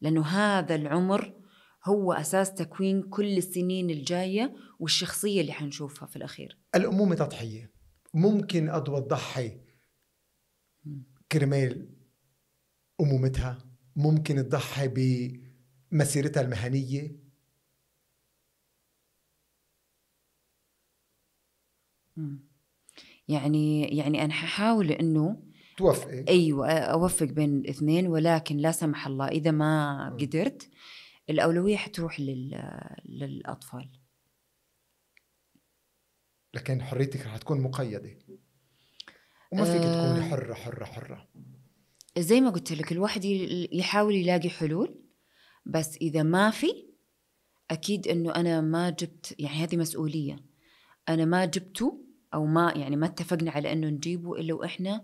لأنه هذا العمر هو أساس تكوين كل السنين الجاية والشخصية اللي حنشوفها في الأخير الأمومة تضحية ممكن أدوى تضحي كرمال أمومتها ممكن تضحي بمسيرتها المهنية يعني يعني انا ححاول انه توفقي ايوه اوفق بين الاثنين ولكن لا سمح الله اذا ما قدرت الاولويه حتروح لل... للاطفال لكن حريتك رح تكون مقيده وما فيك تكوني آه. حره حره حره زي ما قلت لك الواحد يحاول يلاقي حلول بس اذا ما في اكيد انه انا ما جبت يعني هذه مسؤوليه انا ما جبته او ما يعني ما اتفقنا على انه نجيبه الا واحنا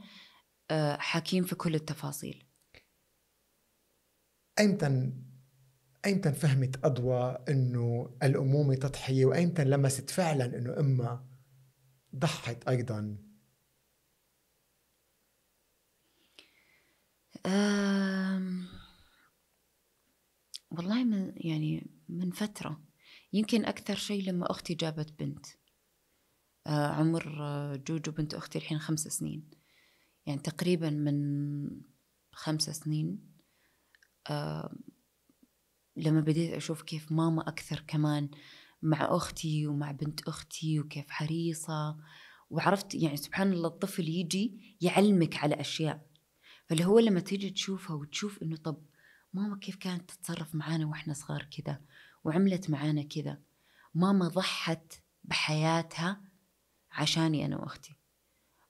حكيم في كل التفاصيل ايمتى ايمتى فهمت اضوى انه الامومه تضحيه وايمتى لمست فعلا انه امها ضحت ايضا أم... والله من يعني من فتره يمكن اكثر شيء لما اختي جابت بنت آه، عمر آه، جوجو بنت اختي الحين خمس سنين يعني تقريبا من خمس سنين آه لما بديت أشوف كيف ماما أكثر كمان مع أختي ومع بنت أختي وكيف حريصة وعرفت يعني سبحان الله الطفل يجي يعلمك على أشياء فاللي هو لما تيجي تشوفها وتشوف إنه طب ماما كيف كانت تتصرف معانا وإحنا صغار كذا وعملت معانا كذا ماما ضحت بحياتها عشاني أنا وأختي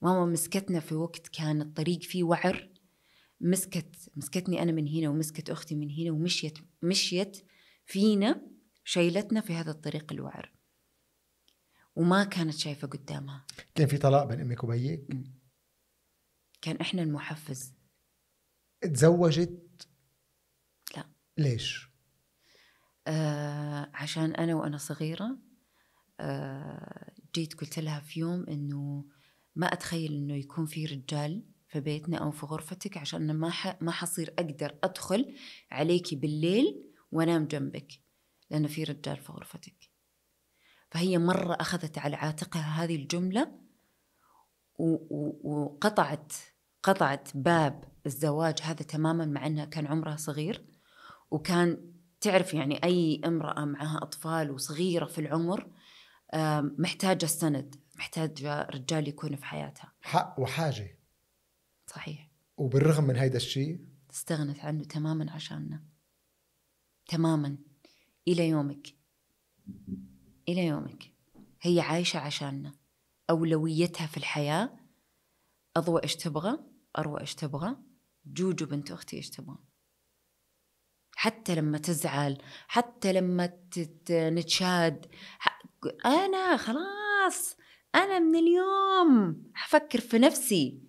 ماما مسكتنا في وقت كان الطريق فيه وعر مسكت مسكتني انا من هنا ومسكت اختي من هنا ومشيت مشيت فينا شيلتنا في هذا الطريق الوعر وما كانت شايفه قدامها كان في طلاق بين امك وبيك كان احنا المحفز تزوجت لا ليش آه عشان انا وانا صغيره آه جيت قلت لها في يوم انه ما اتخيل انه يكون في رجال في بيتنا او في غرفتك عشان ما ح... ما حصير اقدر ادخل عليكي بالليل وانام جنبك لانه في رجال في غرفتك فهي مره اخذت على عاتقها هذه الجمله و... و... وقطعت قطعت باب الزواج هذا تماما مع انها كان عمرها صغير وكان تعرف يعني اي امراه معها اطفال وصغيره في العمر محتاجه السند محتاج رجال يكون في حياتها حق وحاجة صحيح وبالرغم من هيدا الشيء استغنت عنه تماما عشاننا تماما إلى يومك إلى يومك هي عايشة عشاننا أولويتها في الحياة أضوى إيش تبغى أروى إيش تبغى جوجو بنت أختي إيش تبغى حتى لما تزعل حتى لما نتشاد أنا خلاص أنا من اليوم حفكر في نفسي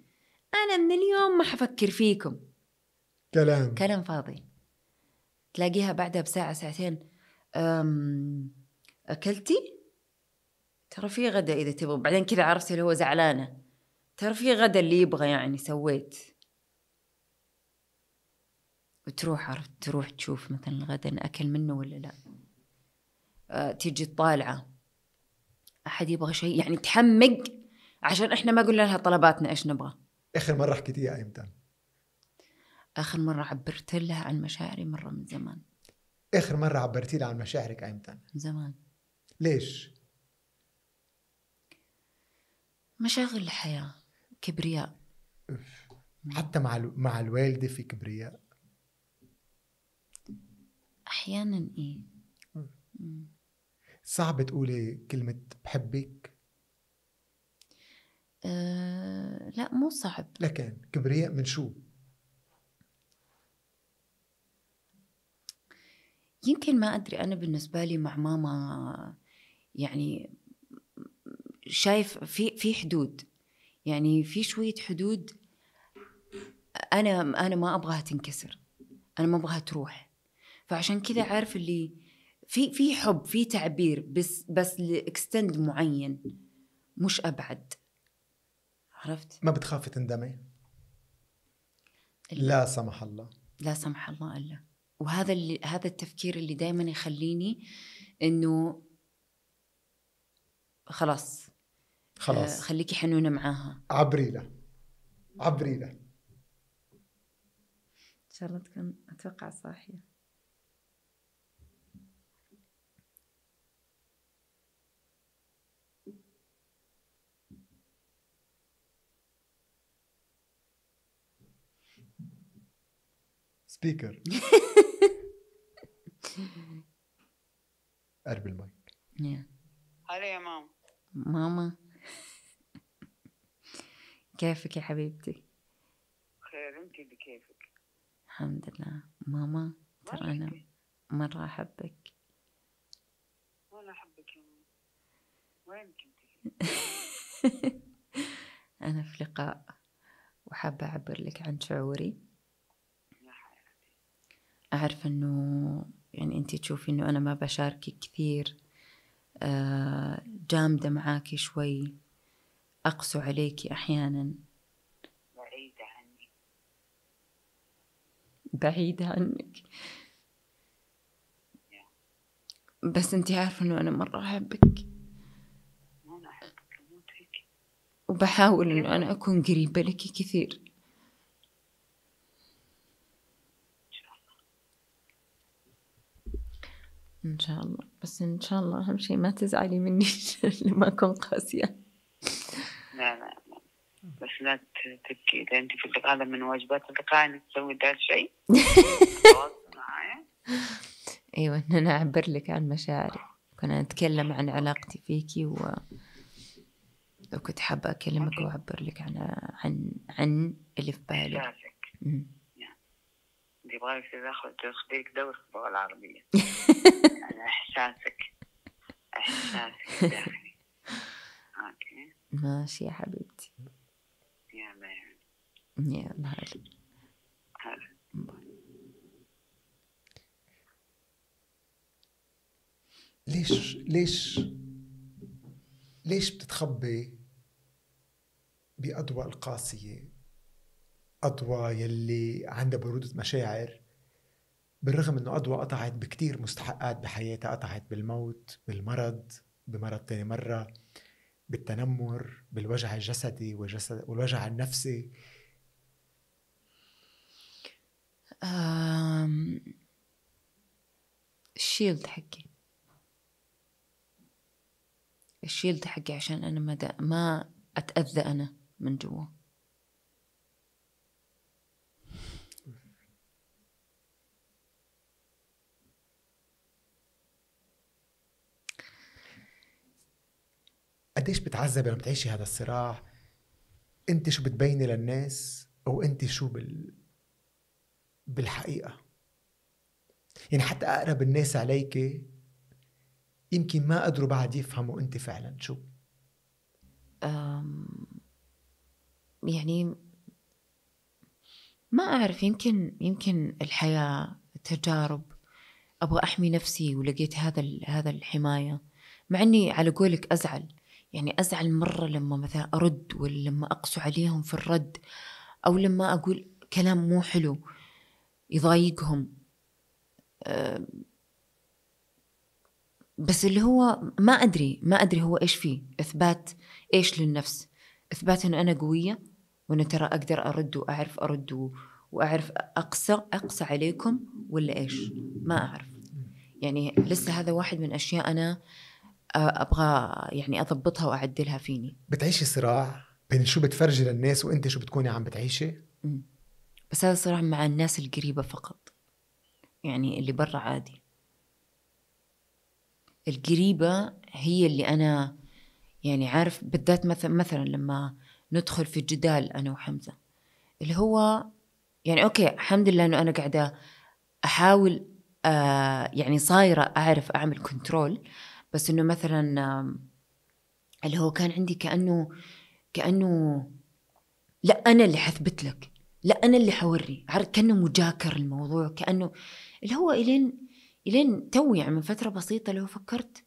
أنا من اليوم ما حفكر فيكم كلام كلام فاضي تلاقيها بعدها بساعة ساعتين أم أكلتي؟ ترى في غدا إذا تبغى بعدين كذا عرفت اللي هو زعلانة ترى في غدا اللي يبغى يعني سويت وتروح عرفت تروح تشوف مثلا الغدا أكل منه ولا لا أه تيجي طالعة احد يبغى شيء يعني تحمق عشان احنا ما قلنا لها طلباتنا ايش نبغى اخر مره حكيتيها امتى اخر مره عبرت لها عن مشاعري مره من زمان اخر مره عبرتي لها عن مشاعرك امتى زمان ليش مشاغل الحياه كبرياء حتى مع ال... مع الوالده في كبرياء احيانا ايه صعب تقولي إيه كلمة بحبك؟ أه لا مو صعب لكن كبرياء من شو؟ يمكن ما أدري أنا بالنسبة لي مع ماما يعني شايف في في حدود يعني في شوية حدود أنا أنا ما أبغاها تنكسر أنا ما أبغاها تروح فعشان كذا عارف اللي في في حب في تعبير بس بس لاكستند معين مش ابعد عرفت ما بتخافي تندمي لا سمح الله لا سمح الله الا وهذا اللي هذا التفكير اللي دائما يخليني انه خلاص خلاص آه، خليكي حنونه معاها عبري له عبري له ان شاء الله تكون اتوقع صاحيه سبيكر قرب [LAUGHS] المايك هلا يا ماما ماما [LAUGHS] كيفك يا حبيبتي؟ بخير انت اللي كيفك؟ الحمد لله ماما ترى انا مرة احبك وانا احبك يا ماما وين كنتي؟ [LAUGHS] انا في لقاء وحابة اعبر لك عن شعوري أعرف أنه يعني أنت تشوفي أنه أنا ما بشاركك كثير آه، جامدة معاكي شوي أقسو عليكي أحيانا بعيدة عني بعيدة عنك بس أنت عارفة أنه أنا مرة أحبك وبحاول أنه أنا أكون قريبة لك كثير ان شاء الله بس ان شاء الله اهم شيء ما تزعلي مني [LAUGHS] لما اكون قاسيه لا لا بس لا تبكي اذا انت في اللقاء هذا من واجبات اللقاء انك تسوي ذا الشيء معايا ايوه ان انا اعبر لك عن مشاعري كنا نتكلم عن علاقتي فيكي و وكنت حابة أكلمك وأعبر لك عن عن عن اللي في بالي. اللي يبغى يصير ياخذ يخليك دور في اللغة العربية [LAUGHS] أنا إحساسك إحساسك الداخلي [LAUGHS] أوكي ماشي يا حبيبتي يا مان يا هلا ليش ليش ليش بتتخبي بأضواء القاسية أضوى يلي عندها برودة مشاعر بالرغم انه أضوى قطعت بكتير مستحقات بحياتها قطعت بالموت بالمرض بمرض تاني مرة بالتنمر بالوجع الجسدي والجسد والوجع النفسي الشيلد حقي الشيلد حقي عشان انا ما ما اتاذى انا من جوا قديش بتعذبي لما بتعيشي هذا الصراع انت شو بتبيني للناس او انت شو بال بالحقيقه يعني حتى اقرب الناس عليك يمكن ما قدروا بعد يفهموا انت فعلا شو يعني ما اعرف يمكن يمكن الحياه تجارب ابغى احمي نفسي ولقيت هذا هذا الحمايه مع اني على قولك ازعل يعني أزعل مرة لما مثلا أرد ولا لما أقسو عليهم في الرد أو لما أقول كلام مو حلو يضايقهم بس اللي هو ما أدري ما أدري هو إيش فيه إثبات إيش للنفس إثبات إنه أنا قوية وأنا ترى أقدر أرد وأعرف أرد وأعرف أقسى أقسى عليكم ولا إيش ما أعرف يعني لسه هذا واحد من أشياء أنا آه ابغى يعني اضبطها واعدلها فيني بتعيشي صراع بين شو بتفرجي للناس وانت شو بتكوني عم بتعيشي بس هذا صراع مع الناس القريبه فقط يعني اللي برا عادي القريبه هي اللي انا يعني عارف بالذات مثلا مثلا لما ندخل في جدال انا وحمزه اللي هو يعني اوكي الحمد لله انه انا قاعده احاول آه يعني صايره اعرف اعمل كنترول بس انه مثلا اللي هو كان عندي كانه كانه لا انا اللي حثبت لك لا انا اللي حوري عارف كانه مجاكر الموضوع كانه اللي هو الين الين تو يعني من فتره بسيطه لو فكرت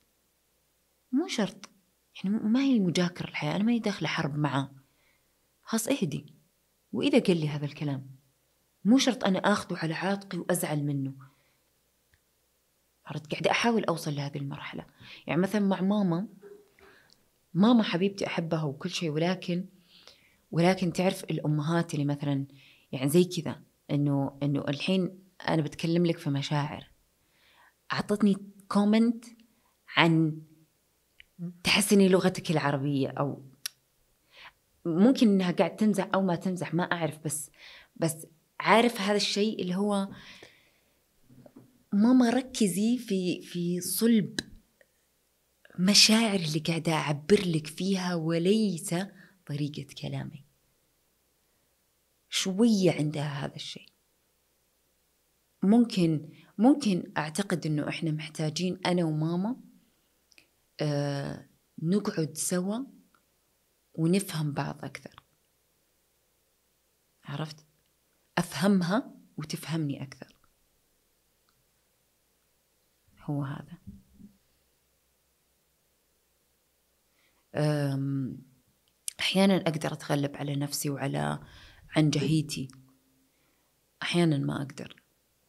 مو شرط يعني ما هي مجاكر الحياه انا ماني داخله حرب معه خلاص اهدي واذا قال لي هذا الكلام مو شرط انا اخذه على عاتقي وازعل منه عرفت قاعدة أحاول أوصل لهذه المرحلة يعني مثلا مع ماما ماما حبيبتي أحبها وكل شيء ولكن ولكن تعرف الأمهات اللي مثلا يعني زي كذا إنه إنه الحين أنا بتكلم لك في مشاعر أعطتني كومنت عن تحسني لغتك العربية أو ممكن إنها قاعد تمزح أو ما تمزح ما أعرف بس بس عارف هذا الشيء اللي هو ماما ركزي في في صلب مشاعر اللي قاعدة أعبر لك فيها وليس طريقة كلامي شوية عندها هذا الشيء ممكن ممكن أعتقد أنه إحنا محتاجين أنا وماما آه نقعد سوا ونفهم بعض أكثر عرفت أفهمها وتفهمني أكثر هو هذا أحيانا أقدر أتغلب على نفسي وعلى عن جهيتي أحيانا ما أقدر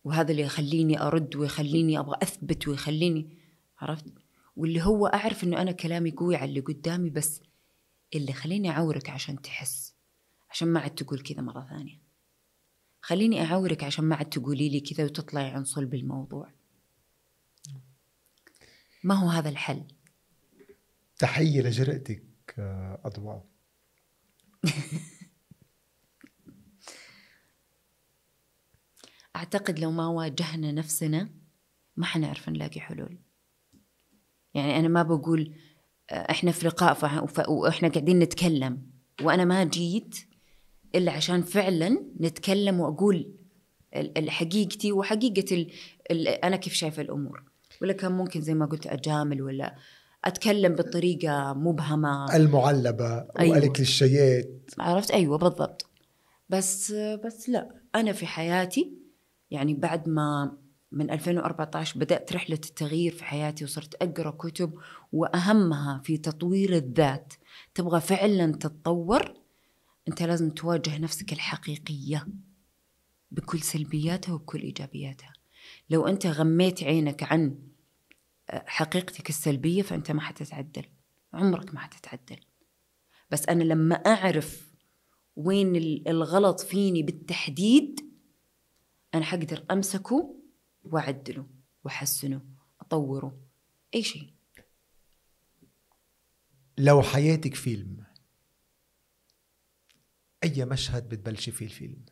وهذا اللي يخليني أرد ويخليني أبغى أثبت ويخليني عرفت واللي هو أعرف إنه أنا كلامي قوي على اللي قدامي بس اللي خليني أعورك عشان تحس عشان ما عاد تقول كذا مرة ثانية خليني أعورك عشان ما عاد تقولي لي كذا وتطلعي عن صلب الموضوع ما هو هذا الحل؟ تحية لجرأتك آه، أضواء [LAUGHS] أعتقد لو ما واجهنا نفسنا ما حنعرف نلاقي حلول يعني أنا ما بقول آه، إحنا في لقاء وإحنا قاعدين نتكلم وأنا ما جيت إلا عشان فعلا نتكلم وأقول حقيقتي وحقيقة أنا كيف شايفة الأمور ولا كان ممكن زي ما قلت اجامل ولا اتكلم بطريقه مبهمه المعلبه أيوة. والكليشيات عرفت ايوه بالضبط بس بس لا انا في حياتي يعني بعد ما من 2014 بدات رحله التغيير في حياتي وصرت اقرا كتب واهمها في تطوير الذات تبغى فعلا تتطور انت لازم تواجه نفسك الحقيقيه بكل سلبياتها وبكل ايجابياتها لو انت غميت عينك عن حقيقتك السلبيه فانت ما حتتعدل عمرك ما حتتعدل بس انا لما اعرف وين الغلط فيني بالتحديد انا حقدر امسكه واعدله واحسنه اطوره اي شيء لو حياتك فيلم اي مشهد بتبلشي فيه الفيلم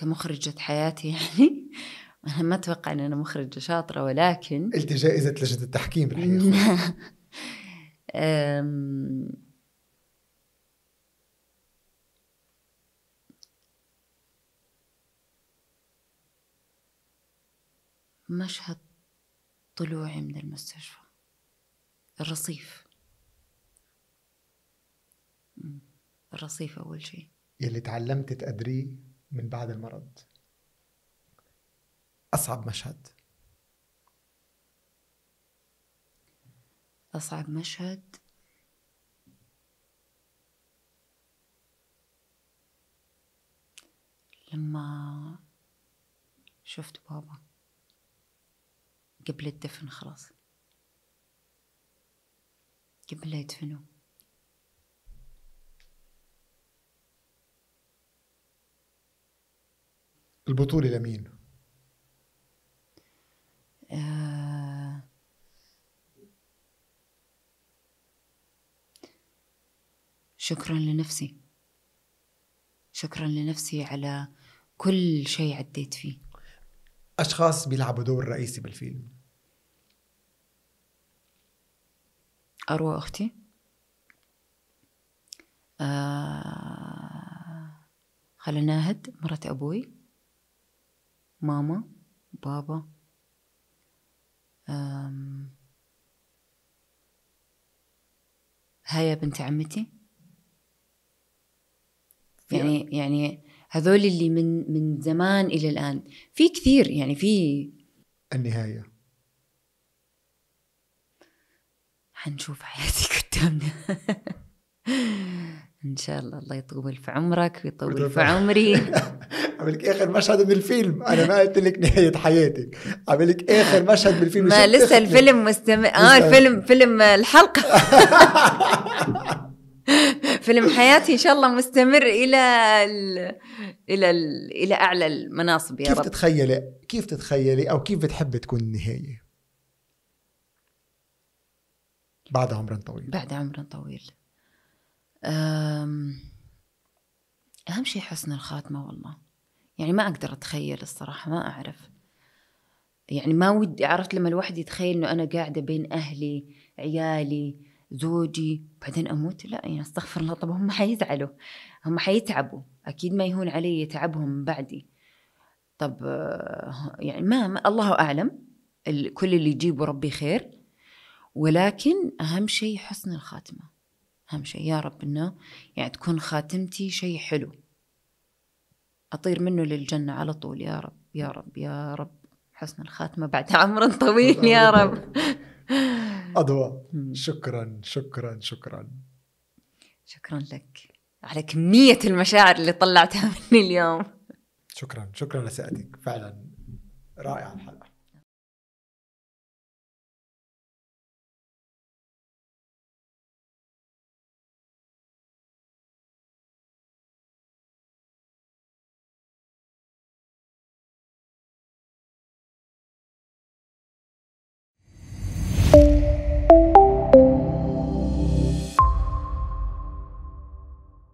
كمخرجة حياتي يعني [LAUGHS] أنا ما أتوقع أن أنا مخرجة شاطرة ولكن قلت جائزة لجنة التحكيم رح [LAUGHS] مشهد طلوعي من المستشفى الرصيف الرصيف أول شيء يلي تعلمت تقدريه من بعد المرض أصعب مشهد أصعب مشهد لما شفت بابا قبل الدفن خلاص قبل لا البطولة لمين؟ آه، شكرا لنفسي شكرا لنفسي على كل شيء عديت فيه أشخاص بيلعبوا دور رئيسي بالفيلم أروى أختي آه خالة ناهد مرة أبوي ماما بابا أم... هيا بنت عمتي يعني يعني هذول اللي من من زمان الى الان في كثير يعني في النهايه حنشوف حياتي [LAUGHS] قدامنا ان شاء الله الله يطول في عمرك ويطول في عمري [LAUGHS] لك اخر مشهد من الفيلم انا ما قلت لك نهايه حياتك لك اخر مشهد من الفيلم ما لسه الفيلم مستمر اه الفيلم فيلم الحلقه [LAUGHS] فيلم حياتي ان شاء الله مستمر الى الـ الى الـ الى اعلى المناصب يا كيف رب كيف تتخيلي كيف تتخيلي او كيف بتحبي تكون النهايه بعد عمر طويل بعد عمر طويل أهم شيء حسن الخاتمة والله يعني ما أقدر أتخيل الصراحة ما أعرف يعني ما ودي عرفت لما الواحد يتخيل انه انا قاعده بين اهلي عيالي زوجي بعدين اموت لا يعني استغفر الله طب هم حيزعلوا هم حيتعبوا اكيد ما يهون علي تعبهم بعدي طب آه، يعني ما, ما الله اعلم كل اللي يجيبه ربي خير ولكن اهم شيء حسن الخاتمه اهم شيء يا رب انه يعني تكون خاتمتي شيء حلو أطير منه للجنة على طول يا رب يا رب يا رب حسن الخاتمة بعد [LAUGHS] عمر طويل يا رب أضواء شكرا شكرا شكرا شكرا لك على كمية المشاعر اللي طلعتها مني اليوم شكرا شكرا لسعادتك فعلا رائعة الحلقة